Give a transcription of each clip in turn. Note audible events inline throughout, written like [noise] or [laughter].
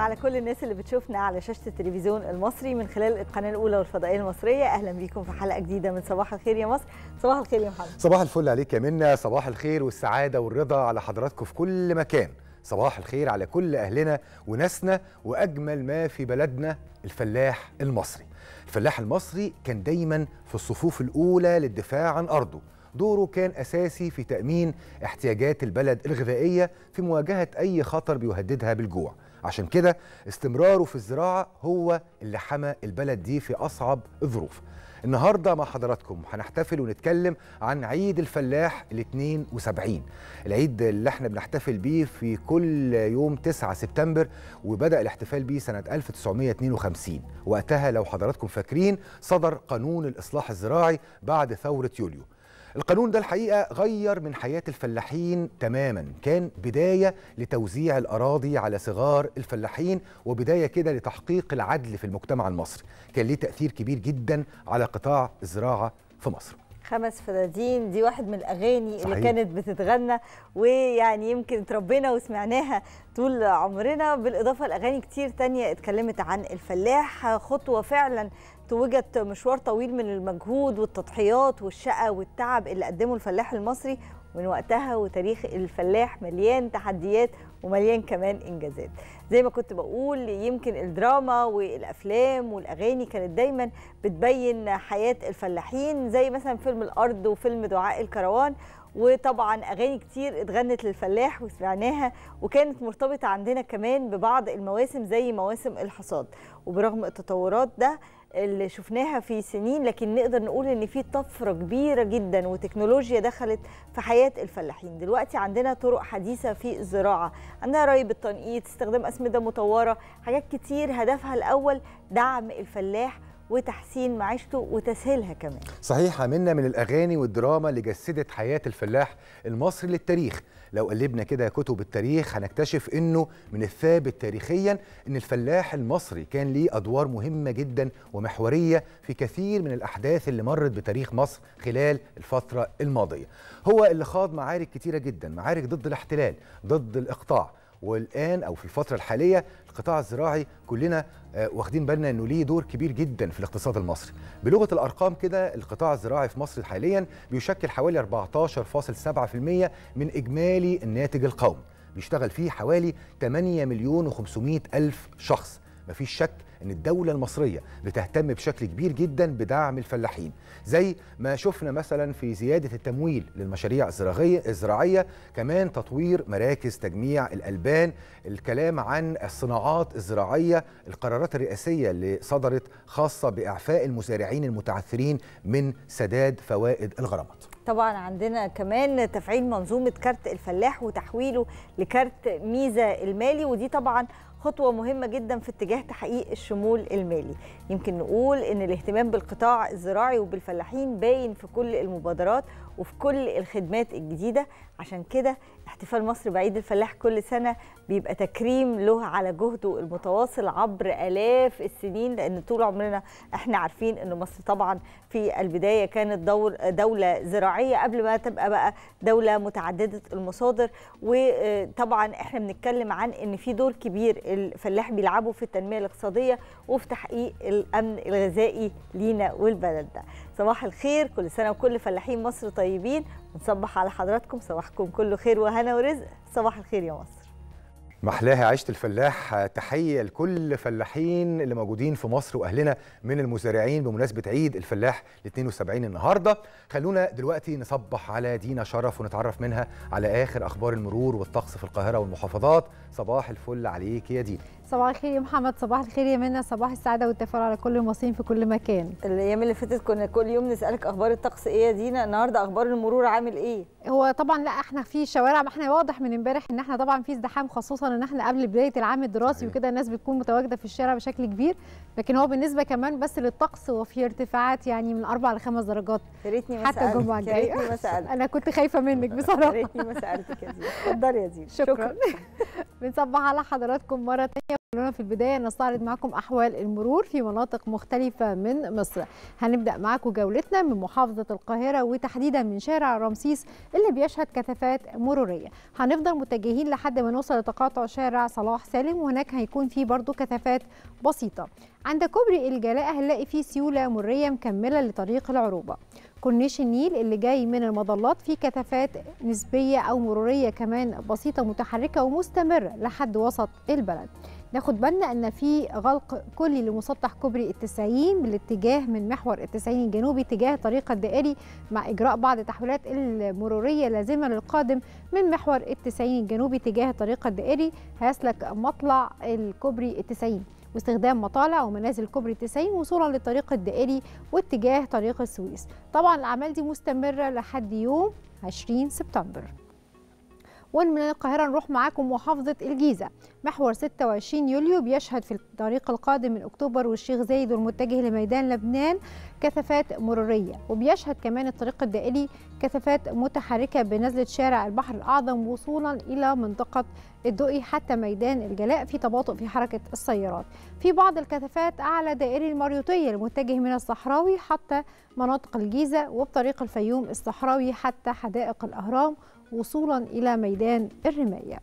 على كل الناس اللي بتشوفنا على شاشه التلفزيون المصري من خلال القناه الاولى والفضائيه المصريه اهلا بيكم في حلقه جديده من صباح الخير يا مصر صباح الخير يا محمد صباح الفل عليك يا منى صباح الخير والسعاده والرضا على حضراتكم في كل مكان صباح الخير على كل اهلنا وناسنا واجمل ما في بلدنا الفلاح المصري الفلاح المصري كان دايما في الصفوف الاولى للدفاع عن ارضه دوره كان أساسي في تأمين احتياجات البلد الغذائية في مواجهة أي خطر بيهددها بالجوع عشان كده استمراره في الزراعة هو اللي حمى البلد دي في أصعب الظروف النهاردة مع حضراتكم هنحتفل ونتكلم عن عيد الفلاح ال 72 العيد اللي احنا بنحتفل بيه في كل يوم 9 سبتمبر وبدأ الاحتفال بيه سنة 1952 وقتها لو حضراتكم فاكرين صدر قانون الإصلاح الزراعي بعد ثورة يوليو القانون ده الحقيقة غير من حياة الفلاحين تماما كان بداية لتوزيع الأراضي على صغار الفلاحين وبداية كده لتحقيق العدل في المجتمع المصري كان ليه تأثير كبير جدا على قطاع الزراعة في مصر خمس فدادين دي واحد من الاغاني صحيح. اللي كانت بتتغنى ويعني يمكن اتربينا وسمعناها طول عمرنا بالاضافه لاغاني كتير تانية اتكلمت عن الفلاح خطوه فعلا توجت مشوار طويل من المجهود والتضحيات والشقة والتعب اللي قدمه الفلاح المصري من وقتها وتاريخ الفلاح مليان تحديات ومليان كمان انجازات زي ما كنت بقول يمكن الدراما والافلام والاغاني كانت دايما بتبين حياه الفلاحين زي مثلا فيلم الارض وفيلم دعاء الكروان وطبعا اغاني كتير اتغنت للفلاح وسمعناها وكانت مرتبطه عندنا كمان ببعض المواسم زي مواسم الحصاد وبرغم التطورات ده اللي شفناها في سنين لكن نقدر نقول ان في طفره كبيره جدا وتكنولوجيا دخلت في حياه الفلاحين دلوقتي عندنا طرق حديثه في الزراعه عندنا ري بالتنقيط استخدام اسمده مطوره حاجات كتير هدفها الاول دعم الفلاح وتحسين معيشته وتسهيلها كمان صحيح منا من الاغاني والدراما اللي جسدت حياه الفلاح المصري للتاريخ لو قلبنا كده كتب التاريخ هنكتشف انه من الثابت تاريخيا ان الفلاح المصري كان ليه ادوار مهمه جدا ومحوريه في كثير من الاحداث اللي مرت بتاريخ مصر خلال الفتره الماضيه هو اللي خاض معارك كتيره جدا معارك ضد الاحتلال ضد الاقطاع والان او في الفتره الحاليه القطاع الزراعي كلنا آه، واخدين بالنا انه ليه دور كبير جدا في الاقتصاد المصري بلغه الارقام كده القطاع الزراعي في مصر حاليا بيشكل حوالي 14.7% من اجمالي الناتج القومي بيشتغل فيه حوالي 8 مليون و500 الف شخص مفيش شك ان الدوله المصريه بتهتم بشكل كبير جدا بدعم الفلاحين زي ما شفنا مثلا في زياده التمويل للمشاريع الزراعيه الزراعيه كمان تطوير مراكز تجميع الالبان الكلام عن الصناعات الزراعيه القرارات الرئاسيه اللي صدرت خاصه باعفاء المزارعين المتعثرين من سداد فوائد الغرامات طبعا عندنا كمان تفعيل منظومه كارت الفلاح وتحويله لكارت ميزه المالي ودي طبعا خطوة مهمة جدا في اتجاه تحقيق الشمول المالي يمكن نقول أن الاهتمام بالقطاع الزراعي وبالفلاحين باين في كل المبادرات وفي كل الخدمات الجديدة عشان كده احتفال مصر بعيد الفلاح كل سنة بيبقى تكريم له على جهده المتواصل عبر آلاف السنين لأن طول عمرنا احنا عارفين أن مصر طبعا في البداية كانت دور دولة زراعية قبل ما تبقى بقى دولة متعددة المصادر وطبعا احنا بنتكلم عن أن في دور كبير الفلاح بيلعبه في التنمية الاقتصادية وفي تحقيق الأمن الغذائي لينا والبلد ده صباح الخير كل سنة وكل فلاحين مصر طيبين ونصبح على حضراتكم صباحكم كله خير وهنا ورزق صباح الخير يا مصر محلاها عيشة الفلاح تحية لكل فلاحين اللي موجودين في مصر وأهلنا من المزارعين بمناسبة عيد الفلاح ال 72 النهاردة خلونا دلوقتي نصبح على دينا شرف ونتعرف منها على آخر أخبار المرور والطقس في القاهرة والمحافظات صباح الفل عليك يا دينا صباح الخير يا محمد صباح الخير يا منى صباح السعاده والتفاؤل على كل المصريين في كل مكان الايام اللي فاتت كنا كل يوم نسالك اخبار الطقس ايه يا دينا النهارده اخبار المرور عامل ايه هو طبعا لا احنا في شوارع ما احنا واضح من امبارح ان احنا طبعا في ازدحام خصوصا ان احنا قبل بدايه العام الدراسي وكده الناس بتكون متواجده في الشارع بشكل كبير لكن هو بالنسبه كمان بس للطقس هو في ارتفاعات يعني من اربع لخمس درجات ريتني حتى الجمعه الجايه [laughs] انا كنت خايفه منك بصراحه ريتني ما سالتك يا دينا اتفضلي يا دينا [laughs] شكرا, شكرا. [laughs] بنصبح على حضراتكم مره ثانيه خلونا في البداية نستعرض معكم أحوال المرور في مناطق مختلفة من مصر هنبدأ معكم جولتنا من محافظة القاهرة وتحديدا من شارع رمسيس اللي بيشهد كثافات مرورية هنفضل متجهين لحد ما نوصل لتقاطع شارع صلاح سالم وهناك هيكون فيه برضو كثافات بسيطة عند كوبري الجلاء هنلاقي فيه سيولة مرية مكملة لطريق العروبة كورنيش النيل اللي جاي من المظلات في كثافات نسبية أو مرورية كمان بسيطة متحركة ومستمرة لحد وسط البلد ناخد بالنا ان في غلق كلي لمسطح كوبري التسعين بالاتجاه من محور التسعين الجنوبي تجاه طريق الدائري مع اجراء بعض التحويلات المروريه لازمه للقادم من محور التسعين الجنوبي تجاه طريق الدائري هيسلك مطلع الكوبري التسعين واستخدام مطالع ومنازل كوبري 90 وصولا للطريق الدائري واتجاه طريق السويس طبعا الاعمال دي مستمره لحد يوم 20 سبتمبر ومن القاهرة نروح معاكم محافظة الجيزة محور 26 يوليو بيشهد في الطريق القادم من أكتوبر والشيخ زايد والمتجه لميدان لبنان كثافات مرورية وبيشهد كمان الطريق الدائري كثافات متحركة بنزلة شارع البحر الأعظم وصولا إلى منطقة الدقي حتى ميدان الجلاء في تباطؤ في حركة السيارات في بعض الكثافات أعلى دائري المريوطية المتجه من الصحراوي حتى مناطق الجيزة وبطريق الفيوم الصحراوي حتى حدائق الأهرام وصولا إلى ميدان الرماية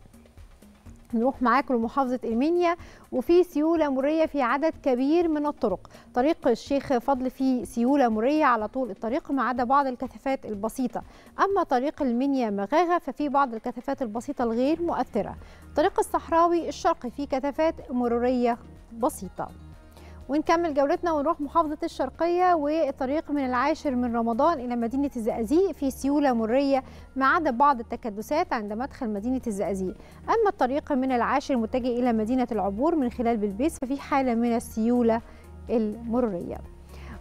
نروح معاكم لمحافظة المنيا وفي سيولة مرية في عدد كبير من الطرق طريق الشيخ فضل في سيولة مرية على طول الطريق ما عدا بعض الكثافات البسيطة أما طريق المنيا مغاغة ففي بعض الكثافات البسيطة الغير مؤثرة طريق الصحراوي الشرقي في كثافات مرورية بسيطة ونكمل جولتنا ونروح محافظة الشرقية والطريق من العاشر من رمضان إلى مدينة الزقازيق في سيولة مرية ما عدا بعض التكدسات عند مدخل مدينة الزقازيق أما الطريق من العاشر متجه إلى مدينة العبور من خلال بلبيس ففي حالة من السيولة المرية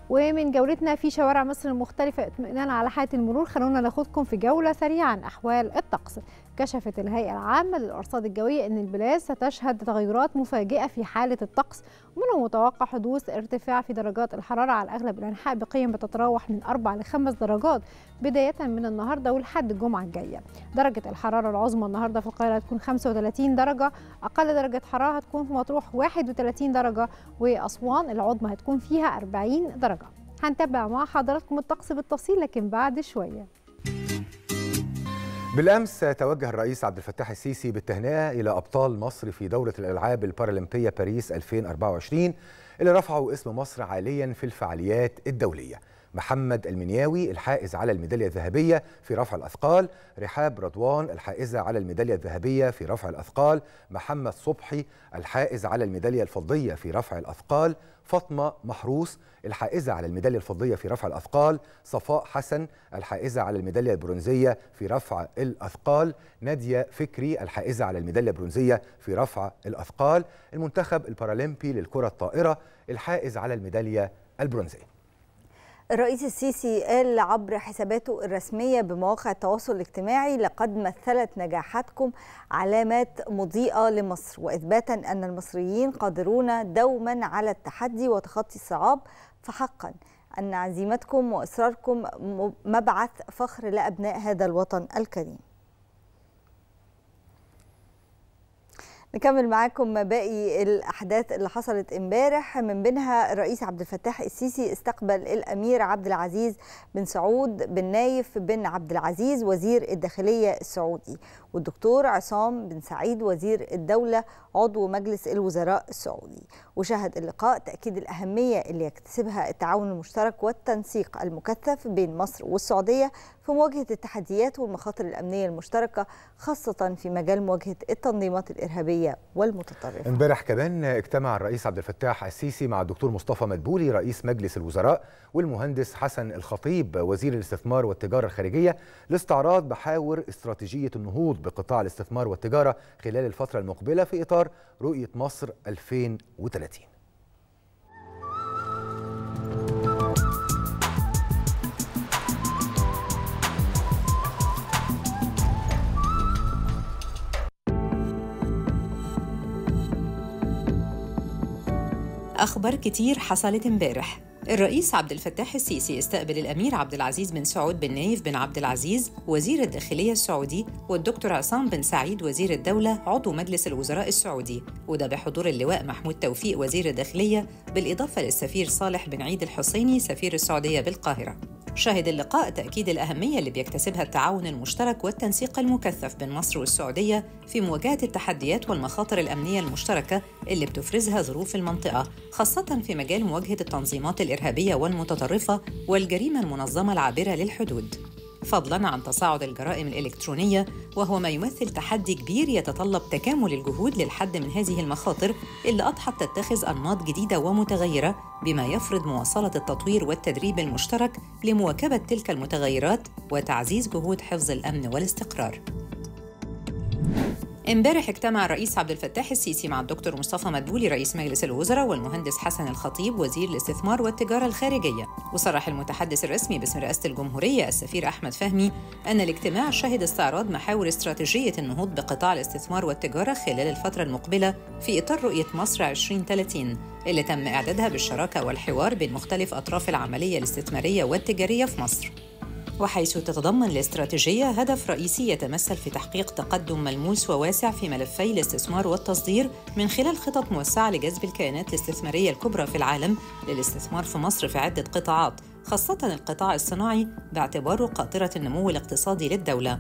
ومن جولتنا في شوارع مصر المختلفة اطمئنان على حالة المرور خلونا ناخدكم في جولة سريعا أحوال الطقس كشفت الهيئة العامة للأرصاد الجوية أن البلاد ستشهد تغيرات مفاجئة في حالة الطقس ومن المتوقع حدوث ارتفاع في درجات الحرارة على أغلب الأنحاء بقيم بتتراوح من 4 ل 5 درجات بداية من النهاردة ولحد الجمعة الجاية درجة الحرارة العظمى النهاردة في القاهرة هتكون 35 درجة أقل درجة حرارة هتكون في مطروح 31 درجة وأسوان العظمى هتكون فيها 40 درجة هنتابع مع حضراتكم الطقس بالتفصيل لكن بعد شويه بالامس توجه الرئيس عبد الفتاح السيسي بالتهنئه الى ابطال مصر في دوره الالعاب البارالمبيه باريس 2024 اللي رفعوا اسم مصر عاليا في الفعاليات الدوليه محمد المنياوي الحائز على الميدالية الذهبية في رفع الأثقال رحاب رضوان الحائزة على الميدالية الذهبية في رفع الأثقال محمد صبحي الحائز على الميدالية الفضية في رفع الأثقال فاطمة محروس الحائزة على الميدالية الفضية في رفع الأثقال صفاء حسن الحائزة على الميدالية البرونزية في رفع الأثقال نادية فكري الحائزة على الميدالية البرونزية في رفع الأثقال المنتخب البارالمبي للكرة الطائرة الحائز على الميدالية البرونزية الرئيس السيسي قال عبر حساباته الرسمية بمواقع التواصل الاجتماعي لقد مثلت نجاحاتكم علامات مضيئة لمصر وإثباتا أن المصريين قادرون دوما على التحدي وتخطي الصعاب فحقا أن عزيمتكم وإصراركم مبعث فخر لأبناء هذا الوطن الكريم نكمل معاكم باقي الاحداث اللي حصلت امبارح من بينها الرئيس عبد الفتاح السيسي استقبل الامير عبد العزيز بن سعود بن نايف بن عبد العزيز وزير الداخليه السعودي والدكتور عصام بن سعيد وزير الدولة عضو مجلس الوزراء السعودي وشهد اللقاء تأكيد الأهمية اللي يكتسبها التعاون المشترك والتنسيق المكثف بين مصر والسعودية في مواجهة التحديات والمخاطر الأمنية المشتركة خاصة في مجال مواجهة التنظيمات الإرهابية والمتطرفة امبارح كمان اجتمع الرئيس عبد الفتاح السيسي مع الدكتور مصطفى مدبولي رئيس مجلس الوزراء والمهندس حسن الخطيب وزير الاستثمار والتجارة الخارجية لاستعراض محاور استراتيجية النهوض النهوض بقطاع الاستثمار والتجارة خلال الفترة المقبلة في إطار رؤية مصر 2030 أخبار كتير حصلت امبارح الرئيس عبد الفتاح السيسي استقبل الامير عبد العزيز بن سعود بن نايف بن عبد العزيز وزير الداخليه السعودي والدكتور عصام بن سعيد وزير الدوله عضو مجلس الوزراء السعودي وده بحضور اللواء محمود توفيق وزير الداخليه بالاضافه للسفير صالح بن عيد الحسيني سفير السعوديه بالقاهره شهد اللقاء تأكيد الأهمية اللي بيكتسبها التعاون المشترك والتنسيق المكثف بين مصر والسعودية في مواجهة التحديات والمخاطر الأمنية المشتركة اللي بتفرزها ظروف المنطقة، خاصة في مجال مواجهة التنظيمات الإرهابية والمتطرفة والجريمة المنظمة العابرة للحدود. فضلا عن تصاعد الجرائم الالكترونيه وهو ما يمثل تحدي كبير يتطلب تكامل الجهود للحد من هذه المخاطر اللي اضحت تتخذ انماط جديده ومتغيره بما يفرض مواصله التطوير والتدريب المشترك لمواكبه تلك المتغيرات وتعزيز جهود حفظ الامن والاستقرار امبارح اجتمع الرئيس عبد الفتاح السيسي مع الدكتور مصطفى مدبولي رئيس مجلس الوزراء والمهندس حسن الخطيب وزير الاستثمار والتجارة الخارجية وصرح المتحدث الرسمي باسم رئاسة الجمهورية السفير أحمد فهمي أن الاجتماع شهد استعراض محاور استراتيجية النهوض بقطاع الاستثمار والتجارة خلال الفترة المقبلة في إطار رؤية مصر 2030 اللي تم إعدادها بالشراكة والحوار بين مختلف أطراف العملية الاستثمارية والتجارية في مصر وحيث تتضمن الاستراتيجية هدف رئيسي يتمثل في تحقيق تقدم ملموس وواسع في ملفي الاستثمار والتصدير من خلال خطط موسعة لجذب الكيانات الاستثمارية الكبرى في العالم للاستثمار في مصر في عدة قطاعات خاصة القطاع الصناعي باعتباره قاطرة النمو الاقتصادي للدولة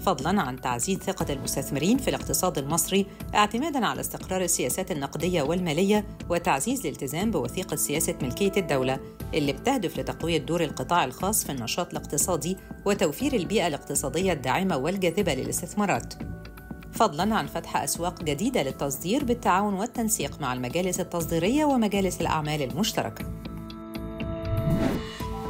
فضلا عن تعزيز ثقة المستثمرين في الاقتصاد المصري اعتمادا على استقرار السياسات النقدية والمالية وتعزيز الالتزام بوثيقة سياسة ملكية الدولة اللي بتهدف لتقوية دور القطاع الخاص في النشاط الاقتصادي وتوفير البيئة الاقتصادية الداعمة والجاذبة للاستثمارات. فضلا عن فتح اسواق جديده للتصدير بالتعاون والتنسيق مع المجالس التصديريه ومجالس الاعمال المشتركه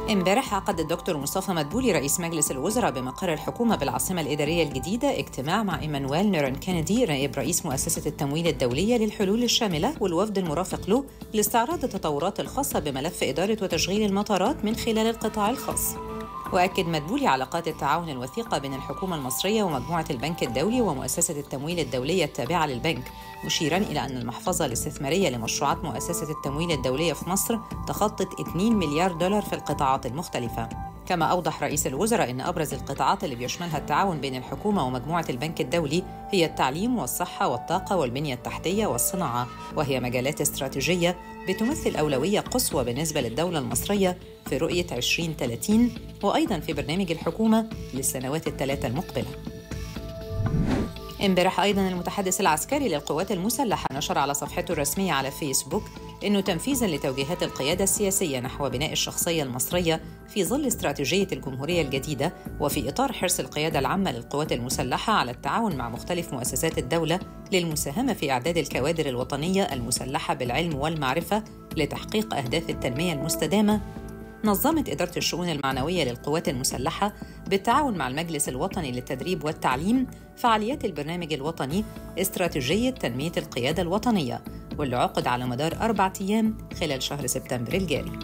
امبارح عقد الدكتور مصطفى مدبولي رئيس مجلس الوزراء بمقر الحكومة بالعاصمة الإدارية الجديدة اجتماع مع إيمانويل نيران كندي نائب رئيس مؤسسة التمويل الدولية للحلول الشاملة والوفد المرافق له لاستعراض التطورات الخاصة بملف إدارة وتشغيل المطارات من خلال القطاع الخاص. وأكد مدبولي علاقات التعاون الوثيقة بين الحكومة المصرية ومجموعة البنك الدولي ومؤسسة التمويل الدولية التابعة للبنك مشيرا إلى أن المحفظة الاستثمارية لمشروعات مؤسسة التمويل الدولية في مصر تخطت 2 مليار دولار في القطاعات المختلفة كما أوضح رئيس الوزراء أن أبرز القطاعات اللي بيشملها التعاون بين الحكومة ومجموعة البنك الدولي هي التعليم والصحة والطاقة والبنية التحتية والصناعة وهي مجالات استراتيجية بتمثل أولوية قصوى بالنسبة للدولة المصرية في رؤية 2030 وأيضا في برنامج الحكومة للسنوات الثلاثة المقبلة امبارح أيضا المتحدث العسكري للقوات المسلحة نشر على صفحته الرسمية على فيسبوك أنه تنفيذا لتوجيهات القيادة السياسية نحو بناء الشخصية المصرية في ظل استراتيجية الجمهورية الجديدة وفي إطار حرص القيادة العامة للقوات المسلحة على التعاون مع مختلف مؤسسات الدولة للمساهمة في إعداد الكوادر الوطنية المسلحة بالعلم والمعرفة لتحقيق أهداف التنمية المستدامة نظمت إدارة الشؤون المعنوية للقوات المسلحة بالتعاون مع المجلس الوطني للتدريب والتعليم فعاليات البرنامج الوطني استراتيجية تنمية القيادة الوطنية واللي عقد على مدار أربعة أيام خلال شهر سبتمبر الجاري.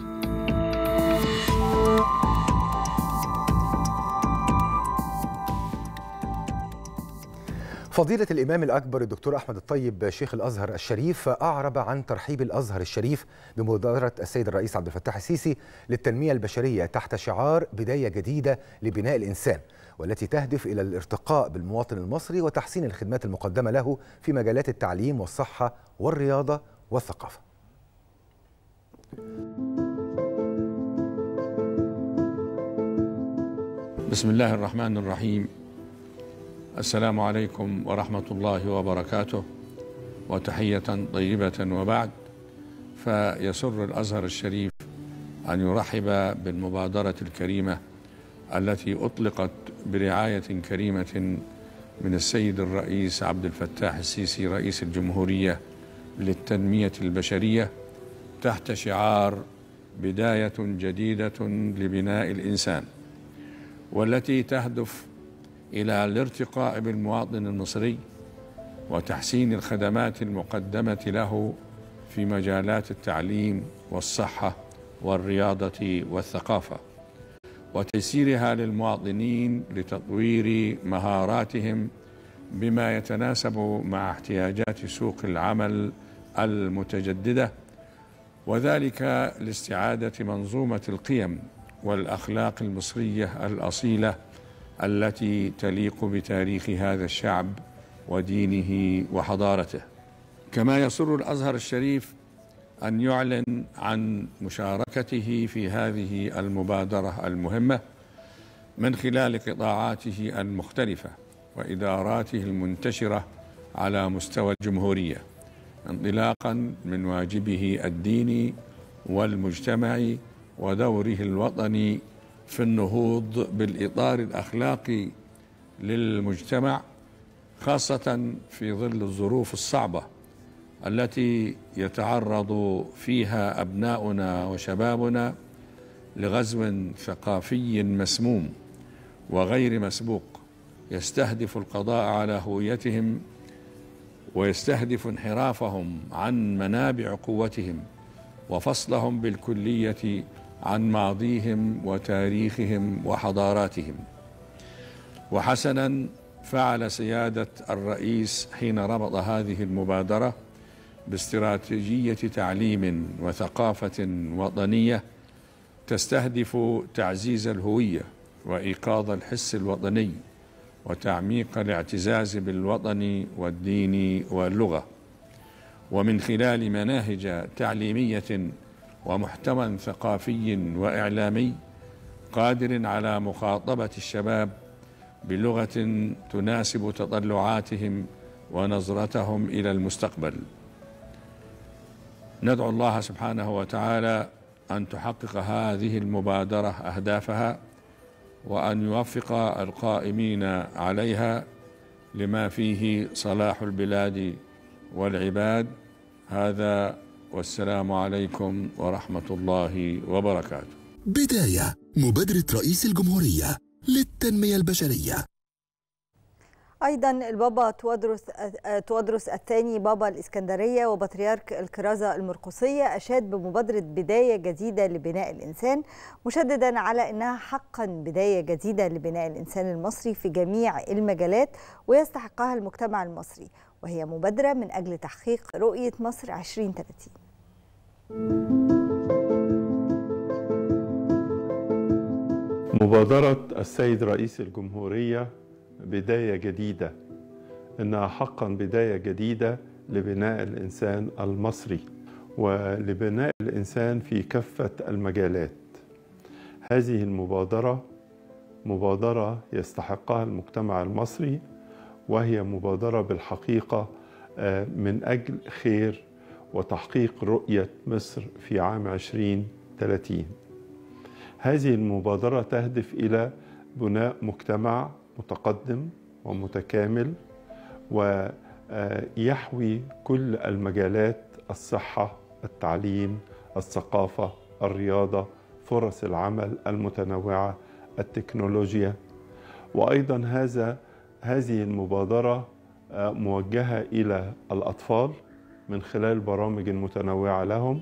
فضيلة الإمام الأكبر الدكتور أحمد الطيب شيخ الأزهر الشريف أعرب عن ترحيب الأزهر الشريف بمبادرة السيد الرئيس عبد الفتاح السيسي للتنمية البشرية تحت شعار بداية جديدة لبناء الإنسان والتي تهدف إلى الارتقاء بالمواطن المصري وتحسين الخدمات المقدمة له في مجالات التعليم والصحة والرياضة والثقافة بسم الله الرحمن الرحيم السلام عليكم ورحمة الله وبركاته وتحية طيبة وبعد فيسر الأزهر الشريف أن يرحب بالمبادرة الكريمة التي أطلقت برعاية كريمة من السيد الرئيس عبد الفتاح السيسي رئيس الجمهورية للتنمية البشرية تحت شعار بداية جديدة لبناء الإنسان والتي تهدف إلى الارتقاء بالمواطن المصري وتحسين الخدمات المقدمة له في مجالات التعليم والصحة والرياضة والثقافة وتيسيرها للمواطنين لتطوير مهاراتهم بما يتناسب مع احتياجات سوق العمل المتجددة وذلك لاستعادة منظومة القيم والأخلاق المصرية الأصيلة التي تليق بتاريخ هذا الشعب ودينه وحضارته كما يسر الازهر الشريف ان يعلن عن مشاركته في هذه المبادره المهمه من خلال قطاعاته المختلفه واداراته المنتشره على مستوى الجمهوريه انطلاقا من واجبه الديني والمجتمعي ودوره الوطني في النهوض بالاطار الاخلاقي للمجتمع خاصه في ظل الظروف الصعبه التي يتعرض فيها ابناؤنا وشبابنا لغزو ثقافي مسموم وغير مسبوق يستهدف القضاء على هويتهم ويستهدف انحرافهم عن منابع قوتهم وفصلهم بالكليه عن ماضيهم وتاريخهم وحضاراتهم وحسنا فعل سياده الرئيس حين ربط هذه المبادره باستراتيجيه تعليم وثقافه وطنيه تستهدف تعزيز الهويه وايقاظ الحس الوطني وتعميق الاعتزاز بالوطن والدين واللغه ومن خلال مناهج تعليميه ومحتوى ثقافي واعلامي قادر على مخاطبه الشباب بلغه تناسب تطلعاتهم ونظرتهم الى المستقبل ندعو الله سبحانه وتعالى ان تحقق هذه المبادره اهدافها وان يوفق القائمين عليها لما فيه صلاح البلاد والعباد هذا والسلام عليكم ورحمة الله وبركاته بداية مبادرة رئيس الجمهورية للتنمية البشرية أيضا البابا تودرس تودرس الثاني بابا الإسكندرية وبطريرك الكرازة المرقصية أشاد بمبادرة بداية جديدة لبناء الإنسان مشددا على أنها حقا بداية جديدة لبناء الإنسان المصري في جميع المجالات ويستحقها المجتمع المصري وهي مبادرة من أجل تحقيق رؤية مصر 2030 مبادرة السيد رئيس الجمهورية بداية جديدة إنها حقا بداية جديدة لبناء الإنسان المصري ولبناء الإنسان في كافة المجالات هذه المبادرة مبادرة يستحقها المجتمع المصري وهي مبادرة بالحقيقة آه، من أجل خير وتحقيق رؤية مصر في عام 2030 هذه المبادرة تهدف إلى بناء مجتمع متقدم ومتكامل ويحوي كل المجالات الصحة التعليم الثقافة الرياضة فرص العمل المتنوعة التكنولوجيا وأيضا هذا هذه المبادرة موجهة إلى الأطفال من خلال البرامج المتنوعة لهم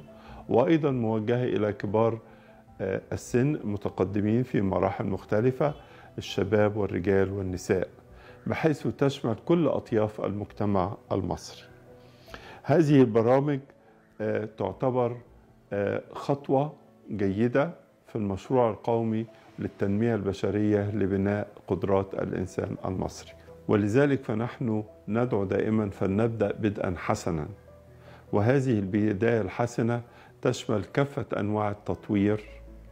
وأيضا موجهة إلى كبار آه، السن متقدمين في مراحل مختلفة الشباب والرجال والنساء بحيث تشمل كل أطياف المجتمع المصري هذه البرامج آه، تعتبر آه، خطوة جيدة في المشروع القومي للتنمية البشرية لبناء قدرات الإنسان المصري ولذلك فنحن ندعو دائما فلنبدأ بدءا حسنا وهذه البداية الحسنة تشمل كافة أنواع التطوير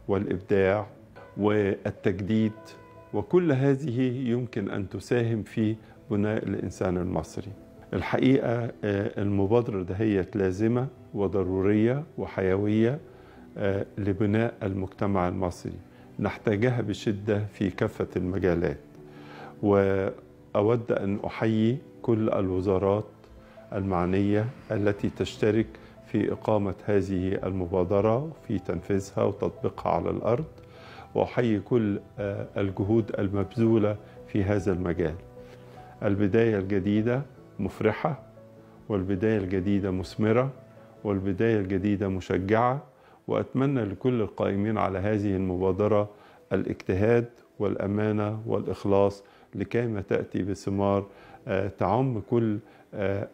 والإبداع والتجديد وكل هذه يمكن أن تساهم في بناء الإنسان المصري الحقيقة آه، المبادرة دهيت لازمة وضرورية وحيوية آه، لبناء المجتمع المصري نحتاجها بشدة في كافة المجالات وأود أن أحيي كل الوزارات المعنية التي تشترك في إقامة هذه المبادرة في تنفيذها وتطبيقها على الأرض وأحيي كل آه، الجهود المبذولة في هذا المجال البداية الجديدة مفرحة والبداية الجديدة مثمرة والبداية الجديدة مشجعة وأتمنى لكل القائمين على هذه المبادرة الاجتهاد والأمانة والإخلاص لكي ما تأتي بثمار آه، تعم كل آه،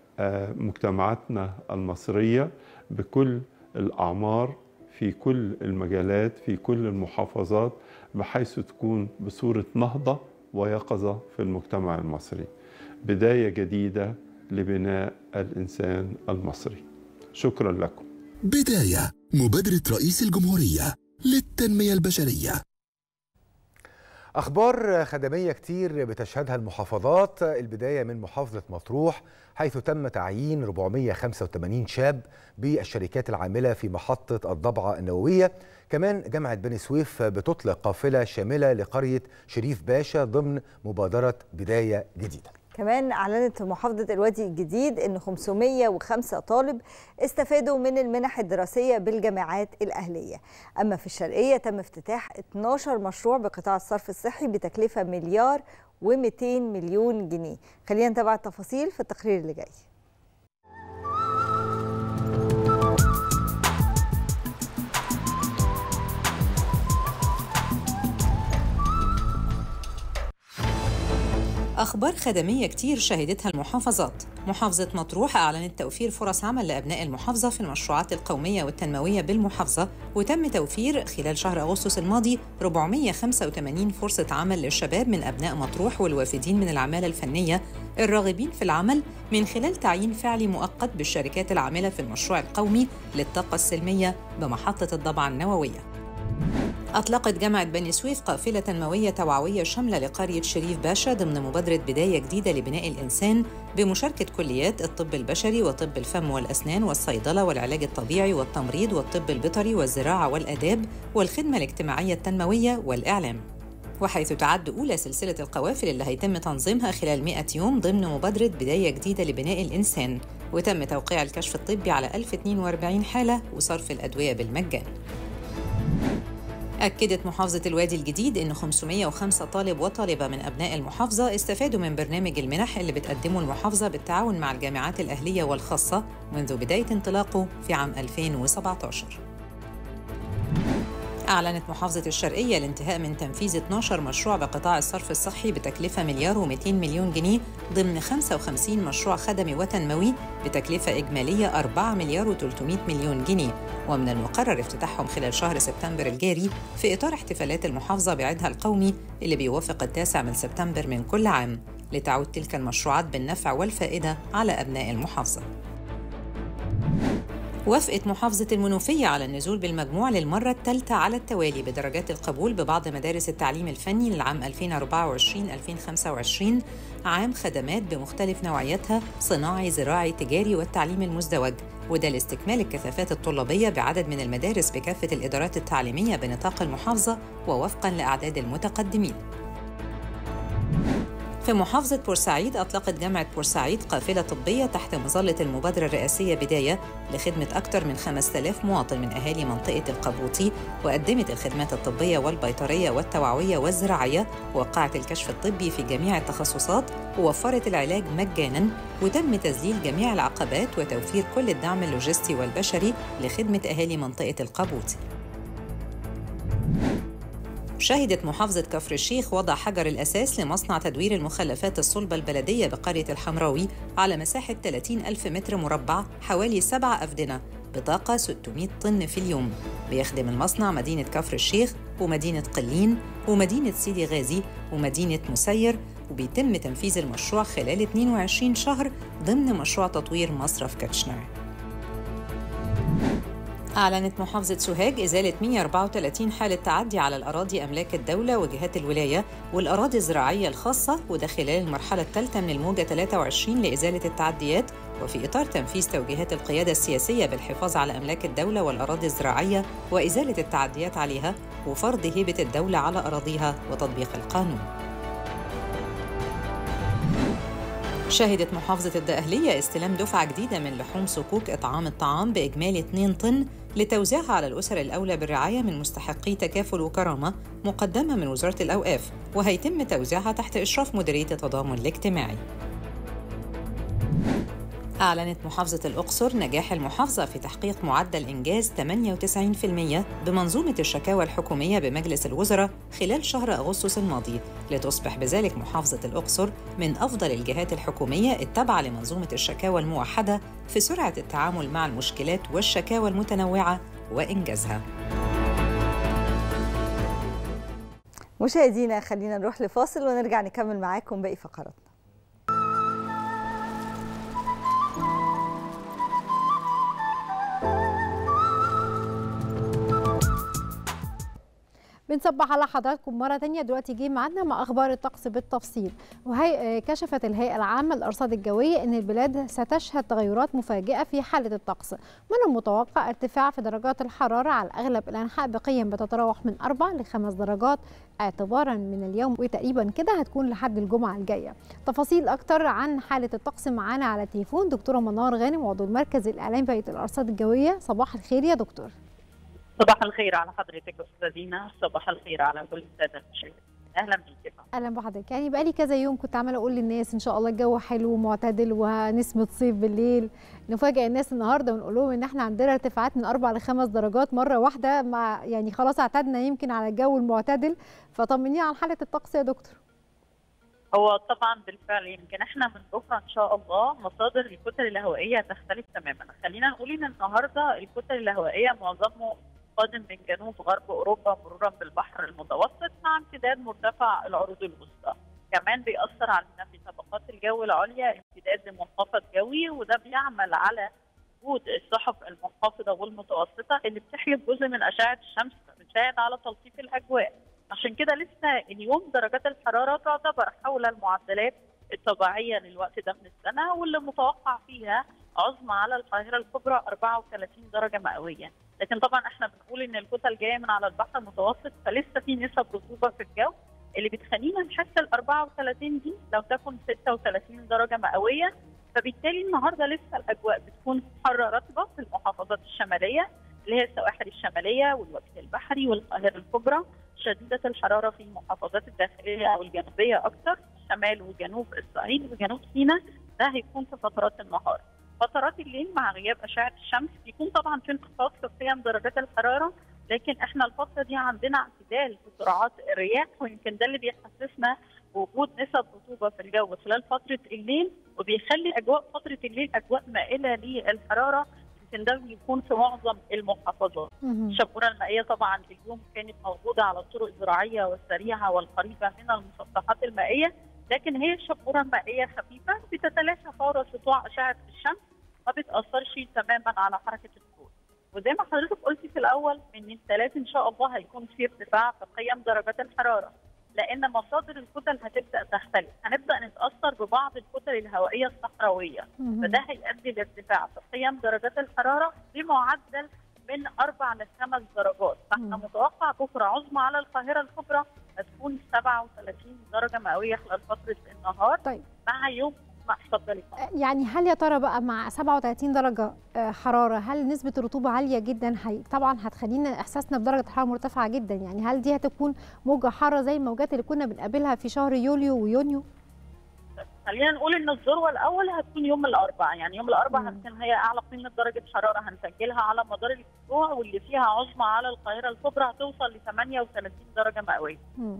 مجتمعاتنا المصرية بكل الأعمار في كل المجالات في كل المحافظات بحيث تكون بصورة نهضة ويقظة في المجتمع المصري بداية جديدة لبناء الإنسان المصري شكرا لكم بداية مبادرة رئيس الجمهورية للتنمية البشرية أخبار خدمية كتير بتشهدها المحافظات البداية من محافظة مطروح حيث تم تعيين 485 شاب بالشركات العاملة في محطة الضبعة النووية كمان جامعة بني سويف بتطلق قافلة شاملة لقرية شريف باشا ضمن مبادرة بداية جديدة كمان أعلنت محافظة الوادي الجديد أن 505 طالب استفادوا من المنح الدراسية بالجامعات الأهلية أما في الشرقية تم افتتاح 12 مشروع بقطاع الصرف الصحي بتكلفة مليار و200 مليون جنيه خلينا نتابع التفاصيل في التقرير اللي جاي أخبار خدمية كتير شهدتها المحافظات محافظة مطروح أعلنت توفير فرص عمل لأبناء المحافظة في المشروعات القومية والتنموية بالمحافظة وتم توفير خلال شهر أغسطس الماضي 485 فرصة عمل للشباب من أبناء مطروح والوافدين من العمالة الفنية الراغبين في العمل من خلال تعيين فعلي مؤقت بالشركات العاملة في المشروع القومي للطاقة السلمية بمحطة الضبعة النووية أطلقت جامعة بني سويف قافلة تنموية توعوية شاملة لقرية شريف باشا ضمن مبادرة بداية جديدة لبناء الإنسان بمشاركة كليات الطب البشري وطب الفم والأسنان والصيدلة والعلاج الطبيعي والتمريض والطب البيطري والزراعة والآداب والخدمة الاجتماعية التنموية والإعلام وحيث تعد أولى سلسلة القوافل اللي هيتم تنظيمها خلال 100 يوم ضمن مبادرة بداية جديدة لبناء الإنسان وتم توقيع الكشف الطبي على 1042 حالة وصرف الأدوية بالمجان أكدت محافظة الوادي الجديد إن 505 طالب وطالبة من أبناء المحافظة استفادوا من برنامج المنح اللي بتقدمه المحافظة بالتعاون مع الجامعات الأهلية والخاصة منذ بداية انطلاقه في عام 2017 أعلنت محافظة الشرقية الانتهاء من تنفيذ 12 مشروع بقطاع الصرف الصحي بتكلفة مليار و200 مليون جنيه ضمن 55 مشروع خدمي وتنموي بتكلفة إجمالية 4 مليار و300 مليون جنيه ومن المقرر افتتاحهم خلال شهر سبتمبر الجاري في إطار احتفالات المحافظة بعيدها القومي اللي بيوافق التاسع من سبتمبر من كل عام لتعود تلك المشروعات بالنفع والفائدة على أبناء المحافظة. وافقت محافظة المنوفية على النزول بالمجموع للمرة الثالثة على التوالي بدرجات القبول ببعض مدارس التعليم الفني للعام 2024-2025 عام خدمات بمختلف نوعياتها صناعي زراعي تجاري والتعليم المزدوج وده لاستكمال الكثافات الطلابية بعدد من المدارس بكافة الإدارات التعليمية بنطاق المحافظة ووفقا لأعداد المتقدمين في محافظة بورسعيد أطلقت جامعة بورسعيد قافلة طبية تحت مظلة المبادرة الرئاسية بداية لخدمة أكثر من 5000 مواطن من أهالي منطقة القبوطي وقدمت الخدمات الطبية والبيطرية والتوعوية والزراعية وقعت الكشف الطبي في جميع التخصصات ووفرت العلاج مجانا وتم تذليل جميع العقبات وتوفير كل الدعم اللوجستي والبشري لخدمة أهالي منطقة القبوطي شهدت محافظة كفر الشيخ وضع حجر الأساس لمصنع تدوير المخلفات الصلبة البلدية بقرية الحمراوي على مساحة 30 ألف متر مربع حوالي سبع أفدنة بطاقة 600 طن في اليوم بيخدم المصنع مدينة كفر الشيخ ومدينة قلين ومدينة سيدي غازي ومدينة مسير وبيتم تنفيذ المشروع خلال 22 شهر ضمن مشروع تطوير مصرف كاتشنر أعلنت محافظة سوهاج إزالة 134 حالة تعدي على الأراضي أملاك الدولة وجهات الولاية والأراضي الزراعية الخاصة وده خلال المرحلة الثالثة من الموجة 23 لإزالة التعديات وفي إطار تنفيذ توجيهات القيادة السياسية بالحفاظ على أملاك الدولة والأراضي الزراعية وإزالة التعديات عليها وفرض هيبة الدولة على أراضيها وتطبيق القانون. شهدت محافظة الدقهلية استلام دفعة جديدة من لحوم صكوك إطعام الطعام بإجمالي 2 طن لتوزيعها على الأسر الأولى بالرعاية من مستحقي تكافل وكرامة مقدمة من وزارة الأوقاف وهيتم توزيعها تحت إشراف مديرية التضامن الاجتماعي أعلنت محافظة الأقصر نجاح المحافظة في تحقيق معدل إنجاز 98% بمنظومة الشكاوى الحكومية بمجلس الوزراء خلال شهر أغسطس الماضي لتصبح بذلك محافظة الأقصر من أفضل الجهات الحكومية التابعة لمنظومة الشكاوى الموحدة في سرعة التعامل مع المشكلات والشكاوى المتنوعة وإنجازها مشاهدينا خلينا نروح لفاصل ونرجع نكمل معاكم باقي فقراتنا بنصبح على حضراتكم مره ثانيه دلوقتي جه معانا مع اخبار الطقس بالتفصيل وهي كشفت الهيئه العامه للارصاد الجويه ان البلاد ستشهد تغيرات مفاجئه في حاله الطقس من المتوقع ارتفاع في درجات الحراره على اغلب الانحاء بقيم بتتراوح من 4 ل 5 درجات اعتبارا من اليوم وتقريبا كده هتكون لحد الجمعه الجايه تفاصيل اكتر عن حاله الطقس معانا على التليفون دكتوره منار غانم عضو المركز الاعلامي بيت الارصاد الجويه صباح الخير يا دكتور صباح الخير على حضرتك استاذه دينا صباح الخير على كل الساده المشاهدين اهلا بيك اهلا بحضرتك يعني بقى لي كذا يوم كنت عماله اقول للناس ان شاء الله الجو حلو ومعتدل ونسمه صيف بالليل نفاجئ الناس النهارده ونقول لهم ان احنا عندنا ارتفاعات من اربع لخمس درجات مره واحده مع يعني خلاص اعتدنا يمكن على الجو المعتدل فطمنينا عن حاله الطقس يا دكتور هو طبعا بالفعل يمكن احنا من بكره ان شاء الله مصادر الكتل الهوائيه تختلف تماما خلينا نقول ان النهارده الكتل الهوائيه معظمه قادم من جنوب غرب اوروبا مرورا بالبحر المتوسط مع امتداد مرتفع العروض الوسطى. كمان بيأثر علينا في طبقات الجو العليا امتداد منخفض جوي وده بيعمل على وجود السحب المنخفضه والمتوسطه اللي بتحجب جزء من اشعه الشمس بتساعد على تلطيف الاجواء. عشان كده لسه اليوم درجات الحراره تعتبر حول المعدلات الطبيعيه للوقت ده من السنه واللي متوقع فيها عظمى على القاهره الكبرى 34 درجه مئويه. لكن طبعا احنا بنقول ان الكتل جايه من على البحر المتوسط فلسه في نسب رطوبه في الجو اللي بتخلينا نحس ال 34 دي لو تكون 36 درجه مئويه فبالتالي النهارده لسه الاجواء بتكون حاره رطبه في المحافظات الشماليه اللي هي السواحل الشماليه والوجه البحري والقاهره الكبرى شديده الحراره في المحافظات الداخليه او الجنوبيه اكثر شمال وجنوب الصعيد وجنوب سيناء ده هيكون في فترات النهار فترات الليل مع غياب اشعه الشمس بيكون طبعا في انخفاض في قيم درجات الحراره لكن احنا الفتره دي عندنا اعتدال في سرعات الرياح ويمكن ده اللي بيحسسنا بوجود نسب رطوبه في الجو خلال فتره الليل وبيخلي اجواء فتره الليل اجواء مائله للحراره لكن ده بيكون في معظم المحافظات. الشبوره المائيه طبعا اليوم كانت موجوده على الطرق الزراعيه والسريعه والقريبه من المسطحات المائيه لكن هي الشبوره المائيه خفيفه بتتلاشى فور سطوع اشعه الشمس ما بتاثرش تماما على حركه الكون وزي ما حضرتك قلتي في الاول ان الثلاث ان شاء الله هيكون في ارتفاع في قيم درجات الحراره لان مصادر الكتل هتبدا تختلف هنبدا نتاثر ببعض الكتل الهوائيه الصحراويه فده هيؤدي لارتفاع في قيم درجات الحراره بمعدل من اربع لخمس درجات فاحنا متوقع بكره عظمى على القاهره الكبرى هتكون 37 درجه مئويه خلال فتره النهار طيب. مع يوم اتفضلي يعني هل يا ترى بقى مع 37 درجه آه، حراره هل نسبه الرطوبه عاليه جدا هي طبعا هتخلينا احساسنا بدرجه حراره مرتفعه جدا يعني هل دي هتكون موجه حاره زي الموجات اللي كنا بنقابلها في شهر يوليو ويونيو خلينا نقول ان الذروه الاول هتكون يوم الاربعاء يعني يوم الاربعاء هتكون هي اعلى قيمه درجه حراره هنسجلها على مدار الاسبوع واللي فيها عظمى على القاهره الكبرى هتوصل ل 38 درجه مئويه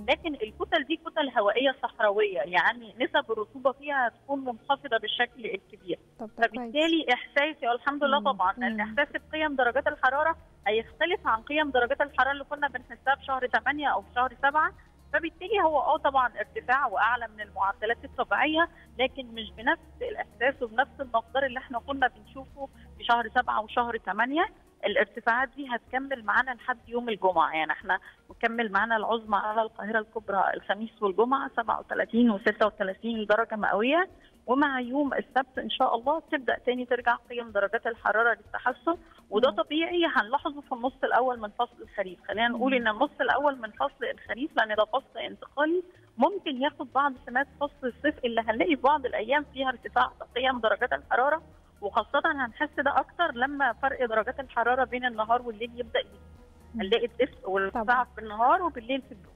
لكن الكتل دي كتل هوائيه صحراويه يعني نسب الرطوبه فيها هتكون منخفضه بالشكل الكبير فبالتالي احساسي الحمد لله طبعا ان احساسي بقيم درجات الحراره هيختلف عن قيم درجات الحراره اللي كنا بنحسها في شهر 8 او في شهر 7 فبالتالي هو اه طبعا ارتفاع واعلى من المعدلات الطبيعيه لكن مش بنفس الاحساس وبنفس المقدار اللي احنا كنا بنشوفه في شهر سبعه وشهر ثمانيه الارتفاعات دي هتكمل معانا لحد يوم الجمعه يعني احنا مكمل معانا العظمى على القاهره الكبرى الخميس والجمعه 37 و36 درجه مئويه ومع يوم السبت ان شاء الله تبدا تاني ترجع قيم درجات الحراره للتحسن وده طبيعي هنلاحظه في النص الاول من فصل الخريف خلينا نقول ان النص الاول من فصل الخريف لان ده فصل انتقالي ممكن ياخد بعض سمات فصل الصيف اللي هنلاقي في بعض الايام فيها ارتفاع قيم درجات الحراره وخاصه هنحس ده اكتر لما فرق درجات الحراره بين النهار والليل يبدا يزيد هنلاقي الدفء والارتفاع في النهار وبالليل في الدفء.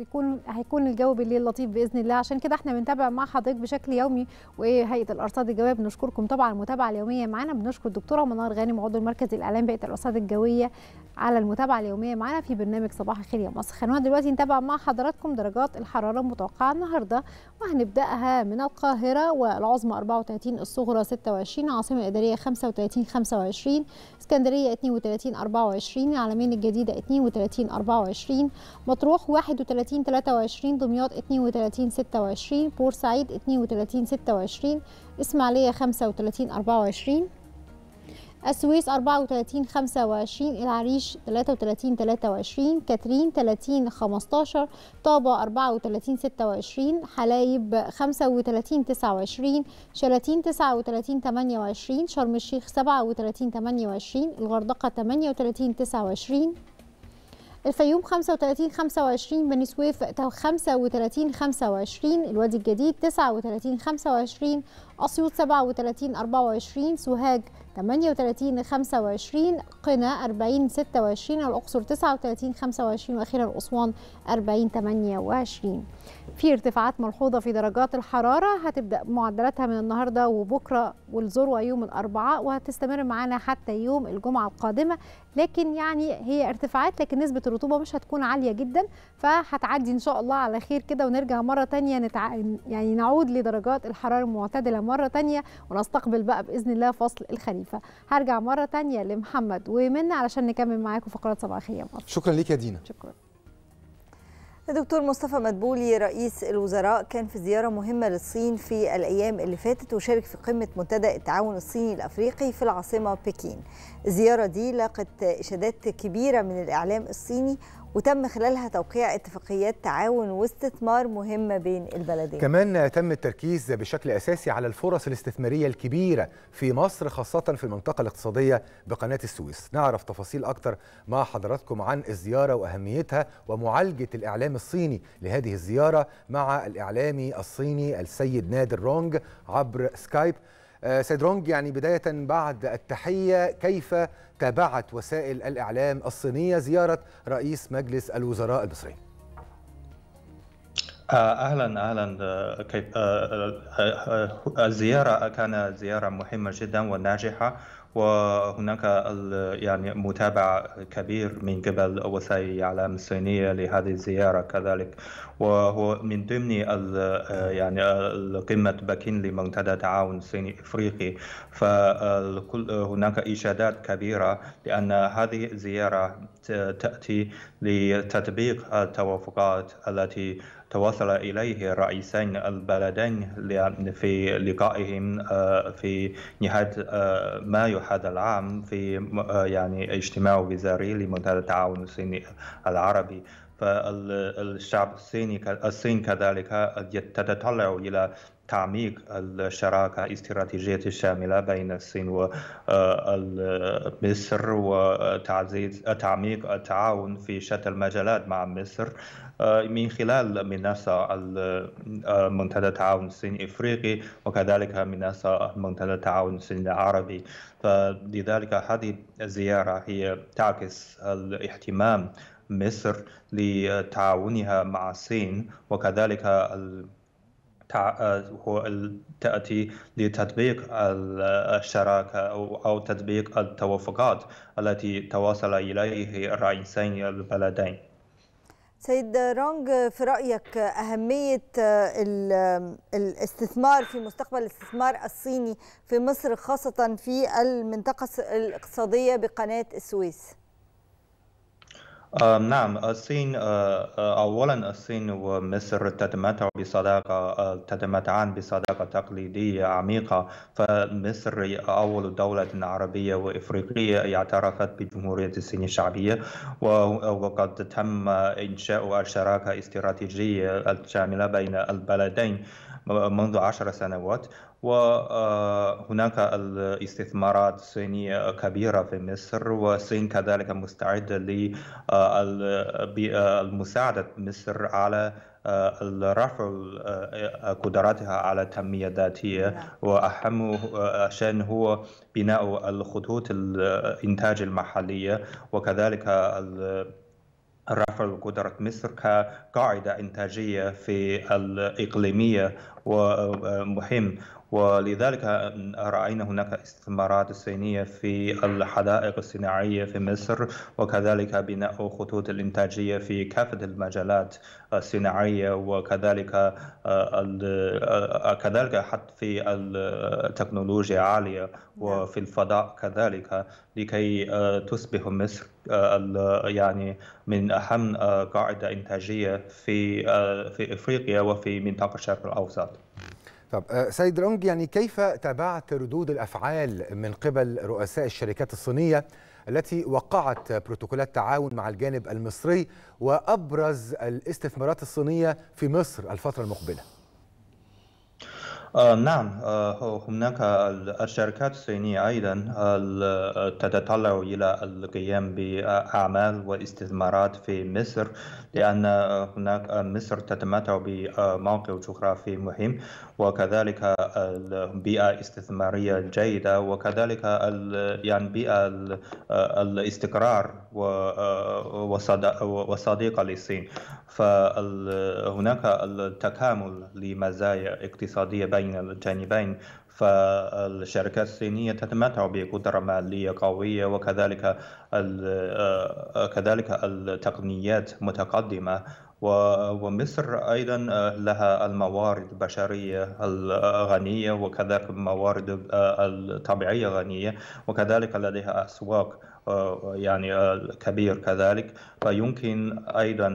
يكون هيكون الجو بالليل لطيف باذن الله عشان كده احنا بنتابع مع حضرتك بشكل يومي وهيئه الارصاد الجويه بنشكركم طبعا المتابعه اليوميه معانا بنشكر الدكتوره منار غانم عضو المركز الاعلامي بيئه الارصاد الجويه على المتابعه اليوميه معنا في برنامج صباح الخير يا مصر خلونا دلوقتي نتابع مع حضراتكم درجات الحراره المتوقعه النهارده وهنبداها من القاهره والعظمى 34 الصغرى 26 العاصمه الاداريه 35 25 اسكندريه 32 24 العالمين الجديده 32 24 مطروح 31 23 دمياط 32 26 بورسعيد 32 26 اسماعيليه 35 24 السويس 34 25 العريش 33 23 كاترين 30 15 طابة 34 26 حلايب 35 29 شلاتين 39 28 شرم الشيخ 37 28 الغردقة 38 29 الفيوم 35 25 بني سويف 35 25 الوادي الجديد 39 25 اسيوط 37 24 سوهاج 38 25 قنا 40 26 الاقصر 39 25 واخيرا اسوان 40 28 في ارتفاعات ملحوظه في درجات الحراره هتبدا معدلاتها من النهارده وبكره والذروه يوم الاربعاء وهتستمر معانا حتى يوم الجمعه القادمه لكن يعني هي ارتفاعات لكن نسبه الرطوبه مش هتكون عاليه جدا فهتعدي ان شاء الله على خير كده ونرجع مره ثانيه نتع... يعني نعود لدرجات الحراره المعتدله مره ثانيه ونستقبل بقى باذن الله فصل الخريفه هرجع مره ثانيه لمحمد ومنى علشان نكمل معاكم فقرات صباح الخير شكرا ليك يا دينا شكرا الدكتور مصطفى مدبولي رئيس الوزراء كان في زيارة مهمة للصين في الأيام اللي فاتت وشارك في قمة منتدى التعاون الصيني الأفريقي في العاصمة بكين الزيارة دي لاقت إشادات كبيرة من الإعلام الصيني وتم خلالها توقيع اتفاقيات تعاون واستثمار مهمة بين البلدين كمان تم التركيز بشكل أساسي على الفرص الاستثمارية الكبيرة في مصر خاصة في المنطقة الاقتصادية بقناة السويس نعرف تفاصيل اكثر مع حضراتكم عن الزيارة وأهميتها ومعالجة الإعلام الصيني لهذه الزيارة مع الإعلامي الصيني السيد نادر رونج عبر سكايب آه، سيد رونج يعني بداية بعد التحية كيف تابعت وسائل الإعلام الصينية زيارة رئيس مجلس الوزراء المصري؟ آه، اهلا اهلا آه، كيف الزياره كانت زياره مهمه جدا وناجحه وهناك يعني متابعة كبير من قبل وسائل الإعلام الصينية لهذه الزيارة كذلك وهو من ضمن يعني قمة بكين لمنتدى التعاون الصيني الإفريقي فهناك إشادات كبيرة لأن هذه الزيارة تأتي لتطبيق التوافقات التي تواصل إليه رئيسان البلدين في لقائهم آه، في نهاية آه، مايو هذا العام في آه، يعني اجتماع وزاري لمنتدى التعاون الصيني العربي فالشعب الصيني الصين كذلك تتطلع الى تعميق الشراكة الاستراتيجية الشاملة بين الصين ومصر وتعزيز تعميق التعاون في شتى المجالات مع مصر آه، من خلال منصة آه، منتدى التعاون الصيني الإفريقي وكذلك منصة منتدى التعاون الصيني العربي فلذلك هذه الزيارة هي تعكس الاهتمام مصر لتعاونها مع الصين وكذلك آه، هو تأتي لتطبيق الشراكة أو تطبيق التوافقات التي تواصل إليه الرئيسين البلدين سيد رونج في رأيك أهمية الاستثمار في مستقبل الاستثمار الصيني في مصر خاصة في المنطقة الاقتصادية بقناة السويس آه، نعم الصين آه، آه، اولا الصين ومصر تتمتع بصداقه تتمتعان بصداقه تقليديه عميقه فمصر اول دوله عربيه وافريقيه اعترفت بجمهوريه الصين الشعبيه وقد تم انشاء الشراكه الاستراتيجيه الشامله بين البلدين منذ عشر سنوات وهناك آه، الاستثمارات الصينية كبيرة في مصر والصين كذلك مستعدة آه، آه، لمساعدة مصر على رفع قدراتها على التنمية الذاتية نعم. وأهم شأن هو بناء الخطوط الإنتاج المحلية وكذلك رفع قدرة مصر كقاعدة إنتاجية في الإقليمية ومهم ولذلك رأينا هناك استثمارات صينية في الحدائق الصناعية في مصر وكذلك بناء خطوط الإنتاجية في كافة المجالات الصناعية وكذلك آه، آه، كذلك حتى في التكنولوجيا العاليه نعم. وفي الفضاء كذلك لكي آه، تصبح مصر يعني من أهم قاعدة إنتاجية في في إفريقيا وفي منطقة الشرق الأوسط. طب آه، سيد رونج يعني كيف تابعت ردود الافعال من قبل رؤساء الشركات الصينيه التي وقعت بروتوكولات تعاون مع الجانب المصري وابرز الاستثمارات الصينيه في مصر الفتره المقبله؟ آه، نعم آه، هناك الشركات الصينية أيضا تتطلع إلى القيام بأعمال واستثمارات في مصر لأن هناك مصر تتمتع بموقع جغرافي مهم وكذلك البيئة استثمارية جيدة وكذلك يعني بيئة الاستقرار آه، وصديقة للصين فهناك التكامل لمزايا اقتصادية بين الجانبين فالشركات الصينية تتمتع بقدرة مالية قوية وكذلك كذلك التقنيات متقدمة ومصر أيضا لها الموارد البشرية الغنية وكذلك الموارد الطبيعية الغنية وكذلك لديها أسواق آه، يعني آه، كبير كذلك فيمكن أيضا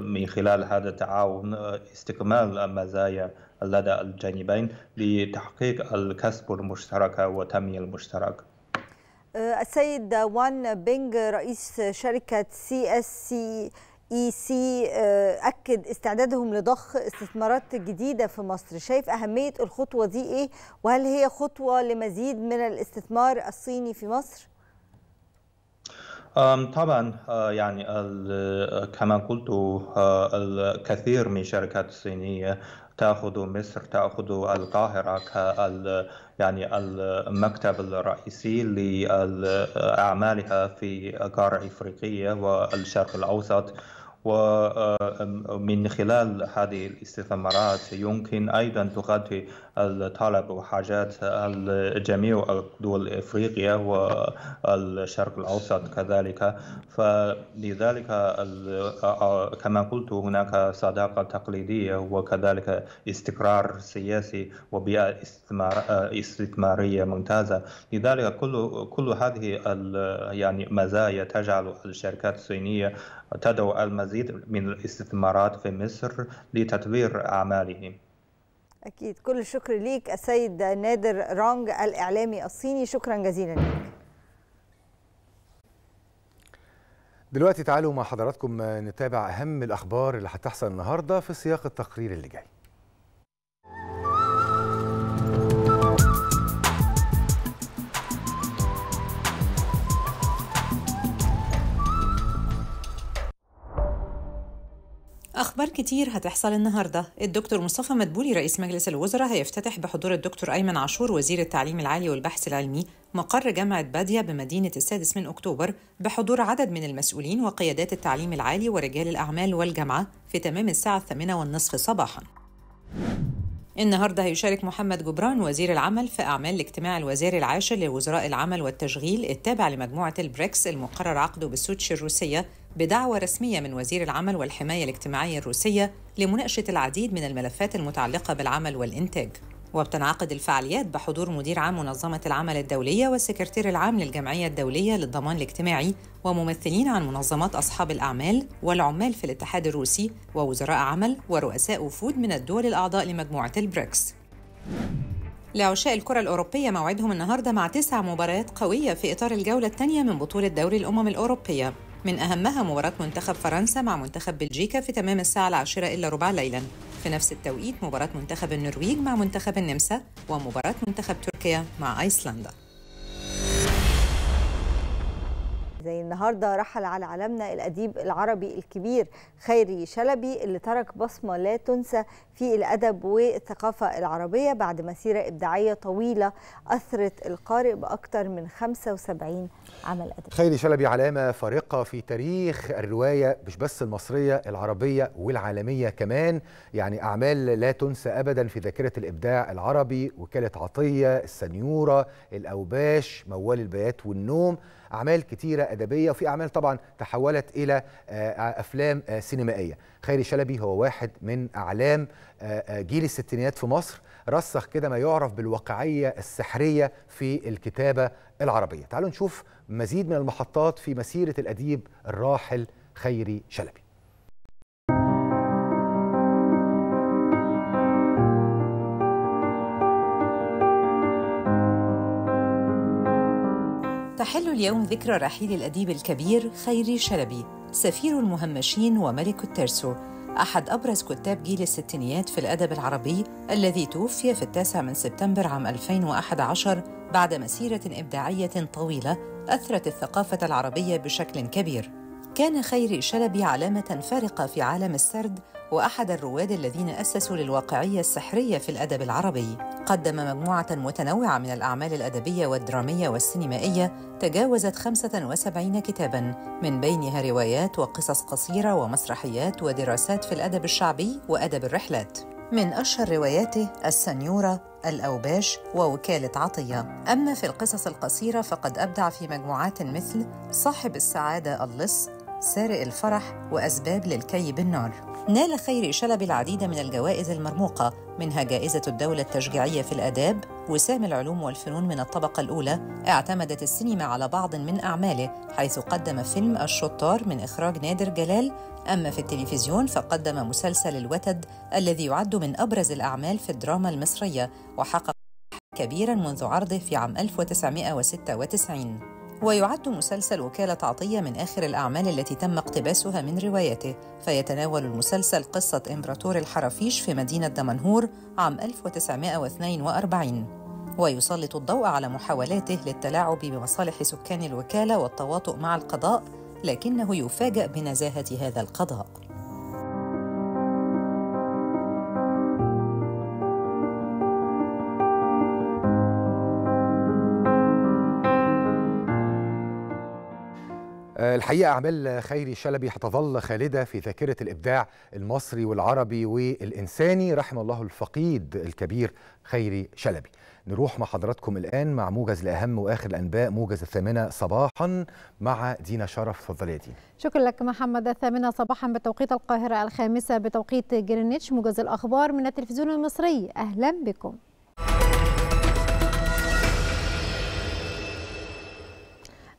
من خلال هذا التعاون آه، استكمال المزايا لدى الجانبين لتحقيق الكسب المشترك والتنمية المشتركة السيد وان بينج رئيس شركة سي اس سي اي سي اكد استعدادهم لضخ استثمارات جديده في مصر شايف اهميه الخطوه دي ايه وهل هي خطوه لمزيد من الاستثمار الصيني في مصر طبعا آه، يعني آه، كما قلت آه، الكثير من الشركات الصينيه تاخذ مصر تاخذ القاهره ك يعني المكتب الرئيسي لاعمالها في قاره افريقيه والشرق الاوسط ومن خلال هذه الاستثمارات يمكن ايضا تغطي الطلب وحاجات جميع دول افريقيا والشرق الاوسط كذلك فلذلك كما قلت هناك صداقه تقليديه وكذلك استقرار سياسي وبيئه استثماريه ممتازه لذلك كل كل هذه يعني مزايا تجعل الشركات الصينيه تدعو المزيد من الاستثمارات في مصر لتطوير اعمالهم أكيد كل الشكر ليك السيد نادر رانج الإعلامي الصيني شكرا جزيلا لك دلوقتي تعالوا مع حضراتكم نتابع أهم الأخبار اللي هتحصل النهاردة في سياق التقرير اللي جاي أخبار كتير هتحصل النهاردة الدكتور مصطفى مدبولي رئيس مجلس الوزراء هيفتتح بحضور الدكتور أيمن عاشور وزير التعليم العالي والبحث العلمي مقر جامعة بادية بمدينة السادس من أكتوبر بحضور عدد من المسؤولين وقيادات التعليم العالي ورجال الأعمال والجامعة في تمام الساعة الثامنة والنصف صباحاً النهارده هيشارك محمد جبران وزير العمل في اعمال الاجتماع الوزاري العاشر لوزراء العمل والتشغيل التابع لمجموعه البريكس المقرر عقده بالسوتشي الروسيه بدعوه رسميه من وزير العمل والحمايه الاجتماعيه الروسيه لمناقشه العديد من الملفات المتعلقه بالعمل والانتاج وبتنعقد الفعاليات بحضور مدير عام منظمة العمل الدولية والسكرتير العام للجمعية الدولية للضمان الاجتماعي وممثلين عن منظمات أصحاب الأعمال والعمال في الاتحاد الروسي ووزراء عمل ورؤساء وفود من الدول الأعضاء لمجموعة البريكس. لعشاء الكرة الأوروبية موعدهم النهاردة مع تسع مباريات قوية في إطار الجولة الثانية من بطولة دوري الأمم الأوروبية من أهمها مباراة منتخب فرنسا مع منتخب بلجيكا في تمام الساعة العاشرة إلا ربع ليلاً في نفس التوقيت مباراة منتخب النرويج مع منتخب النمسا ومباراة منتخب تركيا مع أيسلندا زي النهارده رحل على عالمنا الاديب العربي الكبير خيري شلبي اللي ترك بصمه لا تنسى في الادب والثقافه العربيه بعد مسيره ابداعيه طويله اثرت القارئ باكثر من 75 عمل ادبي. خيري شلبي علامه فارقه في تاريخ الروايه مش بس المصريه العربيه والعالميه كمان يعني اعمال لا تنسى ابدا في ذاكره الابداع العربي وكاله عطيه السنيوره الاوباش موال البيات والنوم اعمال كتيره ادبيه وفي اعمال طبعا تحولت الى آه، افلام آه، سينمائيه خيري شلبي هو واحد من اعلام آه، جيل الستينيات في مصر رسخ كده ما يعرف بالواقعيه السحريه في الكتابه العربيه تعالوا نشوف مزيد من المحطات في مسيره الاديب الراحل خيري شلبي تحل اليوم ذكرى رحيل الأديب الكبير خيري شلبي سفير المهمشين وملك الترسو أحد أبرز كتاب جيل الستينيات في الأدب العربي الذي توفي في التاسع من سبتمبر عام 2011 بعد مسيرة إبداعية طويلة أثرت الثقافة العربية بشكل كبير. كان خيري شلبي علامة فارقة في عالم السرد وأحد الرواد الذين أسسوا للواقعية السحرية في الأدب العربي قدم مجموعة متنوعة من الأعمال الأدبية والدرامية والسينمائية تجاوزت 75 كتاباً من بينها روايات وقصص قصيرة ومسرحيات ودراسات في الأدب الشعبي وأدب الرحلات من أشهر رواياته السنيورة الأوباش ووكالة عطية أما في القصص القصيرة فقد أبدع في مجموعات مثل صاحب السعادة اللص سارق الفرح وأسباب للكي بالنار نال خير شلبي العديد من الجوائز المرموقة منها جائزة الدولة التشجيعية في الآداب وسام العلوم والفنون من الطبقة الأولى اعتمدت السينما على بعض من أعماله حيث قدم فيلم الشطار من إخراج نادر جلال أما في التلفزيون فقدم مسلسل الوتد الذي يعد من أبرز الأعمال في الدراما المصرية وحقق كبيرا منذ عرضه في عام 1996 ويعد مسلسل وكالة عطية من آخر الأعمال التي تم اقتباسها من روايته فيتناول المسلسل قصة إمبراطور الحرافيش في مدينة دمنهور عام 1942 ويسلط الضوء على محاولاته للتلاعب بمصالح سكان الوكاله والتواطؤ مع القضاء لكنه يفاجأ بنزاهه هذا القضاء آه، الحقيقة أعمال خيري شلبي هتظل خالدة في ذاكرة الإبداع المصري والعربي والإنساني رحم الله الفقيد الكبير خيري شلبي نروح مع حضراتكم الآن مع موجز لأهم وآخر الأنباء موجز الثامنة صباحا مع دينا شرف تفضلي يا دينا شكرا لك محمد الثامنة صباحا بتوقيت القاهرة الخامسة بتوقيت جرينتش موجز الأخبار من التلفزيون المصري أهلا بكم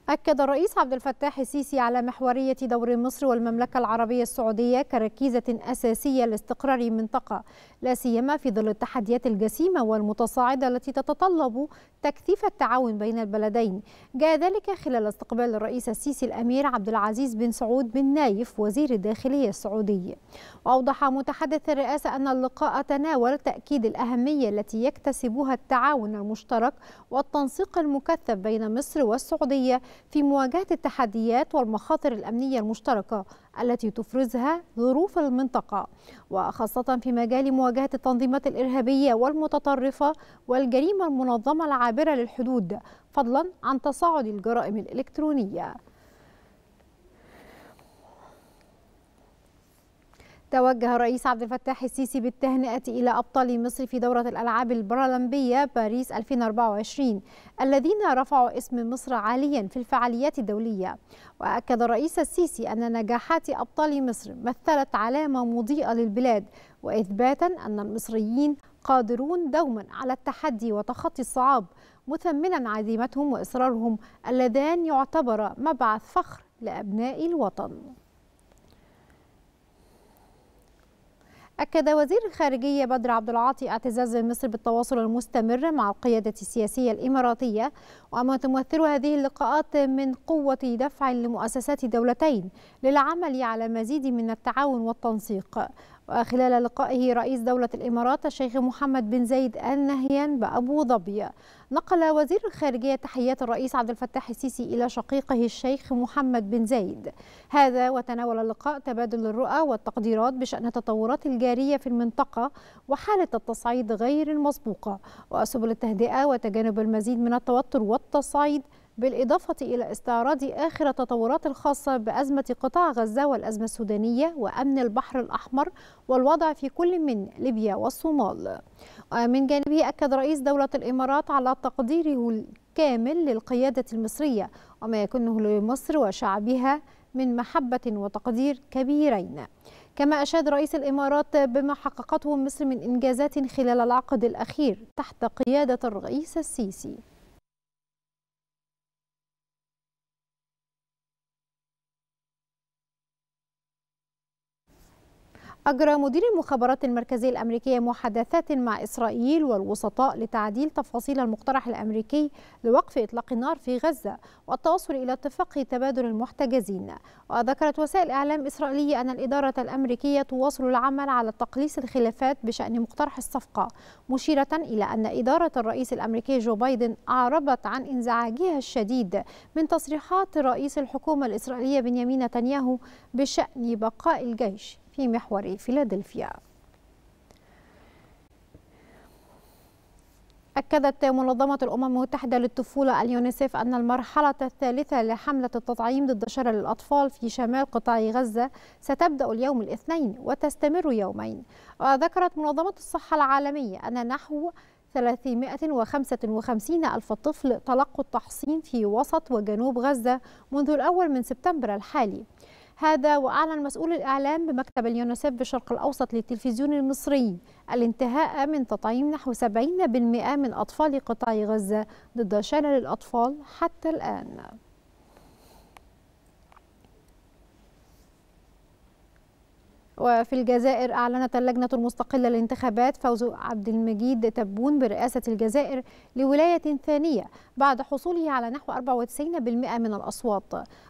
أكد الرئيس عبد الفتاح السيسي على محورية دور مصر والمملكة العربية السعودية كركيزة أساسية لاستقرار منطقة لا سيما في ظل التحديات الجسيمة والمتصاعدة التي تتطلب تكثيف التعاون بين البلدين جاء ذلك خلال استقبال الرئيس السيسي الأمير عبد العزيز بن سعود بن نايف وزير الداخلية السعودي وأوضح متحدث الرئاسة أن اللقاء تناول تأكيد الأهمية التي يكتسبها التعاون المشترك والتنسيق المكثف بين مصر والسعودية في مواجهة التحديات والمخاطر الأمنية المشتركة التي تفرزها ظروف المنطقة وخاصة في مجال مواجهة التنظيمات الإرهابية والمتطرفة والجريمة المنظمة العابرة للحدود فضلا عن تصاعد الجرائم الإلكترونية توجه الرئيس عبد الفتاح السيسي بالتهنئة إلى أبطال مصر في دورة الألعاب البارالمبية باريس 2024 الذين رفعوا اسم مصر عاليا في الفعاليات الدولية وأكد الرئيس السيسي أن نجاحات أبطال مصر مثلت علامة مضيئة للبلاد وإثباتا أن المصريين قادرون دوما على التحدي وتخطي الصعاب مثمنا عزيمتهم وإصرارهم اللذان يعتبر مبعث فخر لأبناء الوطن أكد وزير الخارجية بدر عبد العاطي اعتزاز مصر بالتواصل المستمر مع القيادة السياسية الإماراتية وما تمثل هذه اللقاءات من قوة دفع لمؤسسات دولتين للعمل على مزيد من التعاون والتنسيق وخلال لقائه رئيس دولة الإمارات الشيخ محمد بن زايد آل نهيان بأبو ظبي نقل وزير الخارجية تحيات الرئيس عبد الفتاح السيسي إلى شقيقه الشيخ محمد بن زايد هذا وتناول اللقاء تبادل الرؤى والتقديرات بشأن التطورات الجارية في المنطقة وحالة التصعيد غير المسبوقة وسبل التهدئة وتجنب المزيد من التوتر والتصعيد بالإضافة إلى استعراض آخر التطورات الخاصة بأزمة قطاع غزة والأزمة السودانية وأمن البحر الأحمر والوضع في كل من ليبيا والصومال من جانبه أكد رئيس دولة الإمارات على تقديره الكامل للقيادة المصرية وما يكنه لمصر وشعبها من محبة وتقدير كبيرين كما أشاد رئيس الإمارات بما حققته مصر من إنجازات خلال العقد الأخير تحت قيادة الرئيس السيسي أجرى مدير المخابرات المركزية الأمريكية محادثات مع إسرائيل والوسطاء لتعديل تفاصيل المقترح الأمريكي لوقف إطلاق النار في غزة والتوصل إلى اتفاق تبادل المحتجزين وذكرت وسائل إعلام إسرائيلية أن الإدارة الأمريكية تواصل العمل على تقليص الخلافات بشأن مقترح الصفقة مشيرة إلى أن إدارة الرئيس الأمريكي جو بايدن أعربت عن انزعاجها الشديد من تصريحات رئيس الحكومة الإسرائيلية بنيامين نتنياهو بشأن بقاء الجيش في محور فيلادلفيا أكدت منظمة الأمم المتحدة للطفولة اليونيسيف أن المرحلة الثالثة لحملة التطعيم ضد شلل الأطفال في شمال قطاع غزة ستبدأ اليوم الاثنين وتستمر يومين وذكرت منظمة الصحة العالمية أن نحو 355 ألف طفل تلقوا التحصين في وسط وجنوب غزة منذ الأول من سبتمبر الحالي هذا وأعلن مسؤول الإعلام بمكتب اليونسف بالشرق الأوسط للتلفزيون المصري الانتهاء من تطعيم نحو 70% من أطفال قطاع غزة ضد شلل الأطفال حتى الآن وفي الجزائر أعلنت اللجنة المستقلة للانتخابات فوز عبد المجيد تبون برئاسة الجزائر لولاية ثانية بعد حصوله على نحو 94% من الأصوات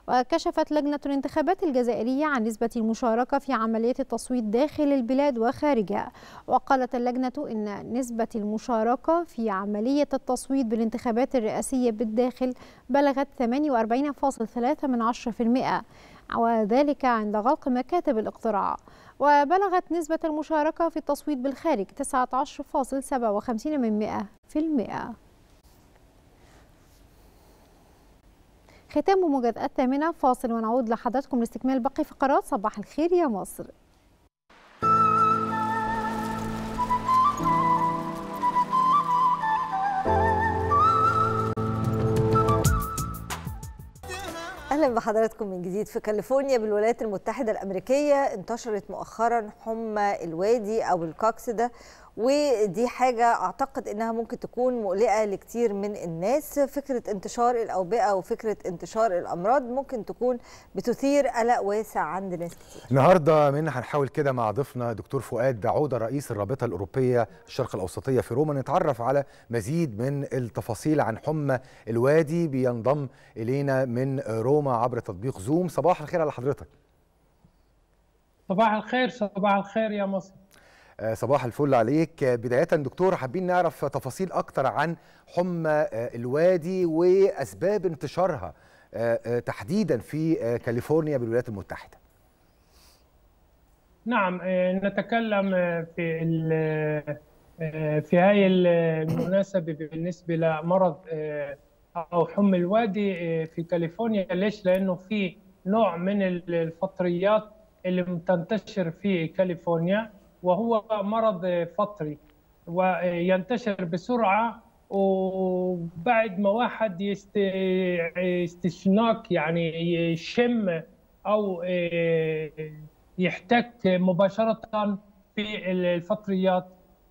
وكشفت لجنة الانتخابات الجزائرية عن نسبة المشاركة في عملية التصويت داخل البلاد وخارجها وقالت اللجنة إن نسبة المشاركة في عملية التصويت بالانتخابات الرئاسية بالداخل بلغت 48.3% وذلك عند غلق مكاتب الاقتراع وبلغت نسبة المشاركة في التصويت بالخارج 19.57 ختام موجات الثامنة فاصل ونعود لحضراتكم لاستكمال باقي فقرات صباح الخير يا مصر اهلا بحضراتكم من جديد في كاليفورنيا بالولايات المتحده الامريكيه انتشرت مؤخرا حمى الوادي او ده ودي حاجة أعتقد إنها ممكن تكون مقلقة لكتير من الناس فكرة انتشار الأوبئة وفكرة انتشار الأمراض ممكن تكون بتثير قلق واسع عند ناس كتير النهاردة منا هنحاول كده مع ضيفنا دكتور فؤاد دعودة رئيس الرابطة الأوروبية الشرق الأوسطية في روما نتعرف على مزيد من التفاصيل عن حمى الوادي بينضم إلينا من روما عبر تطبيق زوم صباح الخير على حضرتك صباح الخير صباح الخير يا مصر آه، صباح الفل عليك بداية دكتور حابين نعرف تفاصيل أكتر عن حمى آه، الوادي وأسباب انتشارها آه، تحديدا في كاليفورنيا بالولايات المتحدة نعم نتكلم في في هاي المناسبة بالنسبة لمرض أو حمى الوادي في كاليفورنيا ليش؟ لأنه في نوع من الفطريات اللي بتنتشر في كاليفورنيا وهو مرض فطري وينتشر بسرعه وبعد ما واحد يستشناك يعني يشم او يحتك مباشره في الفطريات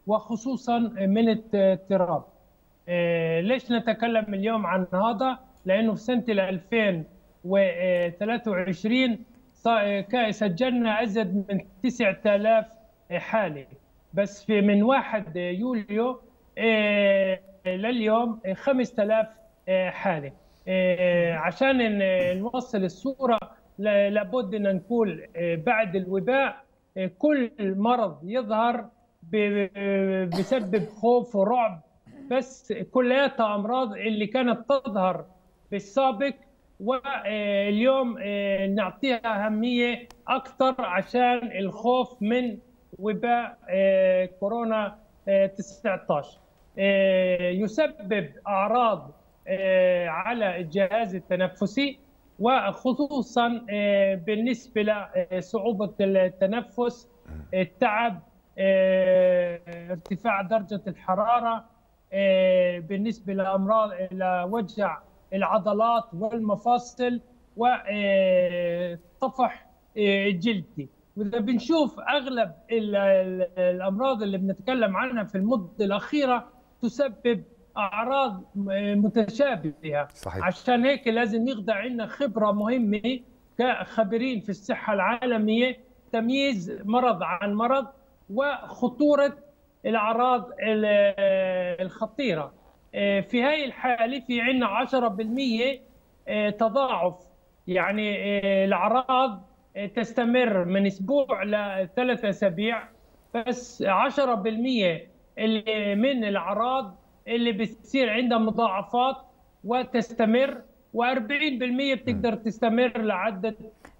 وخصوصا من التراب ليش نتكلم اليوم عن هذا لانه في سنه 2023 سجلنا عدد من 9000 إيه، حالي بس في من 1 إيه، يوليو إيه، لليوم 5000 حاله عشان نوصل الصوره لابد ان نقول بعد الوباء كل مرض يظهر بسبب خوف ورعب بس كلياتها امراض اللي كانت تظهر بالسابق واليوم نعطيها اهميه اكثر عشان الخوف من وباء آه، كورونا 19 آه، آه، يسبب اعراض على الجهاز التنفسي وخصوصا بالنسبه لصعوبه التنفس التعب ارتفاع درجه الحراره بالنسبه لامراض لوجع العضلات والمفاصل وطفح الجلدي واذا بنشوف اغلب الامراض اللي بنتكلم عنها في المده الاخيره تسبب اعراض متشابهه صحيح. عشان هيك لازم يخضع عندنا خبره مهمه كخبيرين في الصحه العالميه تمييز مرض عن مرض وخطوره الاعراض الخطيره آه، في هاي الحاله في عندنا 10% آه، تضاعف يعني آه، الاعراض آه، تستمر من اسبوع لثلاث اسابيع بس 10% اللي من الاعراض اللي بتصير عندها مضاعفات وتستمر و40% بتقدر تستمر لعدة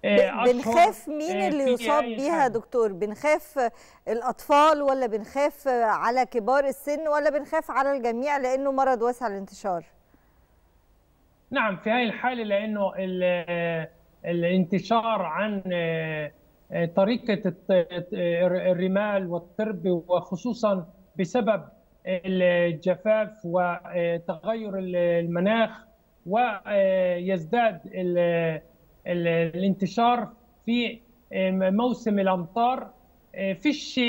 آه، أشهر بنخاف مين آه، اللي يصاب بيها دكتور بنخاف الأطفال ولا بنخاف على كبار السن ولا بنخاف على الجميع لأنه مرض واسع الانتشار نعم في هاي الحالة لأنه الانتشار عن آه، آه، طريقه آه، الرمال والترب وخصوصا بسبب الجفاف وتغير المناخ ويزداد الانتشار في موسم الامطار فيش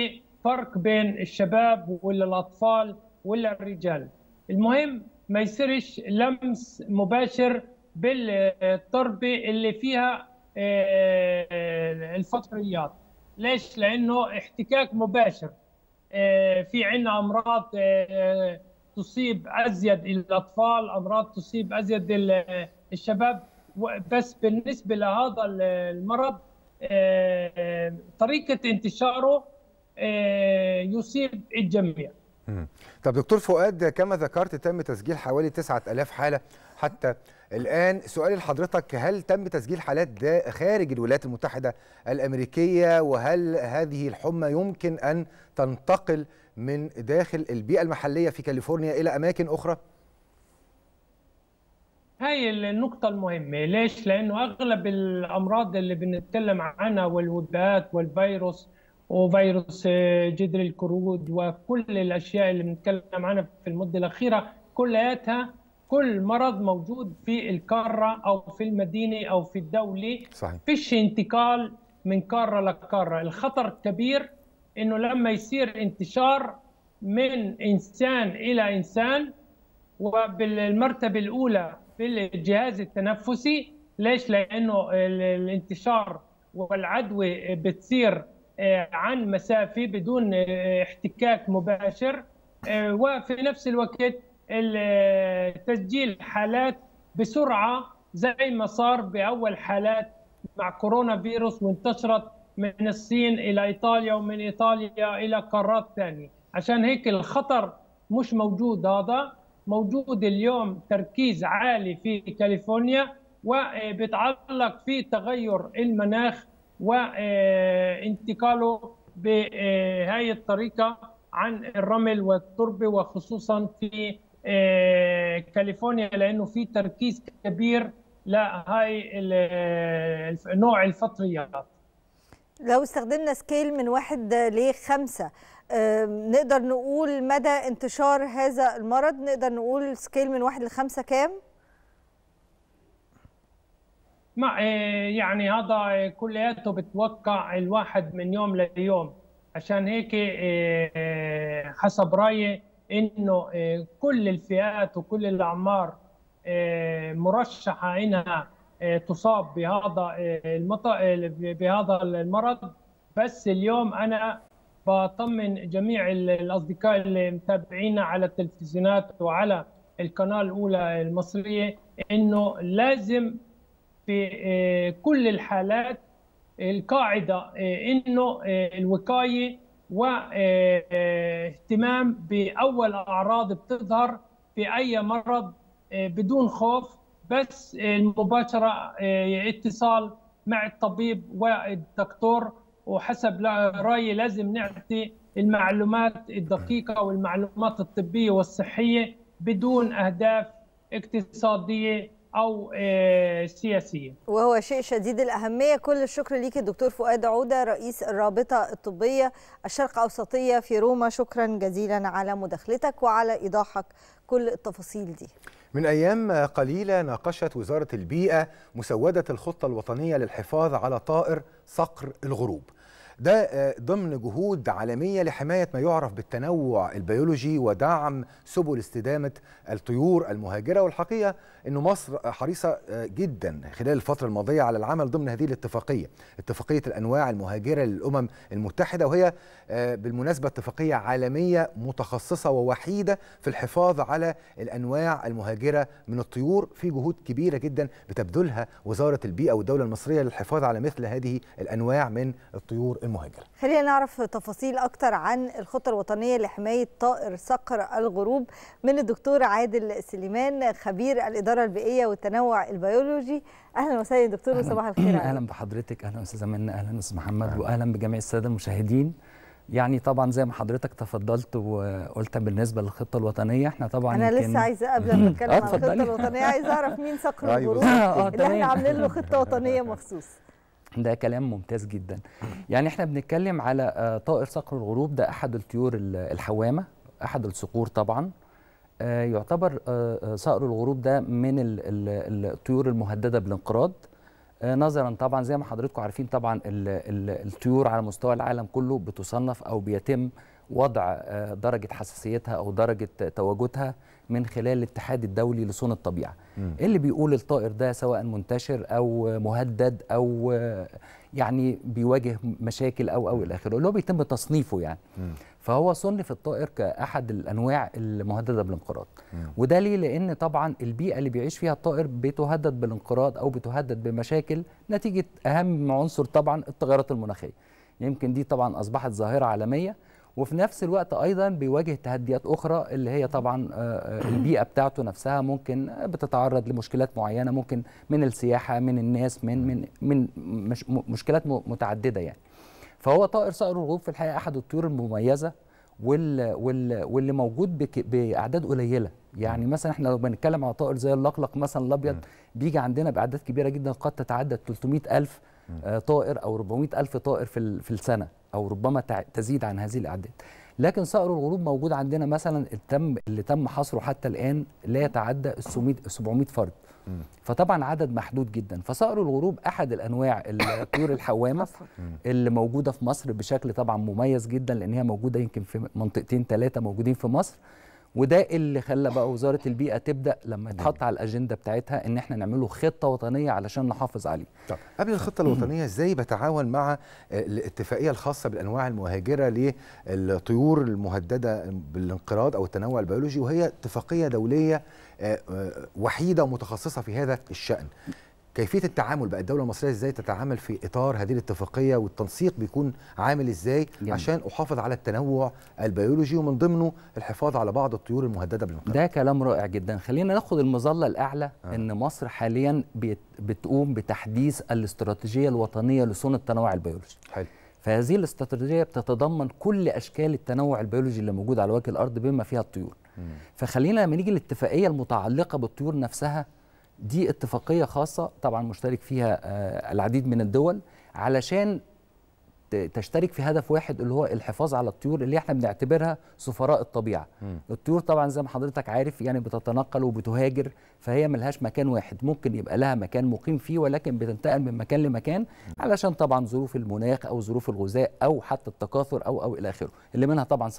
فرق بين الشباب ولا الاطفال ولا الرجال المهم ما يصيرش لمس مباشر بالتربه اللي فيها آه، آه، الفطريات ليش لانه احتكاك مباشر آه، في عنا امراض تصيب ازيد الاطفال امراض تصيب ازيد الشباب بس بالنسبه لهذا المرض طريقه انتشاره يصيب الجميع طب دكتور فؤاد كما ذكرت تم تسجيل حوالي 9000 حاله حتى الآن سؤالي لحضرتك هل تم تسجيل حالات ده خارج الولايات المتحدة الأمريكية وهل هذه الحمى يمكن أن تنتقل من داخل البيئة المحلية في كاليفورنيا إلى أماكن أخرى؟ هاي النقطة المهمة ليش؟ لأنه أغلب الأمراض اللي بنتكلم عنها والوباءات والفيروس وفيروس آه، جدر الكرود وكل الأشياء اللي بنتكلم عنها في المدة الأخيرة كلياتها كل مرض موجود في القاره او في المدينه او في الدوله صحيح فيش انتقال من قاره لقاره الخطر الكبير انه لما يصير انتشار من انسان الى انسان وبالمرتبه الاولى في الجهاز التنفسي ليش لانه الانتشار والعدوى بتصير آه، عن مسافه بدون آه، احتكاك مباشر آه، وفي نفس الوقت تسجيل حالات بسرعه زي ما صار باول حالات مع كورونا فيروس وانتشرت من الصين الى ايطاليا ومن ايطاليا الى قارات ثانيه عشان هيك الخطر مش موجود هذا موجود اليوم تركيز عالي في كاليفورنيا وبتعلق في تغير المناخ وانتقاله بهذه الطريقه عن الرمل والتربه وخصوصا في آه، كاليفورنيا لانه في تركيز كبير لهاي آه، نوع الفطريات لو استخدمنا سكيل من واحد لخمسة نقدر نقول مدى انتشار هذا المرض نقدر نقول سكيل من واحد لخمسة كام؟ ما آه، يعني هذا كلياته بتوقع الواحد من يوم ليوم عشان هيك حسب رايي انه آه، كل الفئات وكل الاعمار آه، مرشحه انها آه، تصاب بهذا بهذا المرض بس اليوم انا بطمن جميع الاصدقاء اللي متابعينا على التلفزيونات وعلى القناه الاولى المصريه انه لازم في كل الحالات القاعده انه الوقايه واهتمام باول اعراض بتظهر في اي مرض آه، بدون خوف بس المباشره آه، اتصال مع الطبيب والدكتور وحسب رايي لازم نعطي المعلومات الدقيقه والمعلومات الطبيه والصحيه بدون اهداف اقتصاديه او آه، سياسيه وهو شيء شديد الاهميه كل الشكر ليك الدكتور فؤاد عوده رئيس الرابطه الطبيه الشرق اوسطيه في روما شكرا جزيلا على مداخلتك وعلى ايضاحك كل التفاصيل دي من أيام قليلة ناقشت وزارة البيئة مسودة الخطة الوطنية للحفاظ على طائر صقر الغروب ده آه، ضمن جهود عالمية لحماية ما يعرف بالتنوع البيولوجي ودعم سبل استدامة الطيور المهاجرة والحقيقة أن مصر حريصة آه، جدا خلال الفترة الماضية على العمل ضمن هذه الاتفاقية اتفاقية الأنواع المهاجرة للأمم المتحدة وهي آه، بالمناسبة اتفاقية عالمية متخصصة ووحيدة في الحفاظ على الأنواع المهاجرة من الطيور في جهود كبيرة جدا بتبذلها وزارة البيئة والدولة المصرية للحفاظ على مثل هذه الأنواع من الطيور المهاجر خلينا نعرف تفاصيل أكتر عن الخطة الوطنية لحماية طائر صقر الغروب من الدكتور عادل سليمان خبير الإدارة البيئية والتنوع البيولوجي أهلا وسهلا دكتور وصباح الخير أهلا بحضرتك أهلا أستاذة منى أهلا أستاذ محمد وأهلا بجميع السادة المشاهدين يعني طبعا زي ما حضرتك تفضلت وقلت بالنسبه للخطه الوطنيه احنا طبعا انا لسه عايزه قبل ما اتكلم عن الخطه الوطنيه عايزه اعرف مين صقر [laughs] أيوة. الغروب آه، آه، اللي احنا عاملين له خطه وطنيه مخصوص ده كلام ممتاز جدا يعني احنا بنتكلم على آه، طائر صقر الغروب ده احد الطيور الحوامه احد الصقور طبعا آه، يعتبر آه، صقر الغروب ده من الطيور المهدده بالانقراض نظرا طبعا زي ما حضراتكم عارفين طبعا الطيور على مستوى العالم كله بتصنف او بيتم وضع درجه حساسيتها او درجه تواجدها من خلال الاتحاد الدولي لصون الطبيعه اللي بيقول الطائر ده سواء منتشر او مهدد او يعني بيواجه مشاكل او او الى اخره اللي هو بيتم تصنيفه يعني م. فهو صنف الطائر كاحد الانواع المهدده بالانقراض وده ليه لان طبعا البيئه اللي بيعيش فيها الطائر بتهدد بالانقراض او بتهدد بمشاكل نتيجه اهم عنصر طبعا التغيرات المناخيه يمكن دي طبعا اصبحت ظاهره عالميه وفي نفس الوقت ايضا بيواجه تحديات اخرى اللي هي طبعا آه، آه، البيئه بتاعته نفسها ممكن بتتعرض لمشكلات معينه ممكن من السياحه من الناس من من من مش مشكلات متعدده يعني فهو طائر صقر الغروب في الحقيقه احد الطيور المميزه وال وال واللي موجود باعداد قليله يعني مثلا احنا لو بنتكلم على طائر زي اللقلق مثلا الابيض بيجي عندنا باعداد كبيره جدا قد تتعدى 300 الف آه، طائر او 400 الف طائر في في السنه او ربما تزيد عن هذه الاعداد لكن صقر الغروب موجود عندنا مثلا التم اللي تم حصره حتى الان لا يتعدى ال 700 فرد فطبعا عدد محدود جدا فصقر الغروب احد الانواع الطيور [laughs] الحوامه اللي موجوده في مصر بشكل طبعا مميز جدا لان هي موجوده يمكن في منطقتين ثلاثه موجودين في مصر وده اللي خلى بقى وزاره البيئه تبدا لما يتحط على الاجنده بتاعتها ان احنا نعمل له خطه وطنيه علشان نحافظ عليه. طب قبل الخطه الوطنيه ازاي بتعاون مع الاتفاقيه الخاصه بالانواع المهاجره للطيور المهدده بالانقراض او التنوع البيولوجي وهي اتفاقيه دوليه آه، آه، وحيده ومتخصصه في هذا الشان كيفيه التعامل بقى الدوله المصريه ازاي تتعامل في اطار هذه الاتفاقيه والتنسيق بيكون عامل ازاي جميل. عشان احافظ على التنوع البيولوجي ومن ضمنه الحفاظ على بعض الطيور المهدده بالمخاطر ده كلام رائع جدا خلينا ناخد المظله الاعلى آه. ان مصر حاليا بتقوم بتحديث الاستراتيجيه الوطنيه لصون التنوع البيولوجي حلو فهذه الاستراتيجيه بتتضمن كل اشكال التنوع البيولوجي اللي موجود على وجه الارض بما فيها الطيور مم. فخلينا لما نيجي الاتفاقيه المتعلقه بالطيور نفسها دي اتفاقيه خاصه طبعا مشترك فيها آه، العديد من الدول علشان تشترك في هدف واحد اللي هو الحفاظ على الطيور اللي احنا بنعتبرها سفراء الطبيعه م. الطيور طبعا زي ما حضرتك عارف يعني بتتنقل وبتهاجر فهي ملهاش مكان واحد ممكن يبقى لها مكان مقيم فيه ولكن بتنتقل من مكان لمكان علشان طبعا ظروف المناخ او ظروف الغذاء او حتى التكاثر او او الى اخره اللي منها طبعا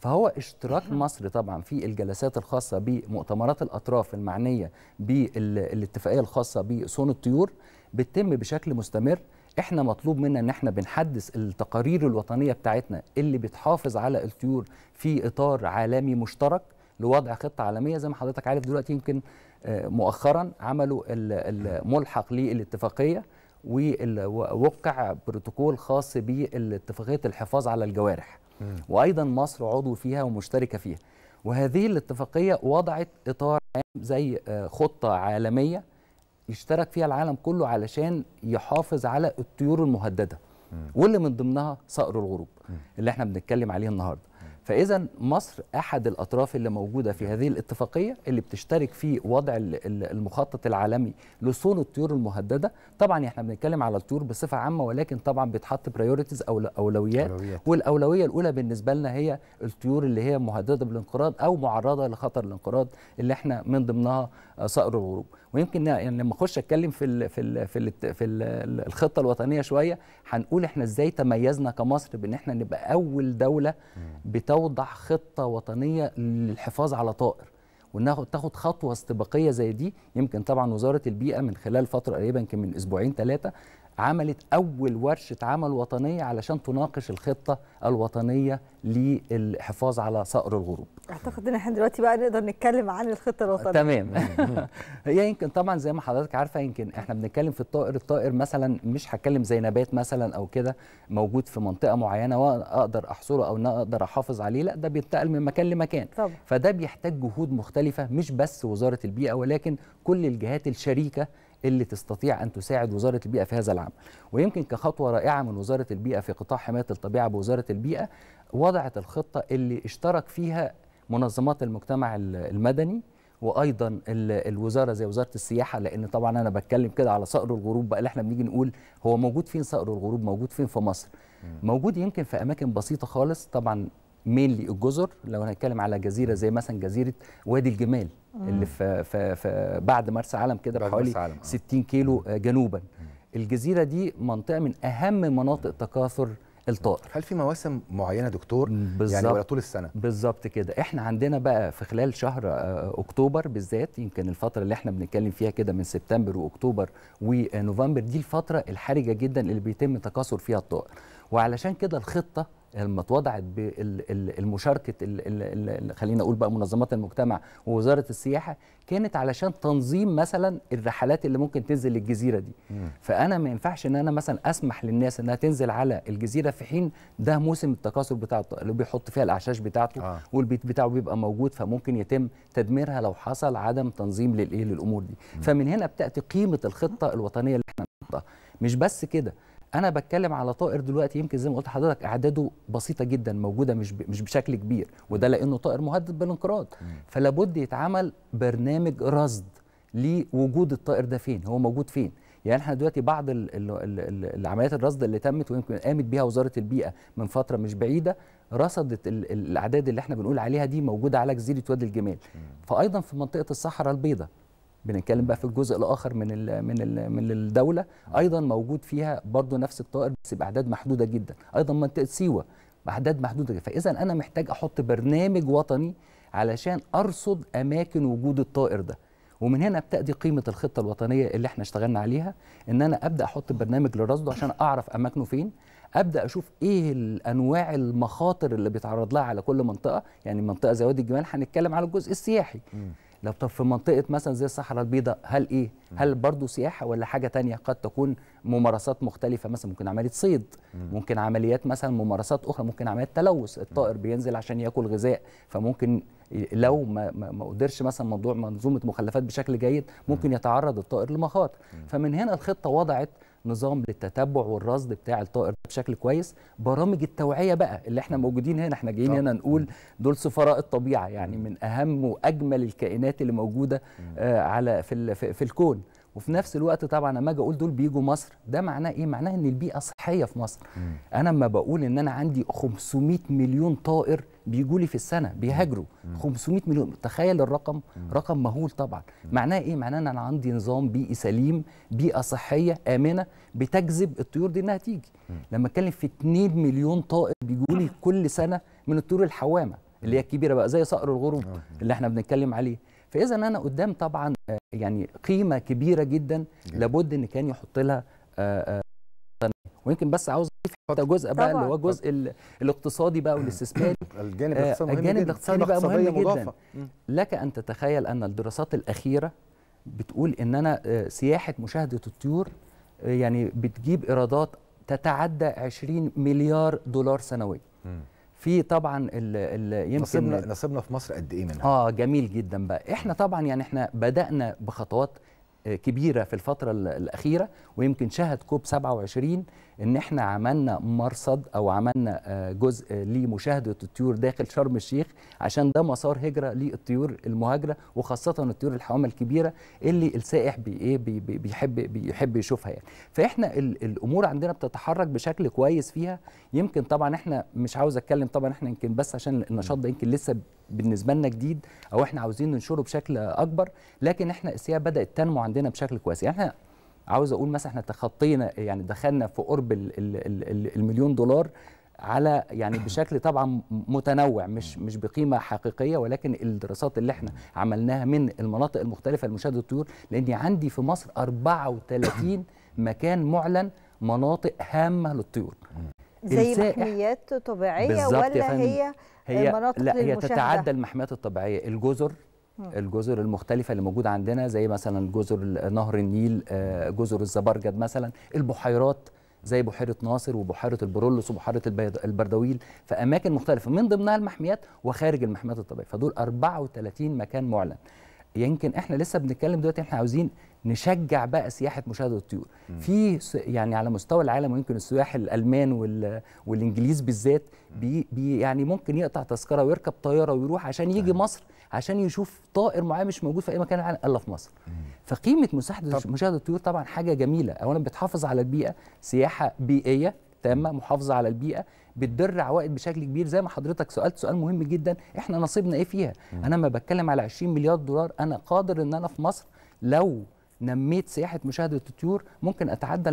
فهو اشتراك مصر طبعا في الجلسات الخاصه بمؤتمرات الاطراف المعنيه بالاتفاقيه الخاصه بصون الطيور بتتم بشكل مستمر احنا مطلوب منا ان احنا بنحدث التقارير الوطنيه بتاعتنا اللي بتحافظ على الطيور في اطار عالمي مشترك لوضع خطه عالميه زي ما حضرتك عارف دلوقتي يمكن آه، مؤخرا عملوا الملحق للاتفاقيه ووقع بروتوكول خاص باتفاقيه الحفاظ على الجوارح وايضا مصر عضو فيها ومشتركه فيها وهذه الاتفاقيه وضعت اطار عام زي آه، خطه عالميه يشترك فيها العالم كله علشان يحافظ على الطيور المهدده واللي من ضمنها صقر الغروب اللي احنا بنتكلم عليه النهارده فاذا مصر احد الاطراف اللي موجوده في هذه الاتفاقيه اللي بتشترك في وضع المخطط العالمي لصون الطيور المهدده طبعا احنا بنتكلم على الطيور بصفه عامه ولكن طبعا بيتحط برايورتيز او اولويات والاولويه الاولى بالنسبه لنا هي الطيور اللي هي مهدده بالانقراض او معرضه لخطر الانقراض اللي احنا من ضمنها آه، صقر الغروب ويمكن يعني لما اخش اتكلم في الـ في الـ في, الـ في الـ الخطه الوطنيه شويه هنقول احنا ازاي تميزنا كمصر بان احنا نبقى اول دوله بتوضع خطه وطنيه للحفاظ على طائر وانها تاخد خطوه استباقيه زي دي يمكن طبعا وزاره البيئه من خلال فتره قريبه يمكن من اسبوعين ثلاثه عملت أول ورشة عمل وطنية علشان تناقش الخطة الوطنية للحفاظ على صقر الغروب أعتقد إن احنا دلوقتي بقى نقدر نتكلم عن الخطة الوطنية تمام [laughs] هي يمكن طبعا زي ما حضرتك عارفة يمكن احنا بنتكلم في الطائر الطائر مثلا مش هتكلم زي نبات مثلا أو كده موجود في منطقة معينة وأقدر أحصره أو أقدر أحافظ عليه لا ده بينتقل من مكان لمكان طبعا. فده بيحتاج جهود مختلفة مش بس وزارة البيئة ولكن كل الجهات الشريكة اللي تستطيع ان تساعد وزاره البيئه في هذا العمل ويمكن كخطوه رائعه من وزاره البيئه في قطاع حمايه الطبيعه بوزاره البيئه وضعت الخطه اللي اشترك فيها منظمات المجتمع المدني وايضا الوزاره زي وزاره السياحه لان طبعا انا بتكلم كده على صقر الغروب بقى اللي احنا بنيجي نقول هو موجود فين صقر الغروب موجود فين في مصر موجود يمكن في اماكن بسيطه خالص طبعا مينلي الجزر لو هنتكلم على جزيره زي مثلا جزيره وادي الجمال اللي في, في, في بعد مرسى علم كده بحوالي 60 آه. كيلو آه، جنوبا مم. الجزيره دي منطقه من اهم مناطق تكاثر الطائر هل في مواسم معينه دكتور بالزبط. يعني ولا طول السنه بالظبط كده احنا عندنا بقى في خلال شهر آه، اكتوبر بالذات يمكن الفتره اللي احنا بنتكلم فيها كده من سبتمبر واكتوبر ونوفمبر دي الفتره الحرجه جدا اللي بيتم تكاثر فيها الطائر وعلشان كده الخطه لما اتوضعت بالمشاركه خلينا اقول بقى منظمات المجتمع ووزاره السياحه كانت علشان تنظيم مثلا الرحلات اللي ممكن تنزل الجزيره دي مم. فانا ما ينفعش ان انا مثلا اسمح للناس انها تنزل على الجزيره في حين ده موسم التكاثر بتاعته اللي بيحط فيها الاعشاش بتاعته آه. والبيت بتاعه بيبقى موجود فممكن يتم تدميرها لو حصل عدم تنظيم للايه للامور دي مم. فمن هنا بتاتي قيمه الخطه الوطنيه اللي احنا مش بس كده انا بتكلم على طائر دلوقتي يمكن زي ما قلت لحضرتك اعداده بسيطه جدا موجوده مش مش بشكل كبير وده لانه طائر مهدد بالانقراض فلابد يتعمل برنامج رصد لوجود الطائر ده فين هو موجود فين يعني احنا دلوقتي بعض العمليات الرصد اللي تمت ويمكن قامت بيها وزاره البيئه من فتره مش بعيده رصدت الاعداد اللي احنا بنقول عليها دي موجوده على جزيره وادي الجمال فايضا في منطقه الصحراء البيضاء بنتكلم بقى في الجزء الاخر من الـ من الـ من الدوله ايضا موجود فيها برضو نفس الطائر بس باعداد محدوده جدا ايضا منطقه سيوه باعداد محدوده جدا فاذا انا محتاج احط برنامج وطني علشان ارصد اماكن وجود الطائر ده ومن هنا بتأدي قيمة الخطة الوطنية اللي احنا اشتغلنا عليها ان انا ابدأ احط برنامج لرصده عشان اعرف اماكنه فين ابدأ اشوف ايه الانواع المخاطر اللي بيتعرض لها على كل منطقة يعني منطقة زي وادي الجمال هنتكلم على الجزء السياحي لو طب في منطقه مثلا زي الصحراء البيضاء هل ايه هل برضه سياحه ولا حاجه تانية قد تكون ممارسات مختلفه مثلا ممكن عمليه صيد ممكن عمليات مثلا ممارسات اخرى ممكن عمليات تلوث الطائر بينزل عشان ياكل غذاء فممكن لو ما ما قدرش مثلا موضوع منظومه مخلفات بشكل جيد ممكن يتعرض الطائر لمخاطر فمن هنا الخطه وضعت نظام للتتبع والرصد بتاع الطائر بشكل كويس برامج التوعيه بقى اللي احنا موجودين هنا احنا جايين هنا نقول دول سفراء الطبيعه يعني من اهم واجمل الكائنات اللي موجوده آه على في في الكون وفي نفس الوقت طبعا لما اجي اقول دول بيجوا مصر ده معناه ايه معناه ان البيئه صحيه في مصر انا لما بقول ان انا عندي 500 مليون طائر بيجوا لي في السنه بيهاجروا 500 مليون تخيل الرقم رقم مهول طبعا معناه ايه معناه ان انا عندي نظام بيئي سليم بيئه صحيه امنه بتجذب الطيور دي انها تيجي لما اتكلم في 2 مليون طائر بيجوا لي كل سنه من الطيور الحوامه اللي هي الكبيره بقى زي صقر الغروب آه. اللي احنا بنتكلم عليه فاذا انا قدام طبعا آه، يعني قيمه كبيره جدا لابد ان كان يحط لها آه، ويمكن بس عاوز اضيف جزء بقى اللي هو الجزء الاقتصادي بقى والاستثماري الجانب آه، الاقتصادي الجانب الاقتصادي بقى مهم جدا لك ان تتخيل ان الدراسات الاخيره بتقول ان انا آه، سياحه مشاهده الطيور آه، يعني بتجيب ايرادات تتعدى 20 مليار دولار سنويا في طبعا يمكن نصيبنا نصيبنا في مصر قد ايه منها اه جميل جدا بقى احنا طبعا يعني احنا بدانا بخطوات كبيره في الفتره الاخيره ويمكن شهد كوب 27 ان احنا عملنا مرصد او عملنا آه، جزء لمشاهده الطيور داخل شرم الشيخ عشان ده مسار هجره للطيور المهاجره وخاصه الطيور الحوامه الكبيره اللي السائح بي ايه بي بيحب بيحب يشوفها يعني فاحنا الامور عندنا بتتحرك بشكل كويس فيها يمكن طبعا احنا مش عاوز اتكلم طبعا احنا يمكن بس عشان النشاط ده يمكن لسه بالنسبه لنا جديد او احنا عاوزين ننشره بشكل اكبر لكن احنا السياحه بدات تنمو عندنا بشكل كويس يعني احنا عاوز اقول مثلا احنا تخطينا يعني دخلنا في قرب المليون دولار على يعني [clears throat] بشكل طبعا متنوع مش مش بقيمه حقيقيه ولكن الدراسات اللي احنا عملناها من المناطق المختلفه لمشاهده الطيور لاني عندي في مصر 34 [clears throat] مكان معلن مناطق هامه للطيور زي محميات طبيعيه ولا هي هي مناطق لا هي تتعدى المحميات الطبيعيه الجزر الجزر المختلفة اللي موجودة عندنا زي مثلا جزر نهر النيل آه، جزر الزبرجد مثلا البحيرات زي بحيرة ناصر وبحيرة البرولوس وبحيرة البردويل في أماكن مختلفة من ضمنها المحميات وخارج المحميات الطبيعية فدول 34 مكان معلن يمكن احنا لسه بنتكلم دلوقتي احنا عاوزين نشجع بقى سياحه مشاهده الطيور في يعني على مستوى العالم ويمكن السياح الالمان والانجليز بالذات بي بي يعني ممكن يقطع تذكره ويركب طياره ويروح عشان يجي مصر عشان يشوف طائر معين مش موجود في اي مكان العالم الا في مصر فقيمه مساحه مشاهده الطيور طبعا حاجه جميله اولا بتحافظ على البيئه سياحه بيئيه تامه محافظه على البيئه بتدر عوائد بشكل كبير زي ما حضرتك سالت سؤال مهم جدا احنا نصيبنا ايه فيها انا ما بتكلم على 20 مليار دولار انا قادر ان انا في مصر لو نميت سياحه مشاهده الطيور ممكن اتعدى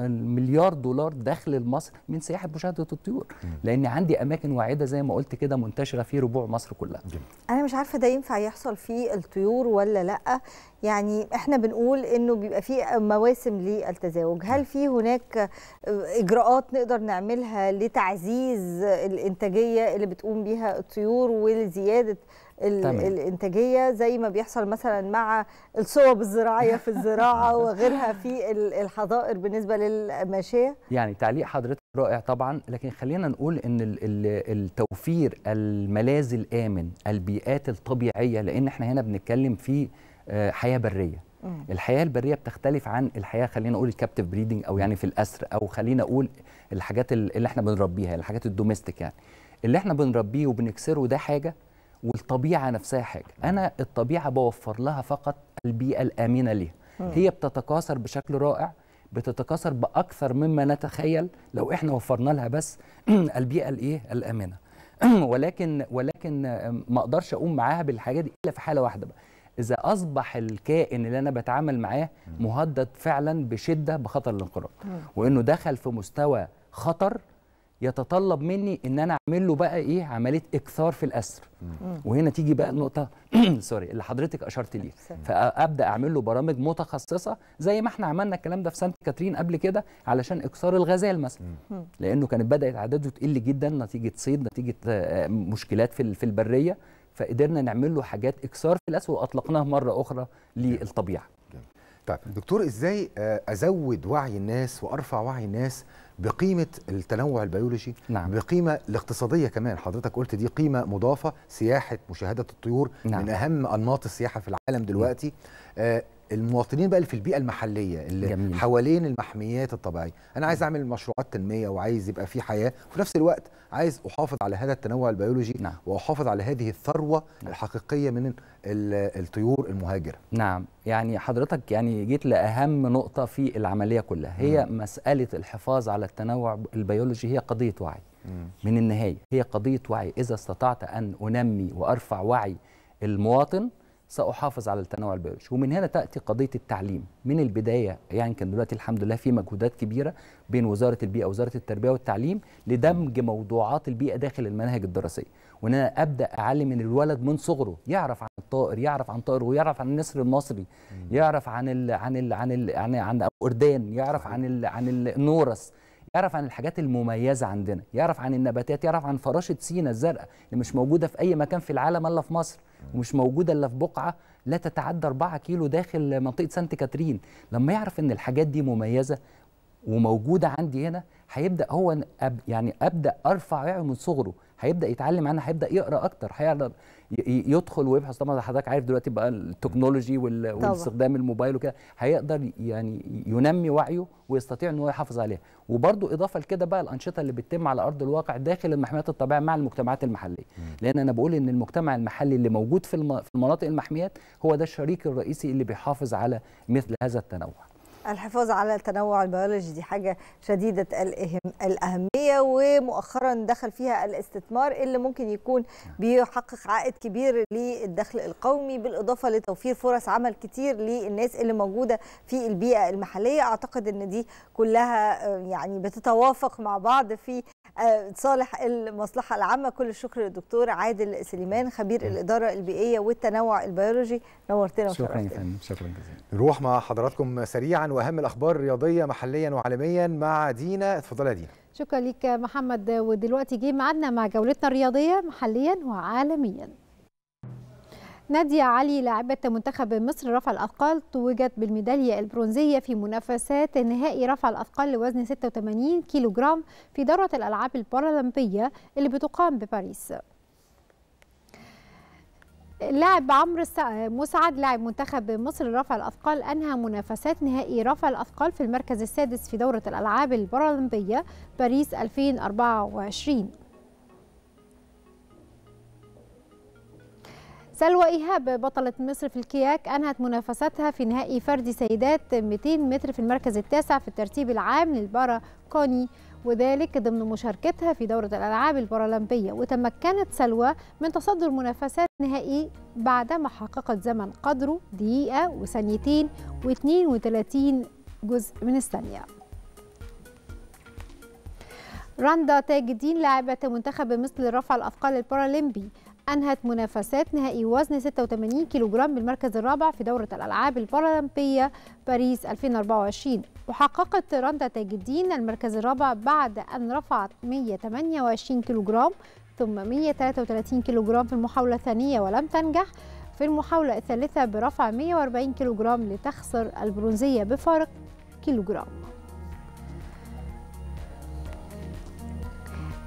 المليار دولار دخل لمصر من سياحه مشاهده الطيور لان عندي اماكن واعده زي ما قلت كده منتشره في ربوع مصر كلها انا مش عارفه ده ينفع يحصل في الطيور ولا لا يعني احنا بنقول انه بيبقى في مواسم للتزاوج هل في هناك اجراءات نقدر نعملها لتعزيز الانتاجيه اللي بتقوم بيها الطيور ولزياده الانتاجيه زي ما بيحصل مثلا مع الصوب الزراعيه في الزراعه [laughs] وغيرها في الحظائر بالنسبه للماشيه يعني تعليق حضرتك رائع طبعا لكن خلينا نقول ان التوفير الملاذ الامن البيئات الطبيعيه لان احنا هنا بنتكلم في آه، حياه بريه الحياه البريه بتختلف عن الحياه خلينا نقول الكابتف بريدنج او يعني في الاسر او خلينا اقول الحاجات اللي احنا بنربيها الحاجات الدوميستيك يعني اللي احنا بنربيه وبنكسره ده حاجه والطبيعه نفسها حاجه انا الطبيعه بوفر لها فقط البيئه الامنه ليها هي بتتكاثر بشكل رائع بتتكاثر باكثر مما نتخيل لو احنا وفرنا لها بس [clears throat] البيئه الايه الامنه [clears throat] ولكن ولكن ما اقدرش اقوم معاها بالحاجه دي الا في حاله واحده بقى اذا اصبح الكائن اللي انا بتعامل معاه مهدد فعلا بشده بخطر الانقراض وانه دخل في مستوى خطر يتطلب مني ان انا اعمل له بقى ايه عمليه اكثار في الاسر وهنا تيجي بقى النقطه [clears throat] سوري اللي حضرتك اشرت ليها فابدا اعمل له برامج متخصصه زي ما احنا عملنا الكلام ده في سانت كاترين قبل كده علشان اكثار الغزال مثلا لانه كانت بدات عدده تقل جدا نتيجه صيد نتيجه آه، مشكلات في في البريه فقدرنا نعمل له حاجات اكثار في الاسر واطلقناها مره اخرى للطبيعه طيب دكتور ازاي آه، ازود وعي الناس وارفع وعي الناس بقيمه التنوع البيولوجي نعم. بقيمه الاقتصاديه كمان حضرتك قلت دي قيمه مضافه سياحه مشاهده الطيور نعم. من اهم انماط السياحه في العالم دلوقتي نعم. آه المواطنين بقى اللي في البيئه المحليه اللي جميل. حوالين المحميات الطبيعيه انا عايز اعمل مشروعات تنميه وعايز يبقى في حياه وفي نفس الوقت عايز احافظ على هذا التنوع البيولوجي نعم. واحافظ على هذه الثروه نعم. الحقيقيه من الطيور المهاجره نعم يعني حضرتك يعني جيت لاهم نقطه في العمليه كلها هي مم. مساله الحفاظ على التنوع البيولوجي هي قضيه وعي مم. من النهايه هي قضيه وعي اذا استطعت ان انمي وارفع وعي المواطن ساحافظ على التنوع البيولوجي ومن هنا تاتي قضيه التعليم من البدايه يعني كان دلوقتي الحمد لله في مجهودات كبيره بين وزاره البيئه ووزاره التربيه والتعليم لدمج موضوعات البيئه داخل المناهج الدراسيه وان انا ابدا اعلم ان الولد من صغره يعرف عن الطائر يعرف عن طائر ويعرف عن النسر المصري يعرف عن الـ عن الـ عن الـ عن, عن ابو يعرف عن الـ عن النورس يعرف عن الحاجات المميزة عندنا يعرف عن النباتات يعرف عن فراشة سينا الزرقاء اللي مش موجودة في أي مكان في العالم إلا في مصر ومش موجوده الا في بقعه لا تتعدى 4 كيلو داخل منطقه سانت كاترين لما يعرف ان الحاجات دي مميزه وموجوده عندي هنا هيبدا هو أب يعني ابدا ارفع وعيه من صغره هيبدا يتعلم عنها هيبدا يقرا اكتر هيقدر يدخل ويبحث طبعا حضرتك عارف دلوقتي بقى التكنولوجي واستخدام الموبايل وكده هيقدر يعني ينمي وعيه ويستطيع ان هو يحافظ عليها وبرده اضافه لكده بقى الانشطه اللي بتتم على ارض الواقع داخل المحميات الطبيعيه مع المجتمعات المحليه لان انا بقول ان المجتمع المحلي اللي موجود في المناطق المحميات هو ده الشريك الرئيسي اللي بيحافظ على مثل هذا التنوع الحفاظ على التنوع البيولوجي دي حاجة شديدة الأهمية ومؤخرا دخل فيها الاستثمار اللي ممكن يكون بيحقق عائد كبير للدخل القومي بالإضافة لتوفير فرص عمل كتير للناس اللي موجودة في البيئة المحلية أعتقد أن دي كلها آه، يعني بتتوافق مع بعض في آه، صالح المصلحة العامة كل الشكر للدكتور عادل سليمان خبير الإدارة البيئية والتنوع البيولوجي نورتنا وشرفتنا شكرا جزيلا نروح مع حضراتكم سريعا واهم الاخبار الرياضيه محليا وعالميا مع دينا اتفضلي يا دينا شكرا لك محمد ودلوقتي جه ميعادنا مع جولتنا الرياضيه محليا وعالميا نادية علي لاعبة منتخب مصر رفع الأثقال توجت بالميدالية البرونزية في منافسات نهائي رفع الأثقال لوزن 86 كيلوغرام في دورة الألعاب البارالمبية اللي بتقام بباريس لاعب عمرو مسعد لاعب منتخب مصر لرفع الاثقال انهى منافسات نهائي رفع الاثقال في المركز السادس في دوره الالعاب البارالمبيه باريس 2024 سلوى إيهاب بطلة مصر في الكياك أنهت منافستها في نهائي فردي سيدات 200 متر في المركز التاسع في الترتيب العام للبارا كوني وذلك ضمن مشاركتها في دورة الألعاب البارالمبية وتمكنت سلوى من تصدر منافسات نهائي بعدما حققت زمن قدره دقيقة وثانيتين و32 جزء من الثانية راندا تاج الدين لاعبة منتخب مصر لرفع الأثقال البارالمبي أنهت منافسات نهائي وزن 86 كيلوغرام بالمركز الرابع في دورة الألعاب البارالمبية باريس 2024 وحققت رندا تاج الدين المركز الرابع بعد أن رفعت 128 كيلوغرام ثم 133 كيلوغرام في المحاولة الثانية ولم تنجح في المحاولة الثالثة برفع 140 كيلوغرام لتخسر البرونزية بفارق كيلوغرام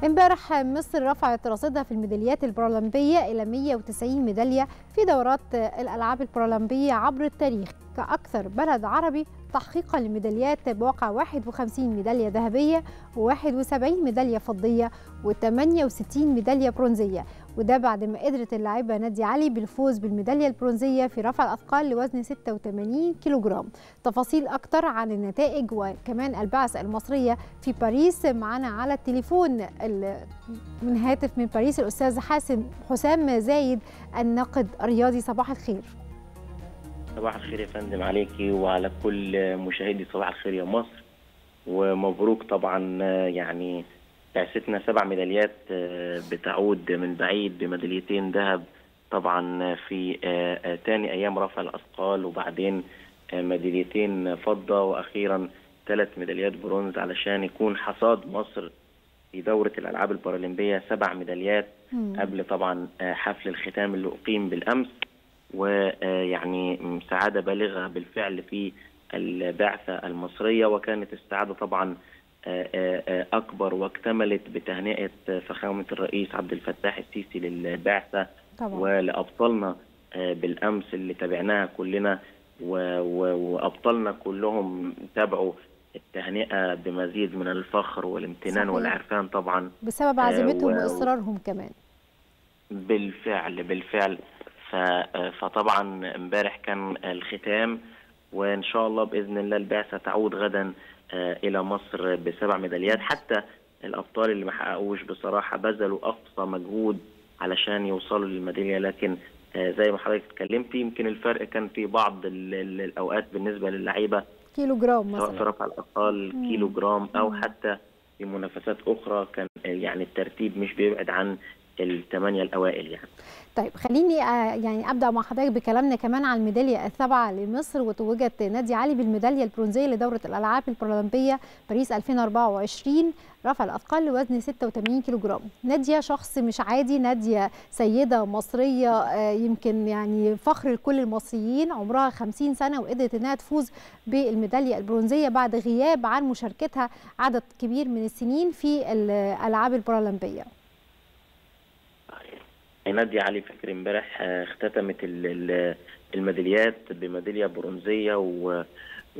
امبارح مصر رفعت رصيدها في الميداليات البارالمبية إلى 190 ميدالية في دورات الألعاب البارالمبية عبر التاريخ كأكثر بلد عربي تحقيقا لميداليات بواقع 51 ميدالية ذهبية و71 ميدالية فضية و68 ميدالية برونزية وده بعد ما قدرت اللاعبة نادي علي بالفوز بالميدالية البرونزية في رفع الأثقال لوزن 86 كيلوغرام تفاصيل أكتر عن النتائج وكمان البعث المصرية في باريس معانا على التليفون من هاتف من باريس الأستاذ حاسم حسام زايد الناقد الرياضي صباح الخير صباح الخير يا فندم عليكي وعلى كل مشاهدي صباح الخير يا مصر ومبروك طبعا يعني كاستنا سبع ميداليات آه، بتعود من بعيد بميداليتين ذهب طبعا في ثاني آه، آه، ايام رفع الاثقال وبعدين ميداليتين فضه واخيرا ثلاث ميداليات برونز علشان يكون حصاد مصر في دورة الألعاب البارالمبية سبع ميداليات قبل طبعا حفل الختام اللي أقيم بالأمس ويعني سعادة بالغة بالفعل في البعثة المصرية وكانت السعادة طبعا آه، آه، آه، اكبر واكتملت بتهنئه فخامه الرئيس عبد الفتاح السيسي للبعثه طبعا. ولابطالنا بالامس اللي تابعناها كلنا وابطالنا كلهم تابعوا التهنئه بمزيد من الفخر والامتنان والعرفان طبعا بسبب عزيمتهم و... واصرارهم كمان بالفعل بالفعل ف... فطبعا امبارح كان الختام وان شاء الله باذن الله البعثه تعود غدا آه، الى مصر بسبع ميداليات حتى الابطال اللي ما حققوش بصراحه بذلوا اقصى مجهود علشان يوصلوا للميداليه لكن آه، زي ما حضرتك اتكلمتي يمكن الفرق كان في بعض الاوقات بالنسبه للعيبه كيلو جرام مثلا في رفع الاثقال كيلو جرام او حتى في منافسات اخرى كان آه، يعني الترتيب مش بيبعد عن الثمانيه الاوائل يعني طيب خليني آه، يعني ابدا مع حضرتك بكلامنا كمان عن الميداليه السبعه لمصر وتوجت نادي علي بالميداليه البرونزيه لدوره الالعاب البارالمبيه باريس 2024 رفع الاثقال لوزن 86 كيلو جرام ناديه شخص مش عادي ناديه سيده مصريه آه، يمكن يعني فخر لكل المصريين عمرها 50 سنه وقدرت انها تفوز بالميداليه البرونزيه بعد غياب عن مشاركتها عدد كبير من السنين في الالعاب البارالمبيه نادي علي فكري امبارح آه، اختتمت الميداليات بميدالية برونزية و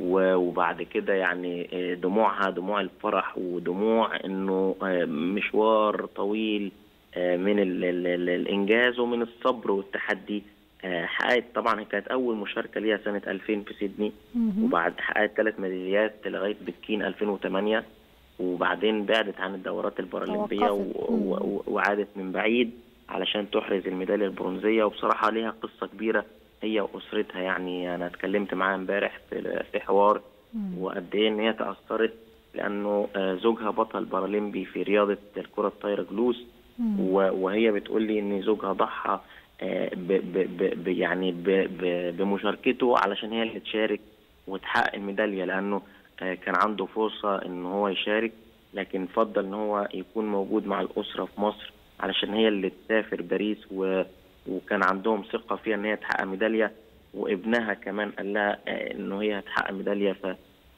وبعد كده يعني آه، دموعها دموع الفرح ودموع انه آه، مشوار طويل من الانجاز ومن الصبر والتحدي حققت طبعا كانت اول مشاركه ليها سنه 2000 في سيدني وبعد حققت ثلاث ميداليات لغايه بكين 2008 وبعدين بعدت عن الدورات البارالمبيه وعادت من بعيد علشان تحرز الميداليه البرونزيه وبصراحه ليها قصه كبيره هي واسرتها يعني انا اتكلمت معاها امبارح في حوار وقد ايه ان هي تاثرت لانه آه، زوجها بطل بارالمبي في رياضه الكره الطايره جلوس وهي بتقول لي ان زوجها ضحى آه، ب ب ب يعني بمشاركته علشان هي اللي تشارك وتحقق الميداليه لانه آه، كان عنده فرصه ان هو يشارك لكن فضل ان هو يكون موجود مع الاسره في مصر علشان هي اللي تسافر باريس و... وكان عندهم ثقه فيها ان هي تحقق ميداليه وابنها كمان قال لها ان هي هتحقق ميداليه ف...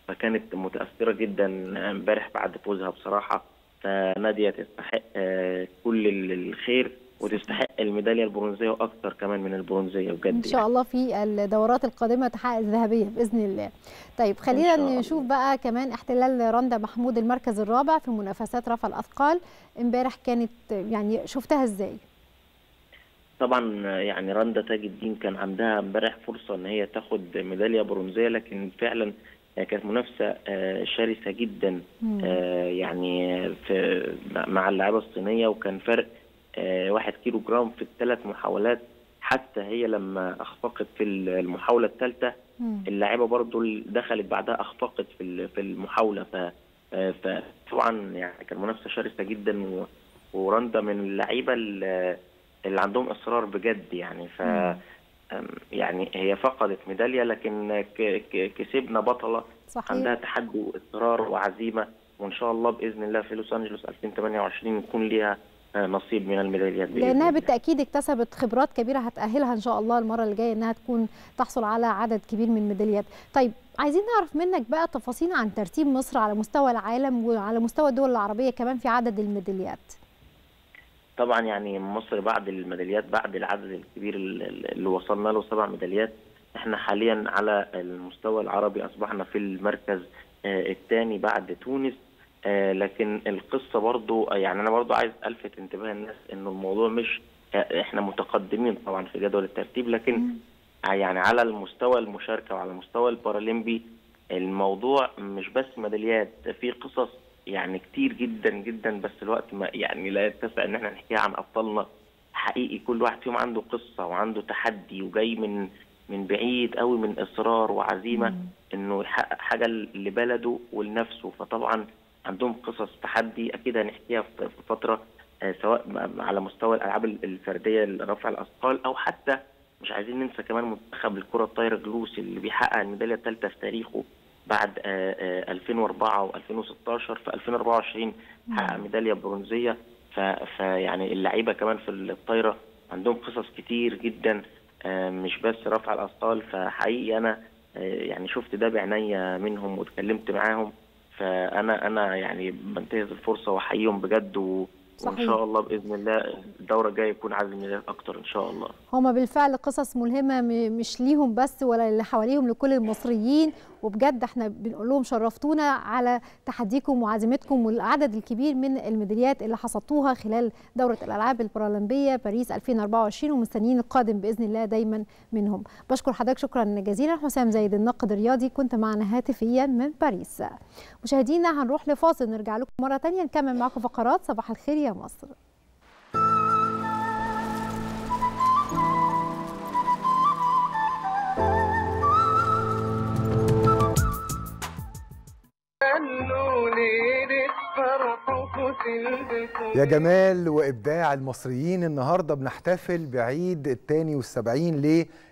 فكانت متاثره جدا امبارح بعد فوزها بصراحه فناديه تستحق آه، كل الخير وتستحق الميداليه البرونزيه واكثر كمان من البرونزيه بجد ان شاء يعني. الله في الدورات القادمه تحقق الذهبيه باذن الله طيب خلينا نشوف بقى كمان احتلال رندا محمود المركز الرابع في منافسات رفع الاثقال امبارح كانت يعني شفتها ازاي طبعا يعني رندا تاج الدين كان عندها امبارح فرصه ان هي تاخد ميداليه برونزيه لكن فعلا كانت منافسه آه، شرسه جدا مم. آه، يعني مع اللعيبه الصينيه وكان فرق 1 آه، كيلو جرام في الثلاث محاولات حتى هي لما اخفقت في المحاوله الثالثه اللاعبه برضو دخلت بعدها اخفقت في في المحاوله ف آه، فطبعا يعني كان منافسه شرسه جدا ورندا من اللعيبه اللي عندهم اصرار بجد يعني ف يعني هي فقدت ميداليه لكن كسبنا بطله صحيح. عندها تحدي واصرار وعزيمه وان شاء الله باذن الله في لوس انجلوس 2028 يكون ليها آه، نصيب من الميداليات لانها بالتاكيد اكتسبت خبرات كبيره هتاهلها ان شاء الله المره اللي جايه انها تكون تحصل على عدد كبير من الميداليات طيب عايزين نعرف منك بقى تفاصيل عن ترتيب مصر على مستوى العالم وعلى مستوى الدول العربيه كمان في عدد الميداليات طبعا يعني مصر بعد الميداليات بعد العدد الكبير اللي وصلنا له سبع ميداليات احنا حاليا على المستوى العربي اصبحنا في المركز آه، الثاني بعد تونس آه، لكن القصه برضو آه، يعني انا برضو عايز الفت انتباه الناس انه الموضوع مش آه، احنا متقدمين طبعا في جدول الترتيب لكن يعني على المستوى المشاركه وعلى المستوى البارالمبي الموضوع مش بس ميداليات في قصص يعني كتير جدا جدا بس الوقت ما يعني لا يتسع ان احنا نحكيها عن ابطالنا حقيقي كل واحد فيهم عنده قصه وعنده تحدي وجاي من من بعيد قوي من اصرار وعزيمه انه يحقق حاجه لبلده ولنفسه فطبعا عندهم قصص تحدي اكيد هنحكيها في فتره آه، سواء على مستوى الالعاب الفرديه لرفع الاثقال او حتى مش عايزين ننسى كمان منتخب الكره الطايره جلوس اللي بيحقق الميداليه الثالثه في تاريخه بعد 2004 آه، آه، و2016 في 2024 حقق ميداليه برونزيه فيعني اللعيبه كمان في الطايره عندهم قصص كتير جدا مش بس رفع الاثقال فحقيقي انا يعني شفت ده بعينيا منهم واتكلمت معاهم فانا انا يعني بنتهز الفرصه واحييهم بجد و صحيح. وان شاء الله باذن الله الدوره الجايه يكون عدد الميلاد اكتر ان شاء الله هما بالفعل قصص ملهمه مش ليهم بس ولا اللي حواليهم لكل المصريين وبجد احنا بنقول لهم شرفتونا على تحديكم وعزيمتكم والعدد الكبير من الميداليات اللي حصدتوها خلال دوره الالعاب البارالمبيه باريس 2024 ومستنيين القادم باذن الله دايما منهم بشكر حضرتك شكرا جزيلا حسام زايد الناقد الرياضي كنت معنا هاتفيا من باريس مشاهدينا هنروح لفاصل نرجع لكم مره ثانيه نكمل معكم فقرات صباح الخير يا مصر يا جمال وإبداع المصريين النهاردة بنحتفل بعيد ال والسبعين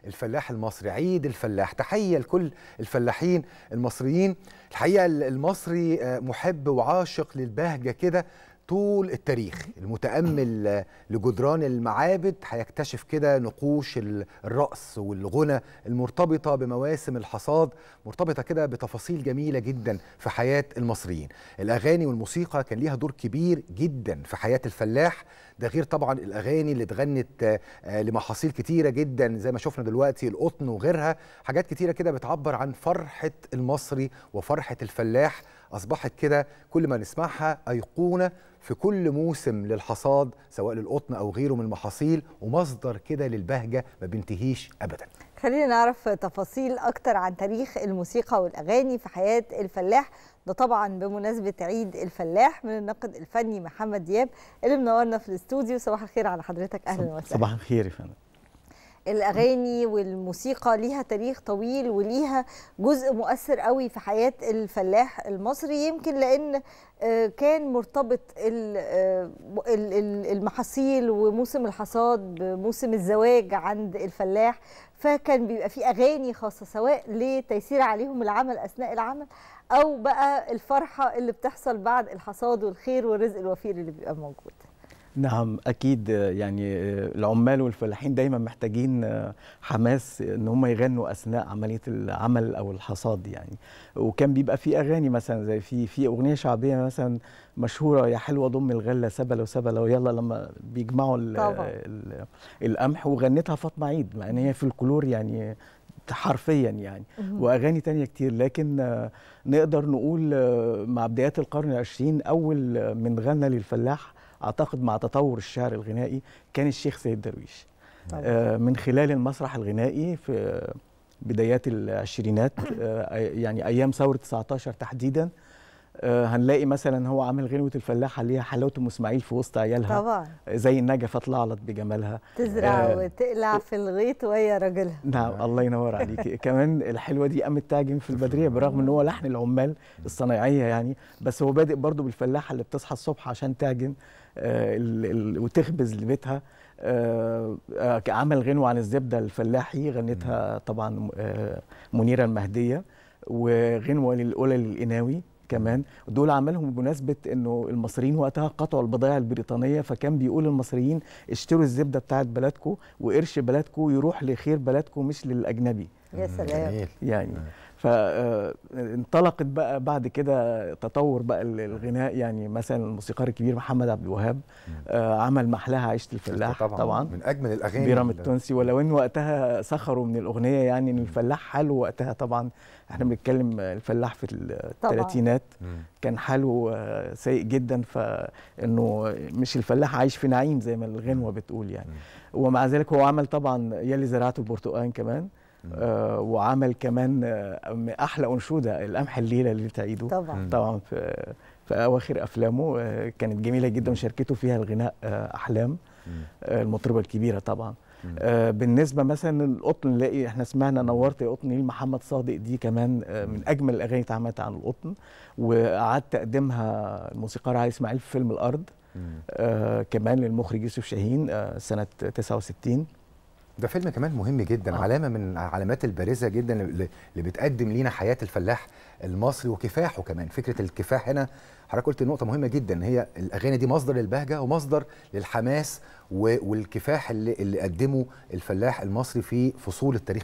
للفلاح المصري عيد الفلاح تحية لكل الفلاحين المصريين الحقيقة المصري آه، محب وعاشق للبهجة كده طول التاريخ المتأمل لجدران المعابد هيكتشف كده نقوش الرأس والغنى المرتبطة بمواسم الحصاد مرتبطة كده بتفاصيل جميلة جدا في حياة المصريين الأغاني والموسيقى كان ليها دور كبير جدا في حياة الفلاح ده غير طبعا الأغاني اللي اتغنت آه، لمحاصيل كتيرة جدا زي ما شفنا دلوقتي القطن وغيرها حاجات كتيرة كده بتعبر عن فرحة المصري وفرحة الفلاح أصبحت كده كل ما نسمعها أيقونة في كل موسم للحصاد سواء للقطن او غيره من المحاصيل ومصدر كده للبهجه ما بينتهيش ابدا خلينا نعرف تفاصيل اكتر عن تاريخ الموسيقى والاغاني في حياه الفلاح ده طبعا بمناسبه عيد الفلاح من الناقد الفني محمد دياب اللي منورنا في الاستوديو صباح الخير على حضرتك اهلا وسهلا صباح الخير يا فندم الاغاني والموسيقى ليها تاريخ طويل وليها جزء مؤثر قوي في حياه الفلاح المصري يمكن لان آه، كان مرتبط آه، المحاصيل وموسم الحصاد بموسم الزواج عند الفلاح فكان بيبقى في اغاني خاصه سواء لتيسير عليهم العمل اثناء العمل او بقى الفرحه اللي بتحصل بعد الحصاد والخير والرزق الوفير اللي بيبقى موجود نعم اكيد يعني العمال والفلاحين دايما محتاجين آه، حماس ان هم يغنوا اثناء عمليه العمل او الحصاد يعني وكان بيبقى في اغاني مثلا زي في في اغنيه شعبيه مثلا مشهوره يا حلوه ضم الغله سبله وسبله ويلا لما بيجمعوا ال القمح وغنتها فاطمه عيد مع ان هي في الكلور يعني حرفيا يعني واغاني تانية كتير لكن آه، نقدر نقول آه، مع بدايات القرن العشرين اول من غنى للفلاح اعتقد مع تطور الشعر الغنائي كان الشيخ سيد درويش آه من خلال المسرح الغنائي في بدايات العشرينات آه يعني ايام ثوره 19 تحديدا آه هنلاقي مثلا هو عامل غنوه الفلاحه اللي هي حلاوه ام اسماعيل في وسط عيالها طبعا زي النجفه طلعلت بجمالها تزرع آه وتقلع في الغيط وهي راجلها نعم الله ينور عليكي [laughs] كمان الحلوه دي قامت تعجن في البدريه برغم ان هو لحن العمال الصنايعيه يعني بس هو بادئ برضه بالفلاحه اللي بتصحى الصبح عشان تعجن آه، وتخبز لبيتها آه، آه، عمل غنوة عن الزبدة الفلاحي غنتها طبعا منيرة المهدية وغنوة للأولى للإناوي كمان دول عملهم بمناسبه انه المصريين وقتها قطعوا البضائع البريطانيه فكان بيقول المصريين اشتروا الزبده بتاعت بلدكم وقرش بلدكم يروح لخير بلدكم مش للاجنبي يا سلام يعني فانطلقت آه، بقى بعد كده تطور بقى الغناء يعني مثلا الموسيقار الكبير محمد عبد الوهاب آه، عمل محلاها عيشه الفلاح طبعا, طبعا من اجمل الاغاني بيرام التونسي ولو ان وقتها سخروا من الاغنيه يعني ان الفلاح حاله وقتها طبعا احنا بنتكلم الفلاح في الثلاثينات كان حاله سيء جدا فانه مش الفلاح عايش في نعيم زي ما الغنوه بتقول يعني ومع ذلك هو عمل طبعا يلي زرعته البرتقال كمان آه، وعمل كمان آه، احلى انشوده القمح الليله اللي تعيده طبعا طبعا في, في اواخر افلامه آه، كانت جميله جدا وشاركته فيها الغناء احلام المطربه الكبيره طبعا بالنسبه مثلا القطن نلاقي احنا سمعنا نورت يا قطن نيل محمد صادق دي كمان من اجمل الاغاني اللي اتعملت عن القطن واعاد تقديمها الموسيقار علي اسماعيل في فيلم الارض آه كمان للمخرج يوسف شاهين آه سنه 69 ده فيلم كمان مهم جدا آه. علامه من العلامات البارزه جدا اللي بتقدم لينا حياه الفلاح المصري وكفاحه كمان فكره الكفاح هنا حضرتك قلت نقطه مهمه جدا ان هي الاغاني دي مصدر للبهجه ومصدر للحماس والكفاح اللي, اللي قدمه الفلاح المصري في فصول التاريخ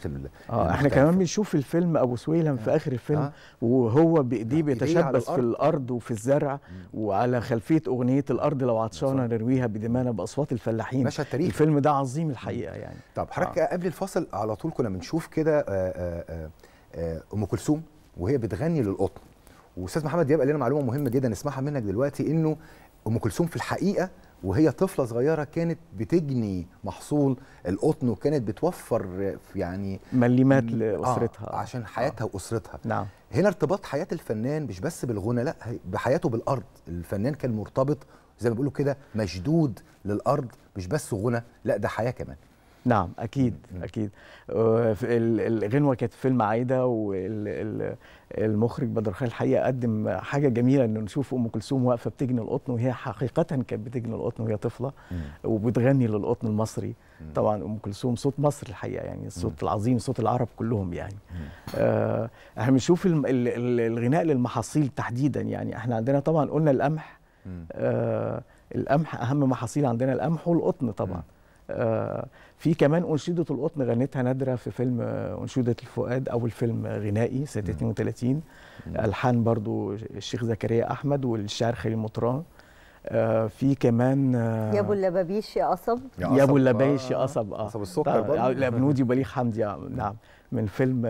اه احنا كمان بنشوف الفيلم ابو سويلم آه. في اخر الفيلم آه. وهو بايديه آه. بيتشبث في الارض وفي الزرع وعلى خلفيه اغنيه الارض لو عطشانه نرويها بدمانا باصوات الفلاحين مشهد تاريخي الفيلم ده عظيم الحقيقه يعني طب حضرتك آه. قبل الفاصل على طول كنا بنشوف كده آه، آه، آه، ام كلثوم وهي بتغني للقطن واستاذ محمد دياب قال لنا معلومه مهمه جدا نسمعها منك دلوقتي انه ام كلثوم في الحقيقه وهي طفله صغيره كانت بتجني محصول القطن وكانت بتوفر يعني مليمات آه، لاسرتها آه عشان حياتها آه. واسرتها نعم هنا ارتباط حياه الفنان مش بس بالغنى لا بحياته بالارض الفنان كان مرتبط زي ما بيقولوا كده مشدود للارض مش بس غنى لا ده حياه كمان نعم اكيد اكيد آه، الغنوه كانت في فيلم عايده والمخرج بدر خالد الحقيقه قدم حاجه جميله ان نشوف ام كلثوم واقفه بتجني القطن وهي حقيقه كانت بتجني القطن وهي طفله وبتغني للقطن المصري طبعا ام كلثوم صوت مصر الحقيقه يعني الصوت العظيم صوت العرب كلهم يعني آه احنا بنشوف الغناء للمحاصيل تحديدا يعني احنا عندنا طبعا قلنا القمح آه القمح اهم محاصيل عندنا القمح والقطن طبعا آه، في كمان انشوده القطن غنتها نادره في فيلم آه، انشوده الفؤاد اول فيلم غنائي سنه 32 الحان برضو الشيخ زكريا احمد والشاعر خليل مطران آه، في كمان آه، يا ابو اللبابيش يا قصب يا ابو اللبابيش يا قصب اه قصب السكر برضه لابنودي وبليغ حمدي نعم من فيلم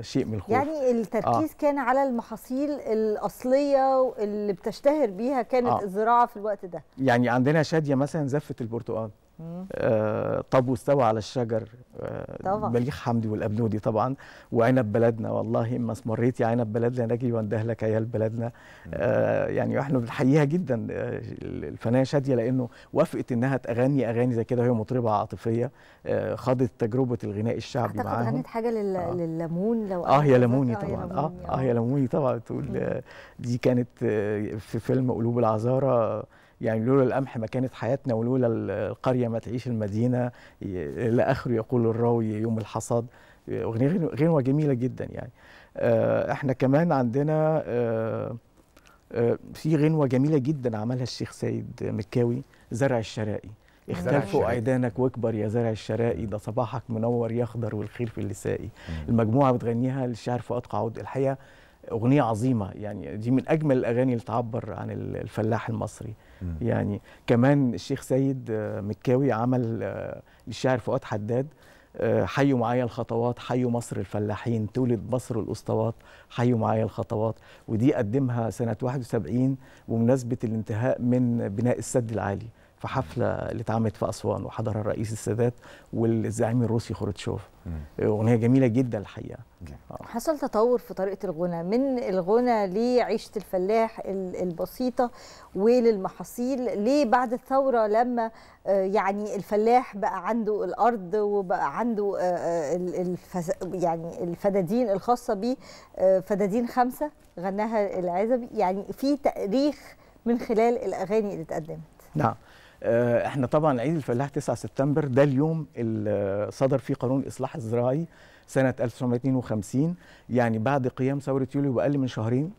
شيء من الخوف يعني التركيز آه. كان على المحاصيل الاصليه اللي بتشتهر بيها كانت آه. الزراعه في الوقت ده يعني عندنا شاديه مثلا زفه البرتقال آه طب واستوى على الشجر آه مليح حمدي والابنودي طبعا وعنب بلدنا والله اما اسمريت يا عنب بلدنا نجي واندهلك يا بلدنا آه يعني احنا بنحييها جدا آه، الفنانه شاديه لانه وافقت انها تغني اغاني زي كده وهي مطربه عاطفيه آه، خاضت تجربه الغناء الشعبي معاها اعتقد غنت حاجه لل... آه. للليمون لو اه يا ليموني آه، طبعا اه اه يا ليموني طبعا تقول دي كانت في فيلم قلوب العذاره يعني لولا القمح ما كانت حياتنا ولولا القريه ما تعيش المدينه الى اخره يقول الراوي يوم الحصاد اغنيه غنوه جميله جدا يعني آه، احنا كمان عندنا آه، آه، في غنوه جميله جدا عملها الشيخ سيد مكاوي زرع الشرائي اختلفوا عيدانك واكبر يا زرع الشرائي ده صباحك منور يخضر والخير في اللسائي المجموعه بتغنيها للشاعر فؤاد قعود الحقيقه اغنيه عظيمه يعني دي من اجمل الاغاني اللي تعبر عن الفلاح المصري مم. يعني كمان الشيخ سيد آه، مكاوي عمل آه، للشاعر فؤاد حداد آه، حيوا معايا الخطوات حيوا مصر الفلاحين تولد مصر الاسطوات حيوا معايا الخطوات ودي قدمها سنه 71 بمناسبه الانتهاء من بناء السد العالي في حفله اللي اتعملت في اسوان وحضرها الرئيس السادات والزعيم الروسي خروتشوف اغنيه جميله جدا الحقيقه آه. حصل تطور في طريقه الغنى من الغنى لعيشه الفلاح البسيطه وللمحاصيل ليه بعد الثوره لما آه، يعني الفلاح بقى عنده الارض وبقى عنده آه، آه، الفز... يعني الفدادين الخاصه بيه فدادين خمسه غناها العزبي يعني في تاريخ من خلال الاغاني اللي اتقدمت نعم آه، احنا طبعا عيد الفلاح 9 سبتمبر ده اليوم اللي آه، صدر فيه قانون الاصلاح الزراعي سنه 1952 يعني بعد قيام ثوره يوليو باقل من شهرين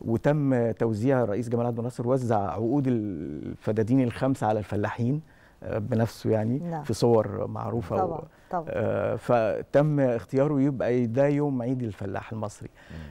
وتم توزيع الرئيس جمال عبد الناصر وزع عقود الفدادين الخمسه على الفلاحين آه، بنفسه يعني لا. نعم. في صور معروفه طبعا. و... طبعا. آه فتم اختياره يبقى ده يوم عيد الفلاح المصري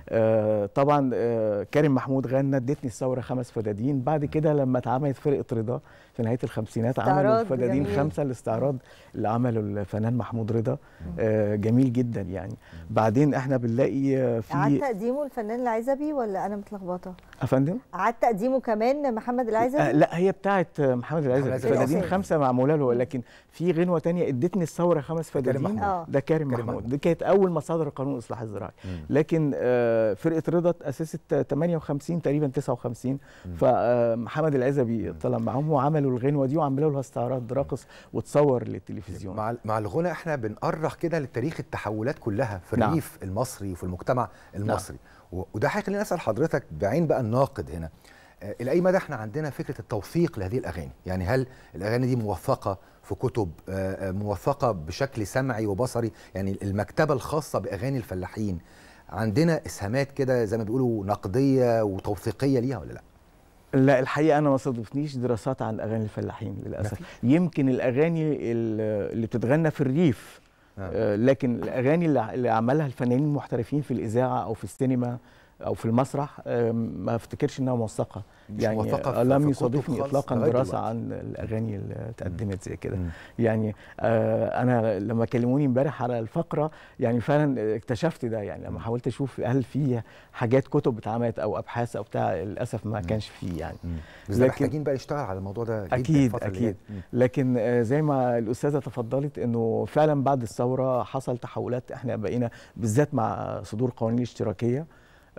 آه طبعا آه كريم محمود غنى ادتني الثوره خمس فدادين بعد كده لما اتعملت فرقه رضا في نهايه الخمسينات عملوا الفدادين جميل. خمسه الاستعراض اللي عمله الفنان محمود رضا آه جميل جدا يعني بعدين احنا بنلاقي آه، في عاد تقديمه الفنان العزبي ولا انا متلخبطه افندم عاد تقديمه كمان محمد العزبي آه لا هي بتاعه محمد العزبي فدادين خمسه معموله له لكن في غنوه ثانيه ادتني الثوره خمس مصطفى محمود آه. ده كريم محمود. محمود دي كانت اول مصادر قانون الاصلاح الزراعي لكن آه، فرقه رضا تاسست 58 تقريبا 59 فمحمد آه، العزبي طلع معاهم وعملوا الغنوه دي وعملوا لها استعراض راقص وتصور للتلفزيون مع مع الغنى احنا بنأرخ كده لتاريخ التحولات كلها في نعم. الريف نعم. المصري وفي المجتمع نعم. المصري نعم. وده هيخليني اسال حضرتك بعين بقى الناقد هنا آه، الى اي مدى احنا عندنا فكره التوثيق لهذه الاغاني يعني هل الاغاني دي موثقه في كتب آه، آه، موثقه بشكل سمعي وبصري يعني المكتبه الخاصه باغاني الفلاحين عندنا اسهامات كده زي ما بيقولوا نقديه وتوثيقيه ليها ولا لا لا الحقيقه انا ما صادفتنيش دراسات عن اغاني الفلاحين للاسف يمكن الاغاني اللي بتتغنى في الريف نعم. آه. لكن الاغاني اللي عملها الفنانين المحترفين في الاذاعه او في السينما او في المسرح آه، ما افتكرش انها موثقه يعني موثقة لم يصادفني اطلاقا دراسه عن الاغاني اللي اتقدمت زي كده يعني آه، انا لما كلموني امبارح على الفقره يعني فعلا اكتشفت ده يعني لما حاولت اشوف هل في حاجات كتب اتعملت او ابحاث او بتاع للاسف ما كانش فيه يعني بس لكن محتاجين بقى يشتغل على الموضوع ده اكيد اكيد لكن آه، زي ما الاستاذه تفضلت انه فعلا بعد الثوره حصل تحولات احنا بقينا بالذات مع صدور قوانين الاشتراكيه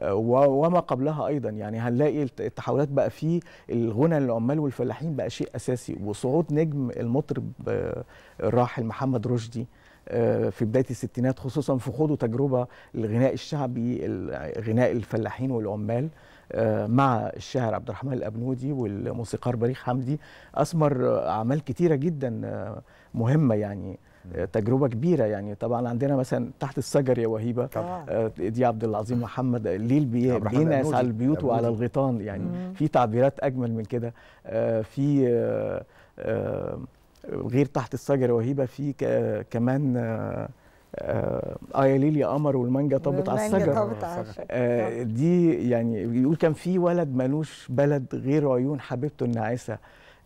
وما قبلها ايضا يعني هنلاقي التحولات بقى في الغنى للعمال والفلاحين بقى شيء اساسي وصعود نجم المطرب آه، الراحل محمد رشدي آه، في بدايه الستينات خصوصا في خوضه تجربه الغناء الشعبي غناء الفلاحين والعمال آه، مع الشاعر عبد الرحمن الابنودي والموسيقار بريخ حمدي اثمر اعمال كثيره جدا مهمه يعني تجربه كبيره يعني طبعا عندنا مثلا تحت الشجر يا وهيبه آه. دي عبد العظيم محمد الليل آه، بيناس على البيوت وعلى الغيطان يعني مم. في تعبيرات اجمل من كده آه، في آه، غير تحت الشجر وهيبه في كمان آه يا آية ليل يا قمر والمانجا طابت على الشجر نعم. دي يعني بيقول كان في ولد ملوش بلد غير عيون حبيبته الناعسه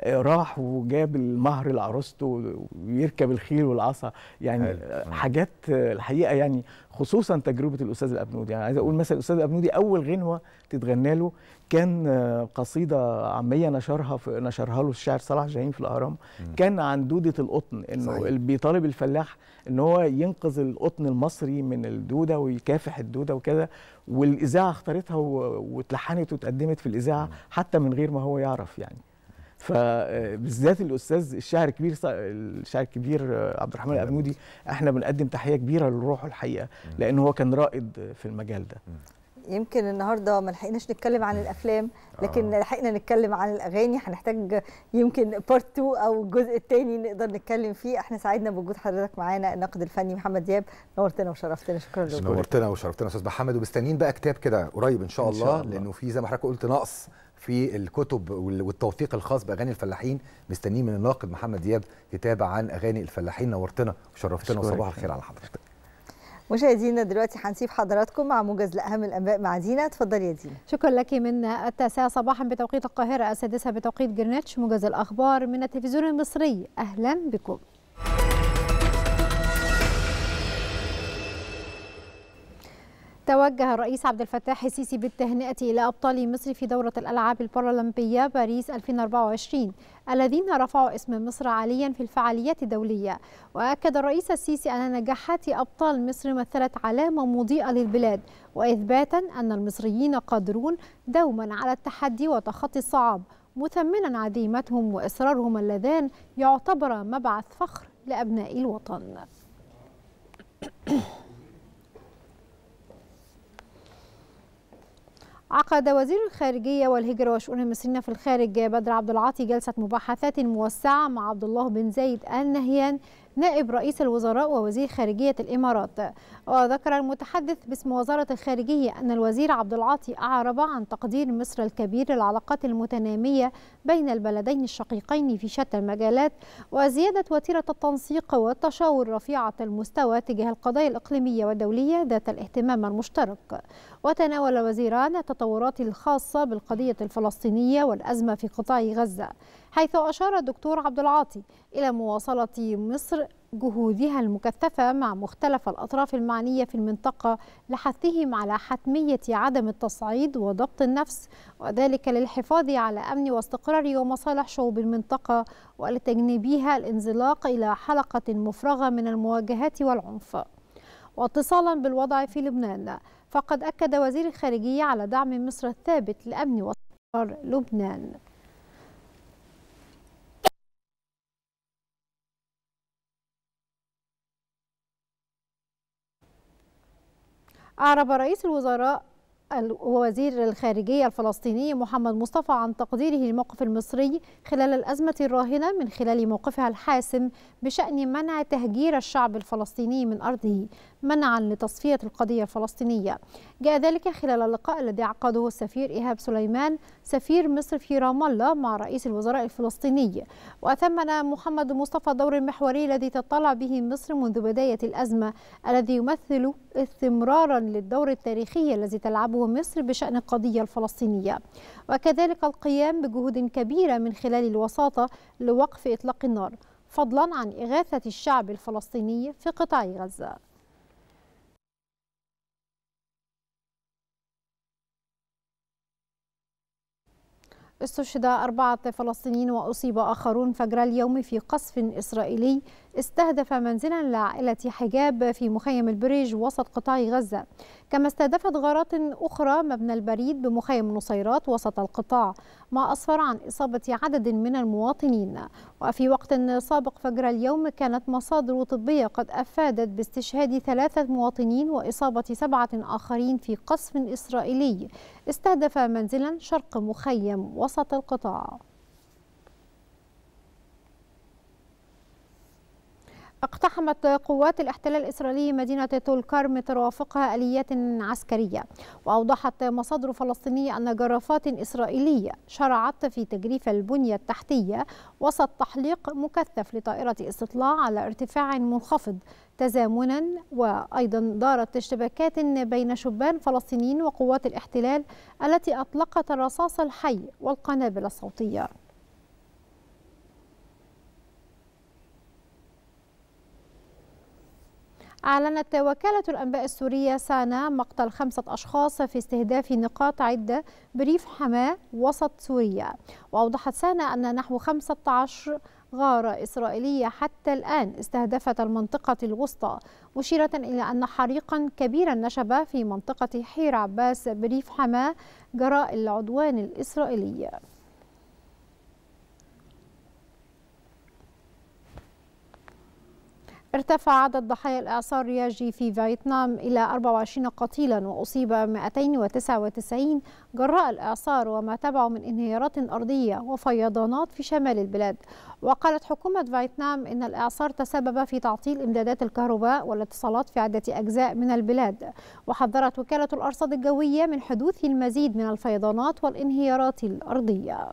آه، راح وجاب المهر لعروسته ويركب الخيل والعصا يعني آه، آه. حاجات الحقيقه يعني خصوصا تجربه الاستاذ الابنودي يعني عايز اقول مثلا الاستاذ الابنودي اول غنوه تتغنى له كان قصيده عاميه نشرها في نشرها له الشاعر صلاح جاهين في الاهرام كان عن دوده القطن انه بيطالب الفلاح ان هو ينقذ القطن المصري من الدوده ويكافح الدوده وكذا والاذاعه اختارتها واتلحنت واتقدمت في الاذاعه حتى من غير ما هو يعرف يعني فبالذات آه، الاستاذ الشاعر الكبير الشاعر الكبير آه، عبد الرحمن الابنودي احنا بنقدم تحيه كبيره لروحه الحقيقه لان هو كان رائد في المجال ده يمكن النهارده ما لحقناش نتكلم عن الافلام آه. لكن لحقنا نتكلم عن الاغاني هنحتاج يمكن بارت 2 او الجزء الثاني نقدر نتكلم فيه احنا سعدنا بوجود حضرتك معانا الناقد الفني محمد دياب نورتنا وشرفتنا شكرا لك نورتنا وشرفتنا استاذ محمد ومستنيين بقى كتاب كده قريب ان شاء الله, إن شاء الله. لانه في زي ما حضرتك قلت نقص في الكتب والتوثيق الخاص باغاني الفلاحين مستنيين من الناقد محمد دياب كتاب عن اغاني الفلاحين نورتنا وشرفتنا وصباح الخير على حضرتك مشاهدينا دلوقتي هنسيب حضراتكم مع موجز لاهم الانباء مع دينا اتفضلي يا دينا شكرا لك من التاسعه صباحا بتوقيت القاهره السادسه بتوقيت جرينتش موجز الاخبار من التلفزيون المصري اهلا بكم توجه الرئيس عبد الفتاح السيسي بالتهنئة إلى أبطال مصر في دورة الألعاب البارالمبية باريس 2024 الذين رفعوا اسم مصر عاليا في الفعاليات الدولية وأكد الرئيس السيسي أن نجاحات أبطال مصر مثلت علامة مضيئة للبلاد وإثباتا أن المصريين قادرون دوما على التحدي وتخطي الصعاب مثمنا عزيمتهم وإصرارهم اللذان يعتبر مبعث فخر لأبناء الوطن عقد وزير الخارجية والهجرة وشؤون المصريين في الخارج بدر عبد العاطي جلسة مباحثات موسعة مع عبد الله بن زايد النهيان نائب رئيس الوزراء ووزير خارجية الإمارات وذكر المتحدث باسم وزارة الخارجية أن الوزير عبد العاطي أعرب عن تقدير مصر الكبير للعلاقات المتنامية بين البلدين الشقيقين في شتى المجالات وزيادة وتيرة التنسيق والتشاور رفيعة المستوى تجاه القضايا الإقليمية والدولية ذات الاهتمام المشترك وتناول الوزيران التطورات الخاصة بالقضية الفلسطينية والأزمة في قطاع غزة حيث أشار الدكتور عبد العاطي إلى مواصلة مصر جهودها المكثفة مع مختلف الأطراف المعنية في المنطقة لحثهم على حتمية عدم التصعيد وضبط النفس وذلك للحفاظ على أمن واستقرار ومصالح شعوب المنطقة ولتجنبها الانزلاق إلى حلقة مفرغة من المواجهات والعنف واتصالا بالوضع في لبنان فقد أكد وزير الخارجية على دعم مصر الثابت لأمن واستقرار لبنان أعرب رئيس الوزراء وزير الخارجية الفلسطيني محمد مصطفى عن تقديره للموقف المصري خلال الأزمة الراهنة من خلال موقفها الحاسم بشأن منع تهجير الشعب الفلسطيني من أرضه منعا لتصفية القضية الفلسطينية جاء ذلك خلال اللقاء الذي عقده السفير إيهاب سليمان سفير مصر في رام الله مع رئيس الوزراء الفلسطيني وأثمن محمد مصطفى الدور المحوري الذي تطلع به مصر منذ بداية الأزمة الذي يمثل استمرارا للدور التاريخي الذي تلعبه مصر بشأن القضية الفلسطينية وكذلك القيام بجهود كبيرة من خلال الوساطة لوقف إطلاق النار فضلا عن إغاثة الشعب الفلسطيني في قطاع غزة استشهد أربعة فلسطينيين وأصيب آخرون فجر اليوم في قصف إسرائيلي استهدف منزلا لعائلة حجاب في مخيم البريج وسط قطاع غزة كما استهدفت غارات أخرى مبنى البريد بمخيم نصيرات وسط القطاع ما أسفر عن إصابة عدد من المواطنين وفي وقت سابق فجر اليوم كانت مصادر طبية قد أفادت باستشهاد ثلاثة مواطنين وإصابة سبعة آخرين في قصف إسرائيلي استهدف منزلا شرق مخيم وسط القطاع اقتحمت قوات الاحتلال الإسرائيلي مدينة طول كرم ترافقها آليات عسكرية وأوضحت مصادر فلسطينية أن جرافات إسرائيلية شرعت في تجريف البنية التحتية وسط تحليق مكثف لطائرة استطلاع على ارتفاع منخفض تزامنا وأيضا دارت اشتباكات بين شبان فلسطينيين وقوات الاحتلال التي أطلقت الرصاص الحي والقنابل الصوتية أعلنت وكالة الأنباء السورية سانا مقتل خمسة أشخاص في استهداف نقاط عدة بريف حماة وسط سوريا وأوضحت سانا أن نحو 15 غارة إسرائيلية حتى الآن استهدفت المنطقة الوسطى مشيرة إلى أن حريقا كبيرا نشب في منطقة حير عباس بريف حماة جراء العدوان الإسرائيلي ارتفع عدد ضحايا الإعصار رياجي في فيتنام إلى 24 قتيلا وأصيب 299 جراء الإعصار وما تبعه من انهيارات أرضية وفيضانات في شمال البلاد وقالت حكومة فيتنام إن الإعصار تسبب في تعطيل إمدادات الكهرباء والاتصالات في عدة أجزاء من البلاد وحذرت وكالة الأرصاد الجوية من حدوث المزيد من الفيضانات والانهيارات الأرضية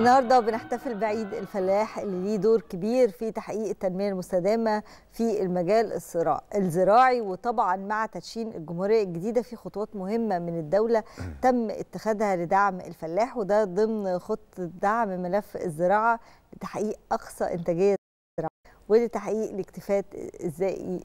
النهارده بنحتفل بعيد الفلاح اللي ليه دور كبير في تحقيق التنميه المستدامه في المجال الصراع الزراعي وطبعا مع تدشين الجمهوريه الجديده في خطوات مهمه من الدوله تم اتخاذها لدعم الفلاح وده ضمن خطه دعم ملف الزراعه لتحقيق اقصى انتاجيه ولتحقيق الاكتفاء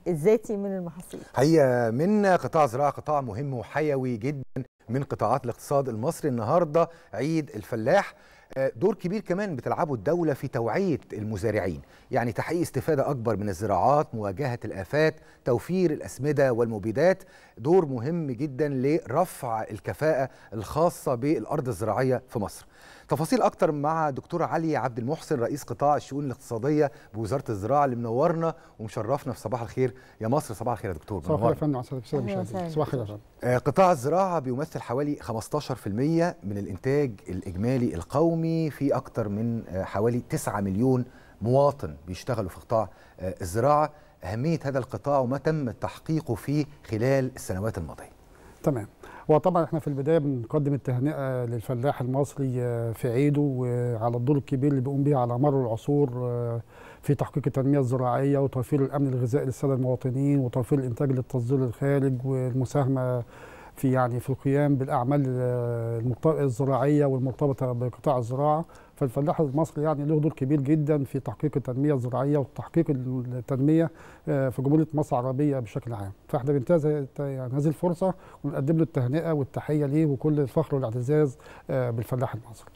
الذاتي من المحاصيل. هي من قطاع الزراعه قطاع مهم وحيوي جدا من قطاعات الاقتصاد المصري النهارده عيد الفلاح دور كبير كمان بتلعبه الدولة في توعية المزارعين يعني تحقيق استفادة أكبر من الزراعات مواجهة الآفات توفير الأسمدة والمبيدات دور مهم جدا لرفع الكفاءة الخاصة بالأرض الزراعية في مصر تفاصيل اكتر مع دكتور علي عبد المحسن رئيس قطاع الشؤون الاقتصاديه بوزاره الزراعه اللي منورنا ومشرفنا في صباح الخير يا مصر صباح الخير يا دكتور صباح الخير يا فندم صباح الخير آه، قطاع الزراعه بيمثل حوالي 15% من الانتاج الاجمالي القومي في اكتر من آه، حوالي 9 مليون مواطن بيشتغلوا في قطاع آه، الزراعه اهميه هذا القطاع وما تم تحقيقه فيه خلال السنوات الماضيه تمام وطبعا احنا في البدايه بنقدم التهنئه للفلاح المصري آه، في عيده وعلى الدور الكبير اللي بيقوم بيه على مر العصور آه، في تحقيق التنميه الزراعيه وتوفير الامن الغذائي للساده المواطنين وتوفير الانتاج للتصدير للخارج والمساهمه في يعني في القيام بالاعمال آه، الزراعيه والمرتبطه بقطاع الزراعه فالفلاح المصري يعني له دور كبير جدا في تحقيق التنميه الزراعيه وتحقيق التنميه آه، في جمهوريه مصر العربيه بشكل عام فاحنا بننتهز يعني هذه الفرصه ونقدم له التهنئه والتحيه ليه وكل الفخر والاعتزاز آه، بالفلاح المصري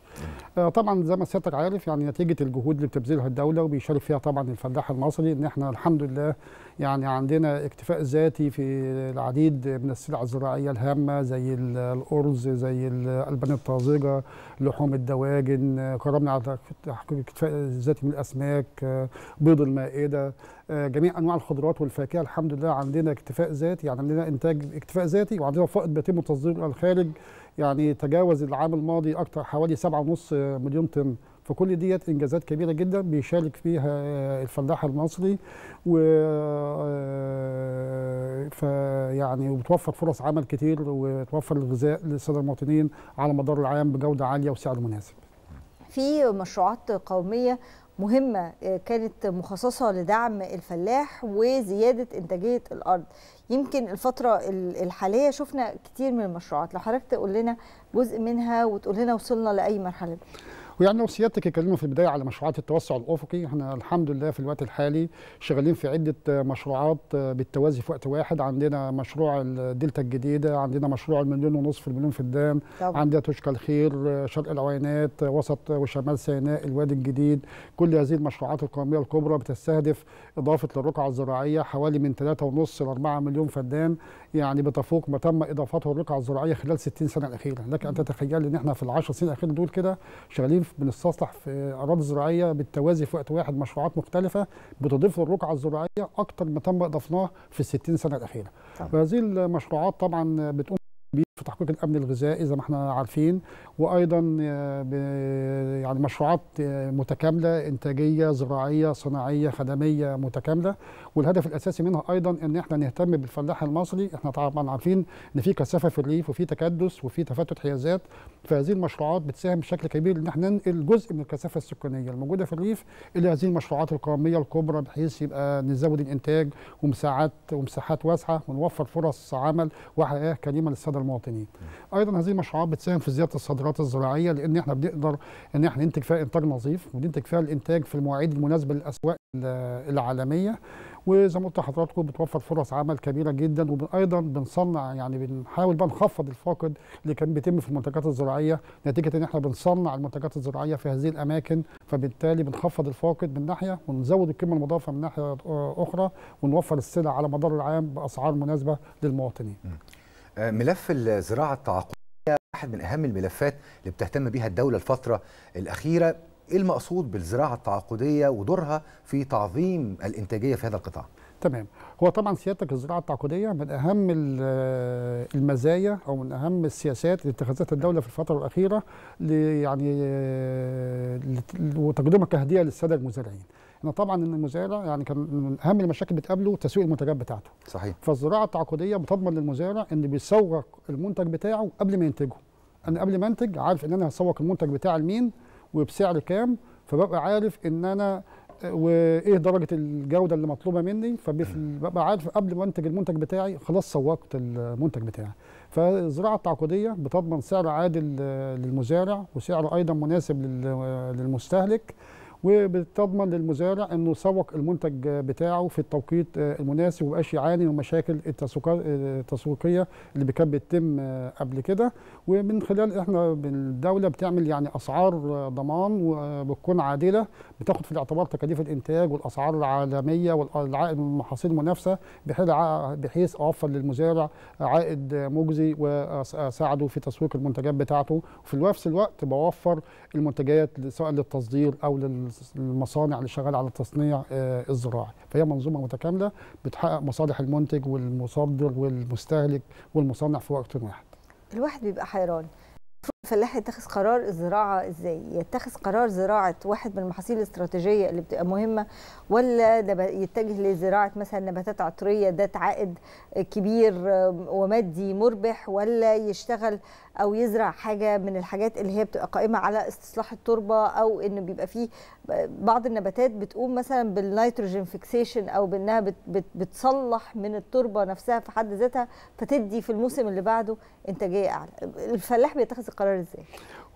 آه، طبعا زي ما سيادتك عارف يعني نتيجه الجهود اللي بتبذلها الدوله وبيشارك فيها طبعا الفلاح المصري ان احنا الحمد لله يعني عندنا اكتفاء ذاتي في العديد من السلع الزراعيه الهامه زي الارز زي الالبان الطازجه لحوم الدواجن كرمنا على تحقيق اكتفاء ذاتي من الاسماك آه، بيض المائده آه، جميع انواع الخضروات والفاكهه الحمد لله عندنا اكتفاء ذاتي يعني عندنا انتاج اكتفاء ذاتي وعندنا فائض بيتم تصديره للخارج يعني تجاوز العام الماضي اكثر حوالي 7.5 مليون طن فكل ديت انجازات كبيره جدا بيشارك فيها آه، الفلاح المصري و آه، فيعني وبتوفر فرص عمل كتير وتوفر الغذاء للساده المواطنين على مدار العام بجوده عاليه وسعر مناسب. في مشروعات قوميه مهمة آه، كانت مخصصة لدعم الفلاح وزيادة إنتاجية الأرض يمكن الفتره الحاليه شفنا كتير من المشروعات لو حضرتك تقول لنا جزء منها وتقول لنا وصلنا لاي مرحله ويعني لو سيادتك اتكلمنا في البدايه على مشروعات التوسع الافقي احنا الحمد لله في الوقت الحالي شغالين في عده آه، مشروعات آه، بالتوازي في وقت واحد عندنا مشروع الدلتا الجديده عندنا مشروع المليون ونصف المليون في الدام عندنا تشكى الخير آه، شرق العوينات وسط وشمال سيناء الوادي الجديد كل هذه المشروعات القوميه الكبرى بتستهدف اضافه للرقعه الزراعيه حوالي من 3.5 ل 4 مليون فدان يعني بتفوق ما تم اضافته للرقعه الزراعيه خلال 60 سنه الاخيره لك ان تتخيل ان احنا في ال 10 سنين الاخيره دول كده شغالين بنستصلح في اراضي زراعيه بالتوازي في وقت واحد مشروعات مختلفه بتضيف للرقعه الزراعيه اكتر ما تم اضافناه في ال 60 سنه الاخيره وهذه المشروعات طبعا بتقوم في تحقيق الامن الغذائي زي ما احنا عارفين وايضا آه، يعني مشروعات آه، متكامله انتاجيه زراعيه صناعيه خدميه متكامله والهدف الاساسي منها ايضا ان احنا نهتم بالفلاح المصري احنا طبعا عارفين ان في كثافه في الريف وفي تكدس وفي تفتت حيازات فهذه المشروعات بتساهم بشكل كبير ان احنا ننقل جزء من الكثافه السكانيه الموجوده في الريف الى هذه المشروعات القوميه الكبرى بحيث يبقى نزود الانتاج ومساعات ومساحات واسعه ونوفر فرص عمل وحياه كريمه للساده المواطنين التانيين ايضا هذه المشروعات بتساهم في زياده الصادرات الزراعيه لان احنا بنقدر ان احنا ننتج فيها انتاج نظيف وننتج فيها الانتاج في المواعيد المناسبه للاسواق العالميه وزي ما قلت لحضراتكم بتوفر فرص عمل كبيره جدا وايضا بنصنع يعني بنحاول بقى نخفض الفاقد اللي كان بيتم في المنتجات الزراعيه نتيجه ان احنا بنصنع المنتجات الزراعيه في هذه الاماكن فبالتالي بنخفض الفاقد من ناحيه ونزود القيمه المضافه من ناحيه اخرى ونوفر السلع على مدار العام باسعار مناسبه للمواطنين. ملف الزراعه التعاقديه واحد من اهم الملفات اللي بتهتم بها الدوله الفتره الاخيره ايه المقصود بالزراعه التعاقديه ودورها في تعظيم الانتاجيه في هذا القطاع تمام هو طبعا سيادتك الزراعه التعاقديه من اهم آه، المزايا او من اهم السياسات اللي اتخذتها الدوله في الفتره الاخيره يعني وتقديمها آه، كهديه للساده المزارعين ان طبعا ان المزارع يعني كان من اهم المشاكل اللي بتقابله تسويق المنتجات بتاعته صحيح فالزراعه التعاقديه بتضمن للمزارع ان بيسوق المنتج بتاعه قبل ما ينتجه انا قبل ما انتج عارف ان انا هسوق المنتج بتاعي لمين وبسعر كام فببقى عارف ان انا وايه درجه الجوده اللي مطلوبه مني فببقى عارف قبل ما انتج المنتج بتاعي خلاص سوقت المنتج بتاعي فالزراعه التعاقديه بتضمن سعر عادل للمزارع وسعر ايضا مناسب للمستهلك وبتضمن للمزارع انه يسوق المنتج بتاعه في التوقيت آه، المناسب وما يعاني من مشاكل آه، التسويقيه اللي كانت بتتم آه، قبل كده ومن خلال احنا الدوله بتعمل يعني اسعار ضمان وبتكون عادله بتاخد في الاعتبار تكاليف الانتاج والاسعار العالميه والعائد من محاصيل المنافسه بحيث بحيث اوفر للمزارع عائد مجزي واساعده في تسويق المنتجات بتاعته وفي نفس الوقت بوفر المنتجات سواء للتصدير او للمصانع اللي شغاله على التصنيع الزراعي آه، فهي منظومه متكامله بتحقق مصالح المنتج والمصدر والمستهلك والمصنع في وقت واحد الواحد بيبقى حيران الفلاح يتخذ قرار الزراعه ازاي يتخذ قرار زراعه واحد من المحاصيل الاستراتيجيه اللي بتبقى مهمه ولا يتجه لزراعه مثلا نباتات عطريه ذات عائد كبير ومادي مربح ولا يشتغل او يزرع حاجه من الحاجات اللي هي بتبقى قائمه على استصلاح التربه او انه بيبقى فيه بعض النباتات بتقوم مثلا بالنيتروجين فيكسيشن او بانها بتصلح من التربه نفسها في حد ذاتها فتدي في الموسم اللي بعده انتاجيه اعلى الفلاح بيتخذ القرار ازاي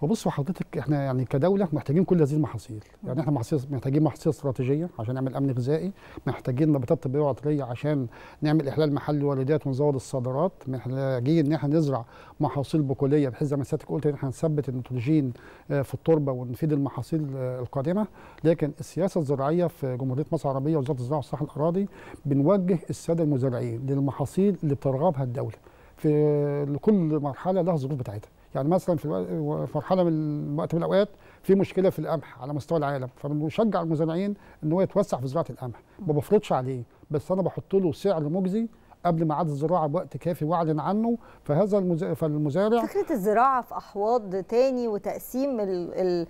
وبصوا حضرتك احنا يعني كدوله محتاجين كل هذه المحاصيل يعني احنا محاصيل محتاجين محاصيل استراتيجيه عشان نعمل امن غذائي محتاجين نباتات طبيه وعطريه عشان نعمل احلال محلي واردات ونزود الصادرات محتاجين ان احنا نزرع محاصيل بقوليه بحيث زي ما سيادتك قلت ان احنا نثبت النيتروجين آه، في التربه ونفيد المحاصيل آه، القادمه لكن السياسه الزراعيه في جمهوريه مصر العربيه وزاره الزراعه والصحه الاراضي بنوجه الساده المزارعين للمحاصيل اللي بترغبها الدوله في كل مرحله لها الظروف بتاعتها يعني مثلا في مرحله من وقت من الاوقات في مشكله في القمح على مستوى العالم فبنشجع المزارعين ان هو يتوسع في زراعه القمح ما بفرضش عليه بس انا بحط له سعر مجزي قبل عاد الزراعه بوقت كافي واعلن عنه فهذا المز... فالمزارع فكره الزراعه في احواض تاني وتقسيم ال... ال...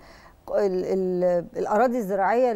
الاراضي الزراعيه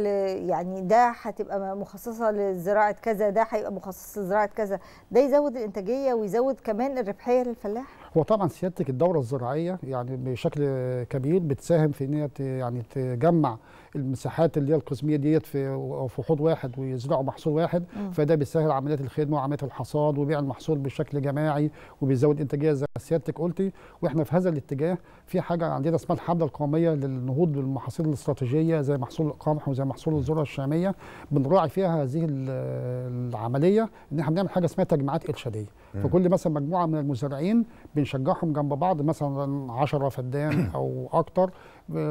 يعني ده هتبقى مخصصه لزراعه كذا ده هيبقى مخصص لزراعه كذا ده يزود الانتاجيه ويزود كمان الربحيه للفلاح هو طبعا سيادتك الدوره الزراعيه يعني بشكل كبير بتساهم في ان هي يعني تجمع المساحات اللي هي القسميه ديت في في حوض واحد ويزرعوا محصول واحد م. فده بيسهل عمليات الخدمه وعمليات الحصاد وبيع المحصول بشكل جماعي وبيزود انتاجيه زي ما سيادتك قلتي واحنا في هذا الاتجاه في حاجه عندنا اسمها الحمله القوميه للنهوض بالمحاصيل الاستراتيجيه زي محصول القمح وزي محصول الذره الشاميه بنراعي فيها هذه العمليه ان احنا بنعمل حاجه اسمها تجمعات ارشاديه فكل مثلا مجموعه من المزارعين بنشجعهم جنب بعض مثلا 10 فدان [coughs] او اكتر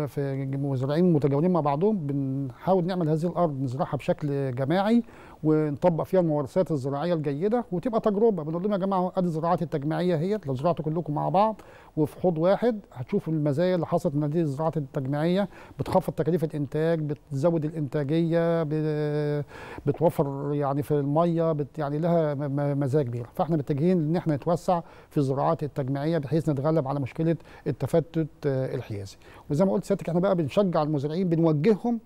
في مزارعين متجاورين مع بعضهم بنحاول نعمل هذه الارض نزرعها بشكل جماعي ونطبق فيها الممارسات الزراعيه الجيده وتبقى تجربه بنقول لهم يا جماعه ادي الزراعات التجميعيه هي لو زرعتوا كلكم مع بعض وفي حوض واحد هتشوف المزايا اللي حصلت من هذه الزراعه التجميعيه بتخفض تكاليف الانتاج بتزود الانتاجيه بتوفر يعني في الميه بت يعني لها مزايا كبيره فاحنا متجهين ان احنا نتوسع في الزراعات التجميعيه بحيث نتغلب على مشكله التفتت آه، الحيازي وزي ما قلت سيادتك احنا بقى بنشجع المزارعين بنوجههم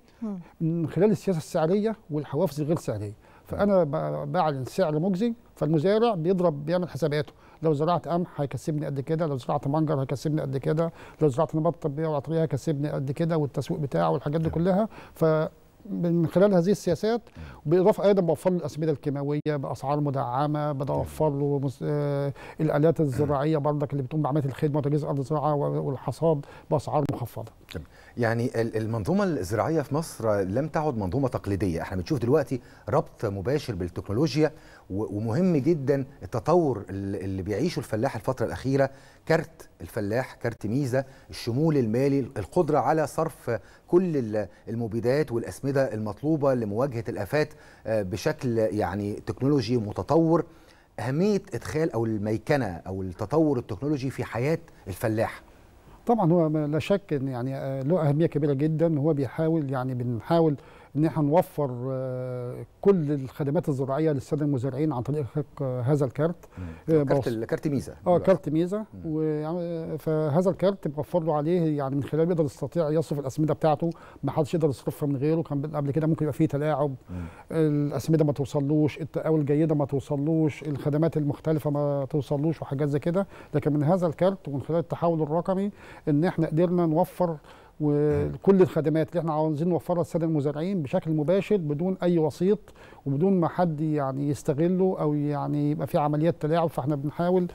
من خلال السياسه السعريه والحوافز الغير سعريه فانا بعلن سعر مجزي فالمزارع بيضرب بيعمل حساباته لو زرعت قمح هيكسبني قد كده لو زرعت منجر هيكسبني قد كده لو زرعت نبات طبيه وعطريه هيكسبني قد كده والتسويق بتاعه والحاجات دي كلها ف من خلال هذه السياسات بالاضافه ايضا بوفر له الاسمده الكيماويه باسعار مدعمه بوفر له مس... آه الالات الزراعيه برضك اللي بتقوم بعمليه الخدمه وتجهيز ارض الزراعه والحصاد باسعار مخفضه. يعني المنظومه الزراعيه في مصر لم تعد منظومه تقليديه، احنا بنشوف دلوقتي ربط مباشر بالتكنولوجيا ومهم جدا التطور اللي بيعيشه الفلاح الفتره الاخيره كارت الفلاح كارت ميزه الشمول المالي القدره على صرف كل المبيدات والاسمده المطلوبه لمواجهه الافات آه، بشكل يعني تكنولوجي متطور اهميه ادخال او الميكنه او التطور التكنولوجي في حياه الفلاح طبعا هو لا شك ان يعني آه، له اهميه كبيره جدا هو بيحاول يعني بنحاول ان احنا نوفر آه، كل الخدمات الزراعيه للساده المزارعين عن طريق آه، هذا الكارت آه، كارت كارت ميزه اه كارت ميزه فهذا الكارت بوفر له عليه يعني من خلاله يقدر يستطيع يصرف الاسمده بتاعته ما حدش يقدر يصرفها من غيره كان قبل كده ممكن يبقى فيه تلاعب الاسمده ما توصلوش التقاوي الجيده ما توصلوش الخدمات المختلفه ما توصلوش وحاجات زي كده لكن من هذا الكارت ومن خلال التحول الرقمي ان احنا قدرنا نوفر وكل الخدمات اللي احنا عاوزين نوفرها للساده المزارعين بشكل مباشر بدون اي وسيط وبدون ما حد يعني يستغله او يعني يبقى في عمليات تلاعب فاحنا بنحاول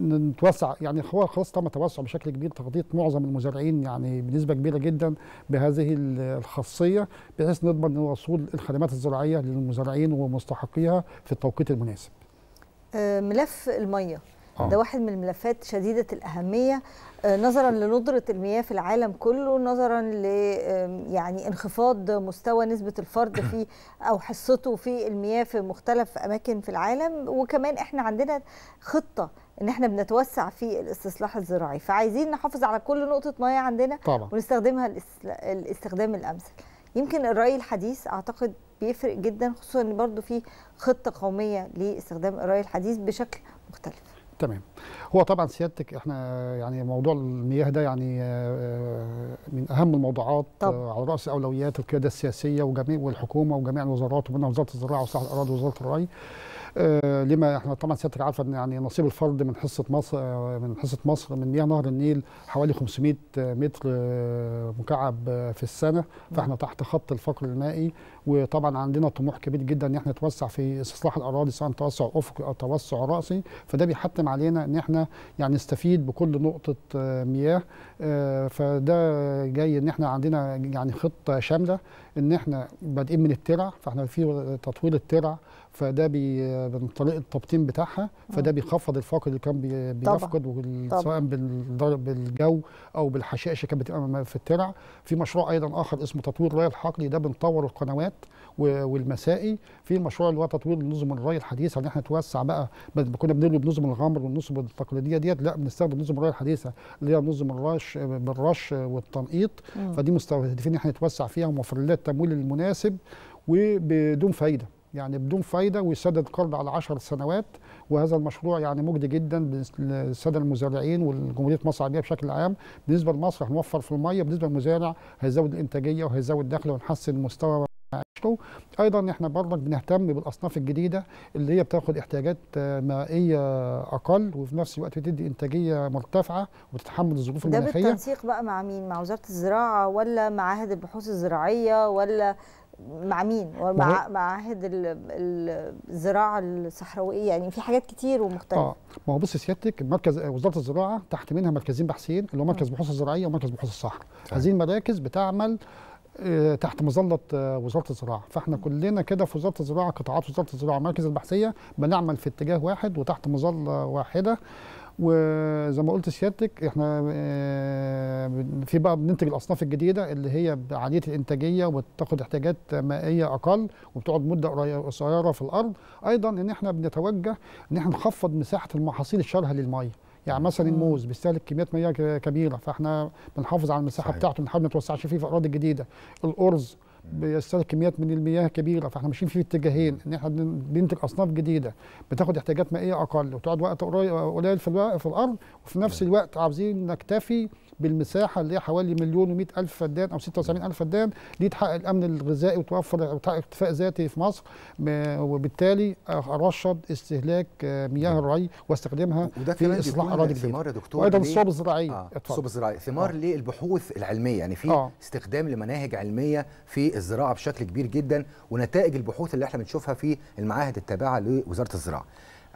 نتوسع يعني هو خلاص تم توسع بشكل كبير تغطيه معظم المزارعين يعني بنسبه كبيره جدا بهذه الخاصيه بحيث نضمن وصول الخدمات الزراعيه للمزارعين ومستحقيها في التوقيت المناسب. آه، ملف الميه آه. ده واحد من الملفات شديده الاهميه آه، نظرا لندره المياه في العالم كله نظرا ل يعني انخفاض مستوى نسبه الفرد [laughs] في او حصته في المياه في مختلف اماكن في العالم وكمان احنا عندنا خطه ان احنا بنتوسع في الاستصلاح الزراعي فعايزين نحافظ على كل نقطه مياه عندنا طبعا. ونستخدمها الاستخدام الامثل يمكن الري الحديث اعتقد بيفرق جدا خصوصا ان برضه في خطه قوميه لاستخدام الري الحديث بشكل مختلف تمام هو طبعا سيادتك احنا يعني موضوع المياه ده يعني آه، آه، من اهم الموضوعات آه، طب. على راس اولويات القياده السياسيه وجميع والحكومه وجميع الوزارات ومنها وزاره الزراعه وصحه الاراضي ووزاره الري آه، لما احنا طبعا سيادتك عارفه ان يعني نصيب الفرد من حصه مصر آه، من حصه مصر من مياه نهر النيل حوالي 500 متر آه، مكعب في السنه فاحنا تحت خط الفقر المائي وطبعا عندنا طموح كبير جدا ان احنا نتوسع في استصلاح الاراضي سواء توسع افقي او توسع راسي فده بيحتم علينا ان احنا يعني نستفيد بكل نقطه مياه فده جاي ان احنا عندنا يعني خطه شامله ان احنا بادئين من الترع فاحنا في تطوير الترع فده بي من طريق التبطين بتاعها فده بيخفض الفاقد اللي كان بي بيفقد سواء سواء بالجو او بالحشائش اللي كانت بتبقى في الترع في مشروع ايضا اخر اسمه تطوير الري الحقلي ده بنطور القنوات والمسائي في مشروع اللي هو تطوير نظم الري الحديثه ان احنا نتوسع بقى بدل ما كنا بنرمي بنظم الغمر والنظم التقليديه ديت لا بنستخدم نظم الري الحديثه اللي هي نظم الرش بالرش والتنقيط فدي مستهدفين ان احنا نتوسع فيها وموفر لها التمويل المناسب وبدون فايده يعني بدون فايدة ويسدد قرض على عشر سنوات وهذا المشروع يعني مجدي جدا للسادة المزارعين والجمهورية مصر العربية بشكل عام بالنسبة لمصر هنوفر في المية بالنسبة للمزارع هيزود الإنتاجية وهيزود دخله ونحسن مستوى معيشته ايضا احنا برضك بنهتم بالاصناف الجديده اللي هي بتاخد احتياجات آه، مائيه اقل وفي نفس الوقت بتدي انتاجيه مرتفعه وبتتحمل الظروف المناخيه ده بالتنسيق بقى مع مين مع وزاره الزراعه ولا معاهد البحوث الزراعيه ولا مع مين مع معاهد الزراعه الصحراويه يعني في حاجات كتير ومختلفه اه ما هو بص سيادتك مركز وزاره الزراعه تحت منها مركزين بحثيين اللي هو مركز بحوث الزراعيه ومركز بحوث الصحراء هذه المراكز بتعمل آه، تحت مظله آه، وزاره الزراعه فاحنا كلنا كده في وزاره الزراعه قطاعات وزاره الزراعه المراكز البحثيه بنعمل في اتجاه واحد وتحت مظله واحده وزي ما قلت سيادتك احنا آه، في بقى بننتج الاصناف الجديده اللي هي عاليه الانتاجيه وبتاخد احتياجات مائيه اقل وبتقعد مده قصيره في الارض ايضا ان احنا بنتوجه ان احنا نخفض مساحه المحاصيل الشرهه للميه يعني مثلا الموز بيستهلك كميات ميه كبيره فاحنا بنحافظ على المساحه صحيح. بتاعته بنحاول ما نتوسعش فيه في الاراضي الجديده الارز بيستهلك كميات من المياه كبيره فاحنا ماشيين في اتجاهين ان احنا بننتج اصناف جديده بتاخد احتياجات مائيه اقل وتقعد وقت قليل في الارض وفي نفس نعم. الوقت عاوزين نكتفي بالمساحه اللي هي حوالي مليون و100 الف فدان او 76 الف فدان دي تحقق الامن الغذائي وتوفر وتحقق اكتفاء ذاتي في مصر وبالتالي ارشد استهلاك آه، مياه الري واستخدامها وده في اصلاح اراضي ثمار يا دكتور وايضا الصوب الزراعيه آه. الصوب الزراعيه ثمار آه. للبحوث العلميه يعني في آه. استخدام لمناهج علميه في الزراعه بشكل كبير جدا ونتائج البحوث اللي احنا بنشوفها في المعاهد التابعه لوزاره الزراعه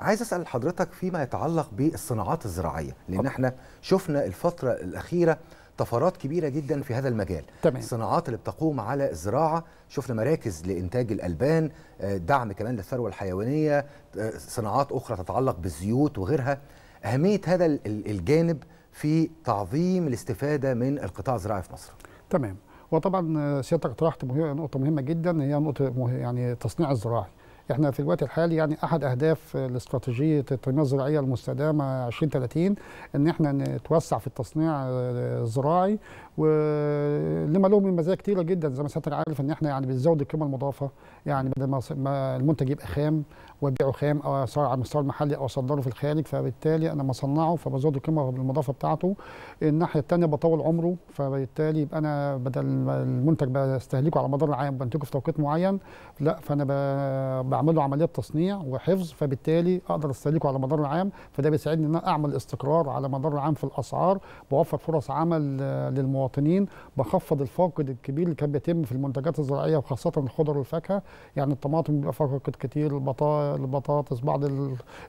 عايز اسال حضرتك فيما يتعلق بالصناعات الزراعيه لان احنا شفنا الفتره الاخيره طفرات كبيره جدا في هذا المجال تمام. الصناعات اللي بتقوم على الزراعه شفنا مراكز لانتاج الالبان آه، دعم كمان للثروه الحيوانيه آه، صناعات اخرى تتعلق بالزيوت وغيرها اهميه هذا الجانب في تعظيم الاستفاده من القطاع الزراعي في مصر تمام وطبعا آه، سيادتك طرحت نقطه مهمه جدا هي نقطه يعني التصنيع الزراعي احنا في الوقت الحالي يعني احد اهداف الاستراتيجيه التنميه الزراعيه المستدامه 2030 ان احنا نتوسع في التصنيع الزراعي ولما له من مزايا كتيره جدا زي ما سيادتك عارف ان احنا يعني بنزود القيمه المضافه يعني بدل ما المنتج يبقى خام وبيعه خام او على المستوى المحلي او اصدره في الخارج فبالتالي انا بصنعه فبزود القيمه بالمضافه بتاعته الناحيه الثانيه بطول عمره فبالتالي يبقى انا بدل المنتج بستهلكه على مدار العام بنتجه في توقيت معين لا فانا بعمل له عمليه تصنيع وحفظ فبالتالي اقدر استهلكه على مدار العام فده بيساعدني ان اعمل استقرار على مدار العام في الاسعار بوفر فرص عمل للمواطنين بخفض الفاقد الكبير اللي كان بيتم في المنتجات الزراعيه وخاصه الخضر والفاكهه يعني الطماطم بيبقى فاقد كتير البطاطا البطاطس بعض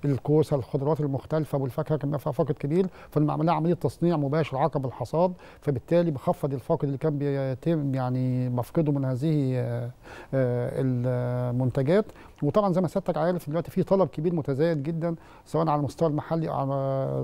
الكوسه الخضروات المختلفه والفاكهه كان فيها فاقد كبير فالمعمليه عمليه تصنيع مباشر عقب الحصاد فبالتالي بخفض الفاقد اللي كان بيتم يعني مفقده من هذه آه، المنتجات وطبعا زي ما سيادتك عارف دلوقتي في طلب كبير متزايد جدا سواء على المستوى المحلي او على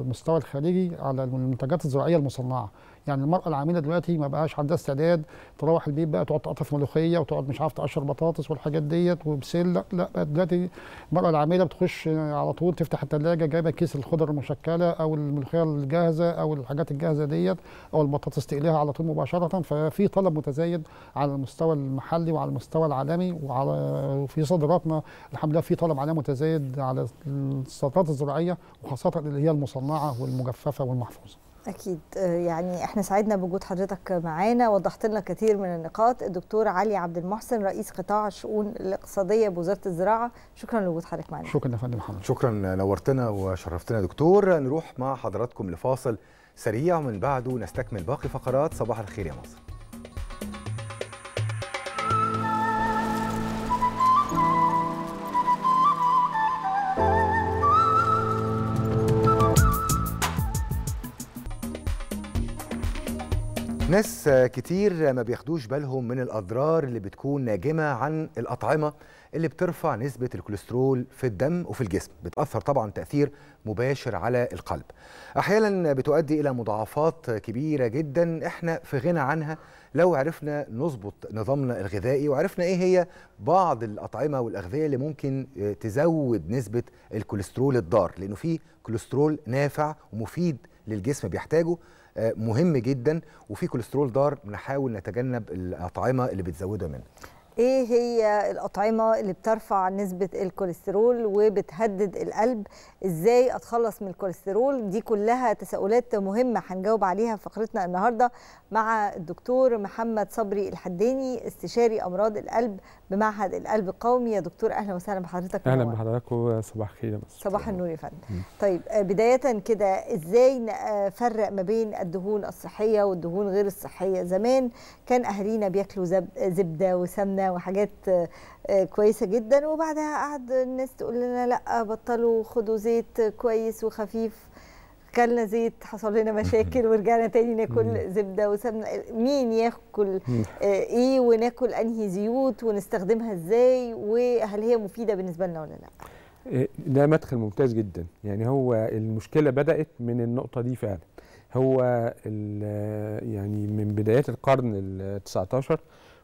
المستوى الخارجي على المنتجات الزراعيه المصنعه يعني المراه العامله دلوقتي ما بقاش عندها استعداد تروح البيت بقى تقعد تقطف ملوخيه وتقعد مش عارف تقشر بطاطس والحاجات ديت وبسله لا بقت دلوقتي المراه العامله بتخش على طول تفتح الثلاجه جايبه كيس الخضر المشكله او الملوخيه الجاهزه او الحاجات الجاهزه ديت او البطاطس تقليها على طول مباشره ففي طلب متزايد على المستوى المحلي وعلى المستوى العالمي وعلى وفي صادراتنا الحمد لله في طلب عليها متزايد على السلطات الزراعيه وخاصه اللي هي المصنعه والمجففه والمحفوظه أكيد آه، يعني إحنا سعدنا بوجود حضرتك معانا وضحت لنا كثير من النقاط الدكتور علي عبد المحسن رئيس قطاع الشؤون الاقتصادية بوزارة الزراعة شكرا لوجود حضرتك معانا شكرا يا فندم محمد شكرا نورتنا وشرفتنا دكتور نروح مع حضراتكم لفاصل سريع ومن بعده نستكمل باقي فقرات صباح الخير يا مصر ناس كتير ما بياخدوش بالهم من الأضرار اللي بتكون ناجمة عن الأطعمة اللي بترفع نسبة الكوليسترول في الدم وفي الجسم بتأثر طبعا تأثير مباشر على القلب أحيانا بتؤدي إلى مضاعفات كبيرة جدا إحنا في غنى عنها لو عرفنا نظبط نظامنا الغذائي وعرفنا إيه هي بعض الأطعمة والأغذية اللي ممكن تزود نسبة الكوليسترول الضار لأنه في كوليسترول نافع ومفيد للجسم بيحتاجه آه، مهم جدا وفي كوليسترول دار نحاول نتجنب الاطعمه اللي بتزودها منه ايه هي الاطعمه اللي بترفع نسبه الكوليسترول وبتهدد القلب ازاي اتخلص من الكوليسترول دي كلها تساؤلات مهمه هنجاوب عليها في فقرتنا النهارده مع الدكتور محمد صبري الحداني استشاري امراض القلب بمعهد القلب القومي يا دكتور اهلا وسهلا بحضرتك اهلا بحضراتكم صباح الخير يا صباح النور يا فندم طيب آه، بدايه كده ازاي نفرق آه، ما بين الدهون الصحيه والدهون غير الصحيه زمان كان اهالينا بياكلوا زبده وسمنه وحاجات آه، كويسه جدا وبعدها قعد الناس تقول لنا لا بطلوا خدوا زيت كويس وخفيف اكلنا زيت حصل لنا مشاكل ورجعنا تاني ناكل زبده وسمنه مين ياكل آه، ايه وناكل انهي زيوت ونستخدمها ازاي وهل هي مفيده بالنسبه لنا ولا لا آه، ده مدخل ممتاز جدا يعني هو المشكله بدات من النقطه دي فعلا هو آه، يعني من بدايات القرن ال 19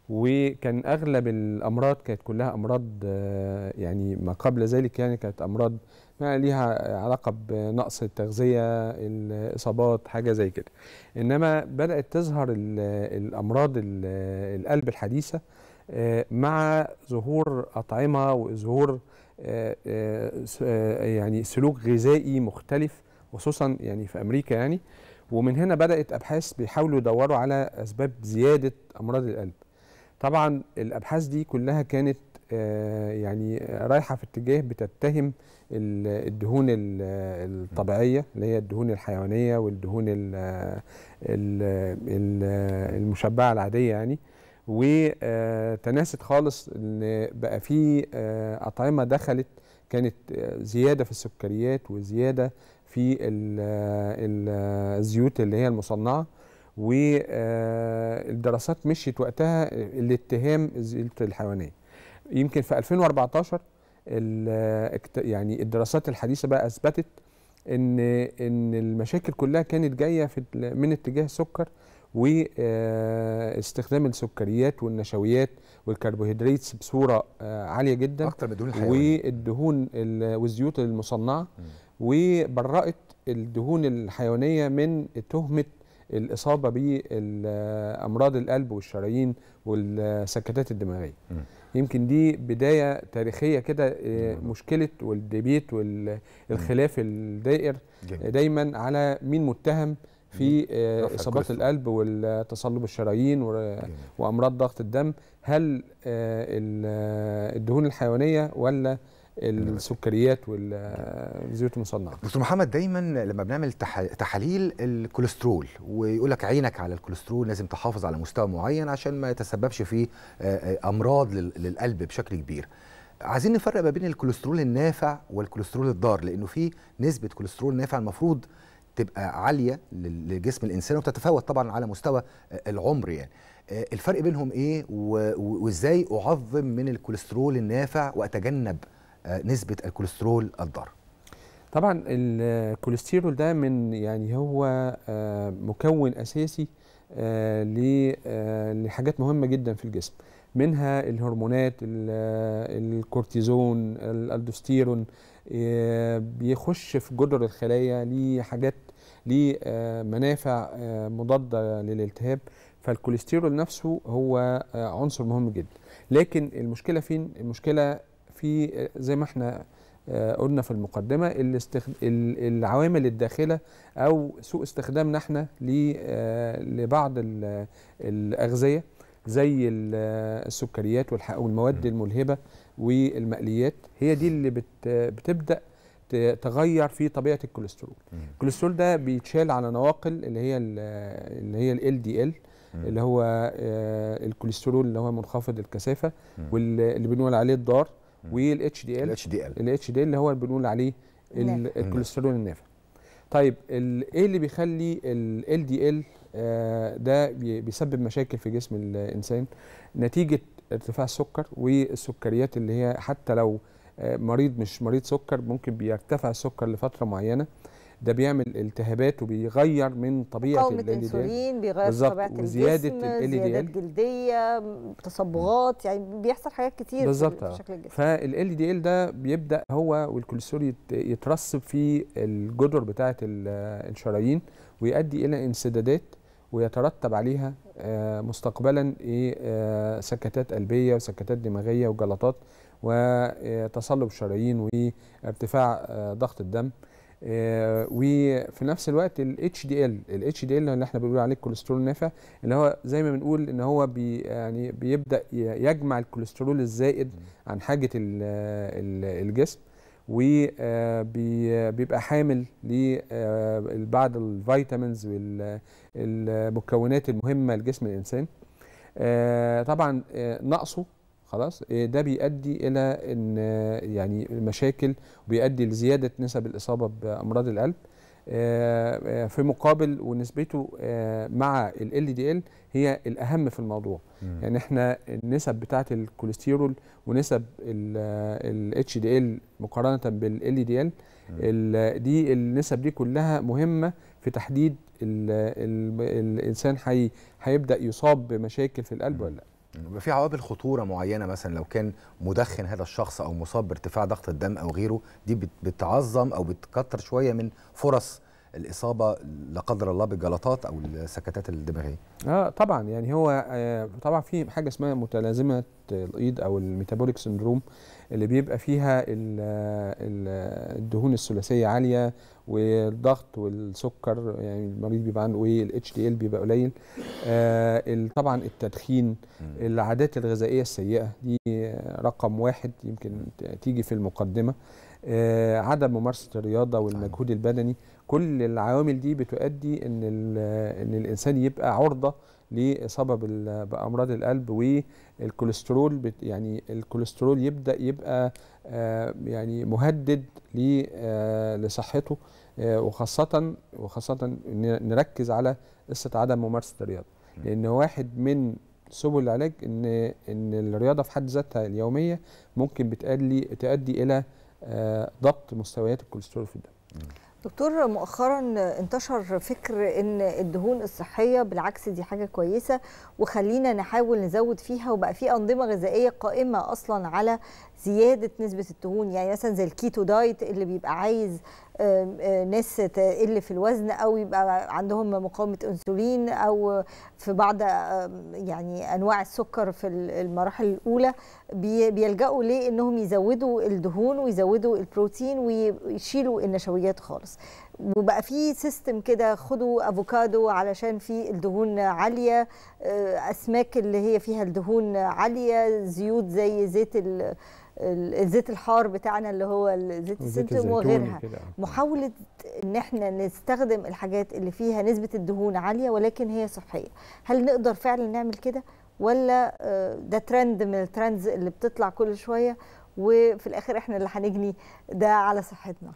وكان اغلب الامراض كانت كلها امراض يعني ما قبل ذلك يعني كانت امراض ما ليها علاقه بنقص التغذيه الاصابات حاجه زي كده انما بدات تظهر الامراض القلب الحديثه آه، مع ظهور اطعمه وظهور آه، آه، يعني سلوك غذائي مختلف خصوصا يعني في امريكا يعني ومن هنا بدات ابحاث بيحاولوا يدوروا على اسباب زياده امراض القلب طبعا الابحاث دي كلها كانت يعني رايحه في اتجاه بتتهم الدهون الطبيعيه اللي هي الدهون الحيوانيه والدهون المشبعه العاديه يعني وتناست خالص ان بقى في آه، اطعمه دخلت كانت آه، زياده في السكريات وزياده في الزيوت اللي هي المصنعه والدراسات آه، مشيت وقتها الاتهام الزيوت الحيوانيه يمكن في 2014 يعني الدراسات الحديثه بقى اثبتت ان ان المشاكل كلها كانت جايه في من اتجاه السكر واستخدام آه، السكريات والنشويات والكربوهيدرات بصوره آه، عاليه جدا اكتر من الدهون الحيوانيه والدهون والزيوت المصنعه وبرأت الدهون الحيوانيه من تهمه الاصابه بامراض القلب والشرايين والسكتات الدماغيه يمكن دي بدايه تاريخيه كده آه، مشكله والديبيت والخلاف الدائر آه، دايما على مين متهم في آه، اصابات القلب والتصلب الشرايين وامراض ضغط الدم هل الدهون الحيوانيه ولا السكريات والزيوت المصنعه دكتور محمد دايما لما بنعمل تحاليل الكوليسترول ويقول لك عينك على الكوليسترول لازم تحافظ على مستوى معين عشان ما يتسببش في آه، آه، امراض للقلب بشكل كبير عايزين نفرق ما بين الكوليسترول النافع والكوليسترول الضار لانه في نسبه كوليسترول نافع المفروض تبقى عاليه لجسم الانسان وتتفاوت طبعا على مستوى آه، العمر يعني الفرق بينهم ايه وازاي اعظم من الكوليسترول النافع واتجنب آه، نسبه الكوليسترول الضار طبعا الكوليسترول ده من يعني هو آه، مكون اساسي آه، لحاجات مهمه جدا في الجسم منها الهرمونات الكورتيزون الالدوستيرون بيخش في جدر الخلايا ليه حاجات ليه منافع مضاده للالتهاب فالكوليسترول نفسه هو عنصر مهم جدا لكن المشكله فين المشكله في زي ما احنا آه، قلنا في المقدمة العوامل الداخلة أو سوء استخدامنا احنا آه، لبعض الأغذية زي آه، السكريات والمواد الملهبة والمقليات هي دي اللي بتبدأ تغير في طبيعة الكوليسترول الكوليسترول ده بيتشال على نواقل اللي هي اللي هي ال دي ال اللي هو الكوليسترول اللي هو منخفض الكثافة واللي بنقول عليه الضار والاتش دي ال الاتش دي ال الاتش دي اللي هو بنقول عليه الكوليسترول النافع طيب ايه اللي بيخلي ال دي ال آه، ده بيسبب مشاكل في جسم الانسان نتيجه ارتفاع السكر والسكريات اللي هي حتى لو آه، مريض مش مريض سكر ممكن بيرتفع السكر لفتره معينه ده بيعمل التهابات وبيغير من طبيعه ال الانسولين بيغير طبيعه الجسم زياده زيادات جلديه تصبغات يعني بيحصل حاجات كتير بالظبط في شكل الجسم فال دي ال ده بيبدا هو والكوليسترول يترسب في الجدر بتاعه الشرايين ويؤدي الى انسدادات ويترتب عليها آه، مستقبلا إيه، آه، سكتات قلبيه وسكتات دماغيه وجلطات وتصلب الشرايين وارتفاع آه، ضغط الدم آه، وفي نفس الوقت ال HDL ال HDL اللي احنا بنقول عليه الكوليسترول النافع اللي هو زي ما بنقول ان هو بي يعني بيبدا يجمع الكوليسترول الزائد عن حاجه الجسم وبيبقى آه، حامل لبعض آه، الفيتامينز والمكونات المهمه لجسم الانسان طبعا نقصه خلاص إيه، ده بيؤدي الى ان يعني مشاكل وبيؤدي لزياده نسب الاصابه بامراض القلب آه، آه، في مقابل ونسبته آه، مع ال دي ال هي الاهم في الموضوع مم. يعني احنا النسب بتاعه الكوليسترول ونسب ال دي ال مقارنه بال دي ال دي النسب دي كلها مهمه في تحديد الـ الـ الانسان هيبدا يصاب بمشاكل في القلب مم. ولا لا يبقى في عوامل خطوره معينه مثلا لو كان مدخن هذا الشخص او مصاب بارتفاع ضغط الدم او غيره دي بتعظم او بتكتر شويه من فرص الاصابه لا قدر الله بالجلطات او السكتات الدماغيه اه طبعا يعني هو آه طبعا في حاجه اسمها متلازمه الايد او الميتابوليك سندروم اللي بيبقى فيها الـ آه، الـ آه، الدهون الثلاثيه عاليه والضغط والسكر يعني المريض بيبقى عنده ايه الاتش دي ال بيبقى قليل آه طبعا التدخين العادات الغذائيه السيئه دي آه، رقم واحد يمكن تيجي في المقدمه آه عدم ممارسه الرياضه والمجهود البدني كل العوامل دي بتؤدي ان ان الانسان يبقى عرضه لاصابه بامراض القلب والكوليسترول يعني الكوليسترول يبدا يبقى آه، يعني مهدد آه، لصحته آه، وخاصه وخاصه نركز على قصه عدم ممارسه الرياضه لان واحد من سبل العلاج ان ان الرياضه في حد ذاتها اليوميه ممكن بتؤدي تؤدي الى ضبط مستويات الكوليسترول في الدم دكتور مؤخرا انتشر فكر ان الدهون الصحيه بالعكس دي حاجه كويسه وخلينا نحاول نزود فيها وبقى في انظمه غذائيه قائمه اصلا على زياده نسبه الدهون يعني مثلا زي الكيتو دايت اللي بيبقى عايز آه، ناس تقل في الوزن او يبقى عندهم مقاومه انسولين او في بعض يعني انواع السكر في المراحل الاولى بيلجأوا انهم يزودوا الدهون ويزودوا البروتين ويشيلوا النشويات خالص وبقى في سيستم كده خدوا افوكادو علشان في الدهون عاليه آه، اسماك اللي هي فيها الدهون عاليه زيوت زي زيت الزيت الحار بتاعنا اللي هو زيت الزيتون وغيرها محاوله ان احنا نستخدم الحاجات اللي فيها نسبه الدهون عاليه ولكن هي صحيه هل نقدر فعلا نعمل كده ولا آه، ده ترند من الترندز اللي بتطلع كل شويه وفي الاخر احنا اللي هنجني ده على صحتنا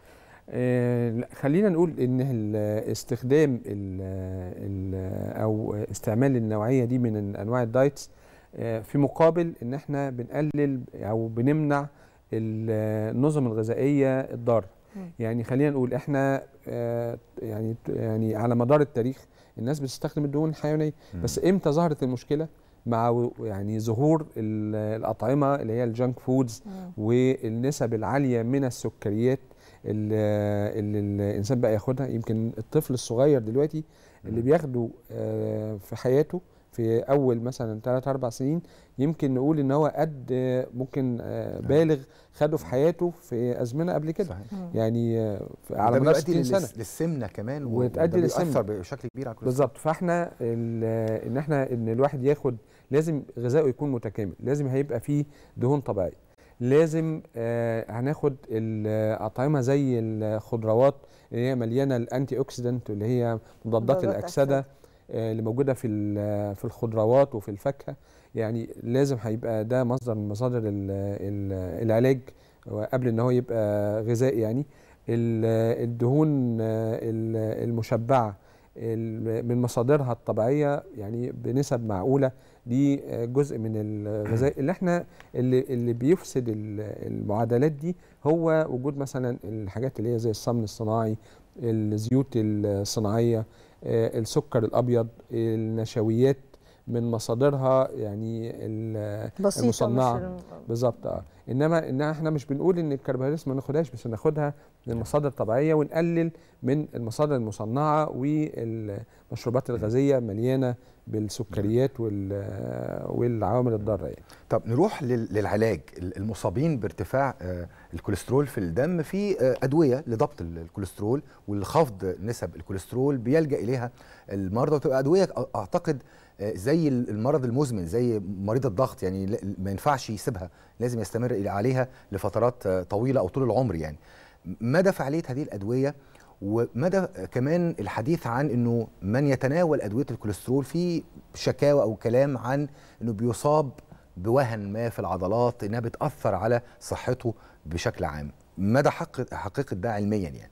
آه، خلينا نقول ان استخدام او استعمال النوعيه دي من انواع الدايتس آه، في مقابل ان احنا بنقلل او بنمنع النظم الغذائيه الضاره يعني خلينا نقول احنا آه، يعني يعني على مدار التاريخ الناس بتستخدم الدهون الحيوانيه بس امتى ظهرت المشكله مع يعني ظهور الاطعمه اللي هي الجانك فودز والنسب العاليه من السكريات اللي الانسان بقى ياخدها يمكن الطفل الصغير دلوقتي اللي بياخده آه، في حياته في اول مثلا 3 4 سنين يمكن نقول ان هو قد ممكن آه، بالغ خده في حياته في ازمنه قبل كده صحيح. يعني آه، على مدار 60 سنه للسمنه كمان وتؤدي للسمنه بشكل كبير على كل بالظبط فاحنا ان احنا ان الواحد ياخد لازم غذائه يكون متكامل لازم هيبقى فيه دهون طبيعيه لازم آه هناخد الاطعمه زي الخضروات اللي هي مليانه الانتي اوكسيدنت اللي هي مضادات الاكسده آه، اللي موجوده في آه، في الخضروات وفي الفاكهه يعني لازم هيبقى ده مصدر من مصادر العلاج قبل ان هو يبقى غذاء يعني الدهون آه، المشبعه من مصادرها الطبيعيه يعني بنسب معقوله دي جزء من الغذاء اللي احنا اللي اللي بيفسد المعادلات دي هو وجود مثلا الحاجات اللي هي زي السمن الصناعي الزيوت الصناعيه آه، السكر الابيض النشويات من مصادرها يعني المصنعه بالظبط اه انما ان احنا مش بنقول ان الكربوهيدرات ما ناخدهاش بس ناخدها من مصادر طبيعيه ونقلل من المصادر المصنعه والمشروبات الغازيه مليانه بالسكريات والعوامل الضاره يعني. طب نروح للعلاج المصابين بارتفاع آه، الكوليسترول في الدم في آه، ادويه لضبط الكوليسترول ولخفض نسب الكوليسترول بيلجا اليها المرضى وتبقى ادويه اعتقد آه، زي المرض المزمن زي مريض الضغط يعني ما ينفعش يسيبها لازم يستمر عليها لفترات طويله او طول العمر يعني مدى فعاليه هذه الادويه ومدى كمان الحديث عن انه من يتناول ادويه الكوليسترول في شكاوى او كلام عن انه بيصاب بوهن ما في العضلات انها بتاثر على صحته بشكل عام مدى حق حقيقه ده علميا يعني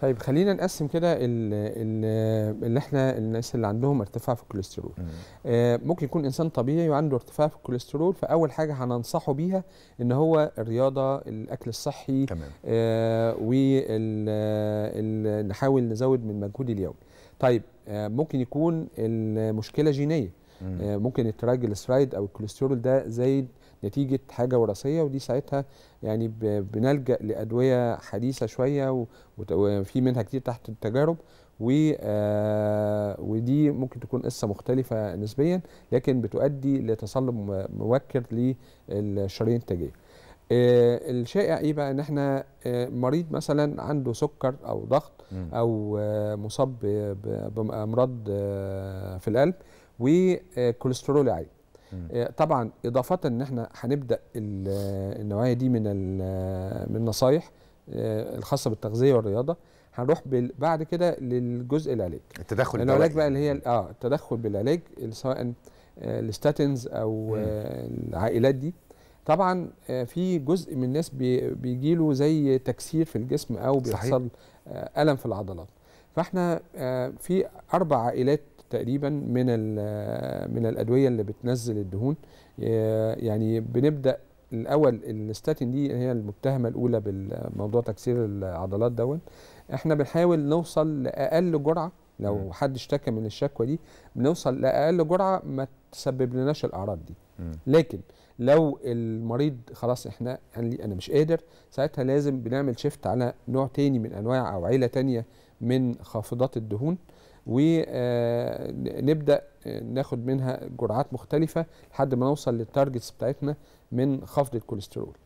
طيب خلينا نقسم كده اللي احنا الناس اللي عندهم ارتفاع في الكوليسترول آه ممكن يكون انسان طبيعي وعنده ارتفاع في الكوليسترول فاول حاجه هننصحه بيها ان هو الرياضه الاكل الصحي تمام آه ونحاول نزود من المجهود اليومي طيب آه ممكن يكون المشكله جينيه آه ممكن التراجل سرايد او الكوليسترول ده زايد نتيجه حاجه وراثيه ودي ساعتها يعني بنلجا لادويه حديثه شويه وفي منها كتير تحت التجارب و آه، ودي ممكن تكون قصه مختلفه نسبيا لكن بتؤدي لتصلب مبكر للشرايين التاجيه. آه، الشائع ايه بقى ان احنا آه، مريض مثلا عنده سكر او ضغط او مصاب بامراض في القلب وكوليسترول عالي آه، طبعا اضافه ان احنا هنبدا آه، النوعيه دي من آه، من النصايح الخاصه بالتغذيه والرياضه هنروح بعد كده للجزء العلاج التدخل العلاج بقى اللي هي اه التدخل بالعلاج سواء الستاتنز او العائلات دي طبعا في جزء من الناس بيجي له زي تكسير في الجسم او بيحصل الم في العضلات فاحنا في اربع عائلات تقريبا من من الادويه اللي بتنزل الدهون آه، يعني بنبدا الاول الاستاتين دي هي المتهمه الاولى بالموضوع تكسير العضلات دون احنا بنحاول نوصل لاقل جرعه لو حد اشتكى من الشكوى دي بنوصل لاقل جرعه ما تسبب لناش الاعراض دي لكن لو المريض خلاص احنا انا مش قادر ساعتها لازم بنعمل شيفت على نوع تاني من انواع او عيله تانيه من خافضات الدهون ونبدا آه، آه، ناخد منها جرعات مختلفه لحد ما نوصل للتارجتس بتاعتنا من خفض الكوليسترول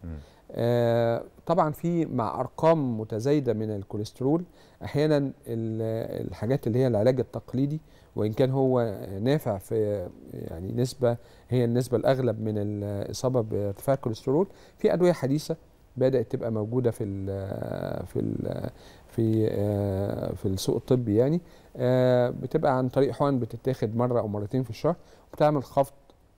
آه طبعا في مع ارقام متزايده من الكوليسترول احيانا الحاجات اللي هي العلاج التقليدي وان كان هو نافع في يعني نسبه هي النسبه الاغلب من الاصابه بارتفاع الكوليسترول في ادويه حديثه بدات تبقى موجوده في الـ في الـ في آه، في السوق الطبي يعني آه، بتبقى عن طريق حقن بتتاخد مره او مرتين في الشهر وبتعمل خفض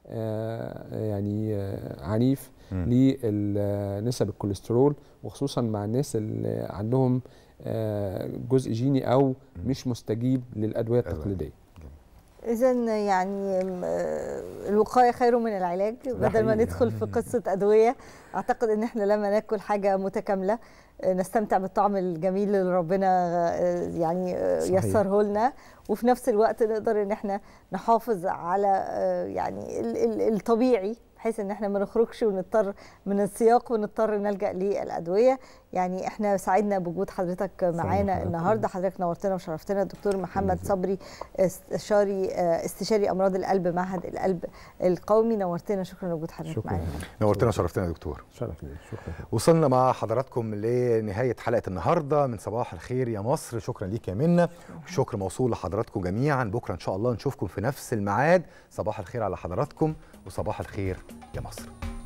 آه، يعني عنيف لنسب الكوليسترول وخصوصا مع الناس اللي عندهم جزء جيني او مش مستجيب للادويه أيوة. التقليديه إذا يعني الوقاية خير من العلاج بدل ما يعني. ندخل في قصة أدوية أعتقد إن إحنا لما ناكل حاجة متكاملة آه، نستمتع بالطعم الجميل اللي ربنا آه، يعني آه، يسره لنا وفي نفس الوقت نقدر إن إحنا نحافظ على يعني الطبيعي بحيث ان احنا ما نخرجش ونضطر من السياق ونضطر نلجا للادويه يعني احنا سعدنا بوجود حضرتك معانا النهارده حضرتك نورتنا وشرفتنا الدكتور محمد صبري استشاري آه، استشاري امراض القلب معهد القلب القومي نورتنا شكرا لوجود حضرتك شكرا. معانا نورتنا وشرفتنا يا دكتور شرف شكرا وصلنا مع حضراتكم لنهايه حلقه النهارده من صباح الخير يا مصر شكرا ليك يا منى شكر موصول لحضراتكم جميعا بكره ان شاء الله نشوفكم في نفس الميعاد صباح الخير على حضراتكم وصباح الخير يا مصر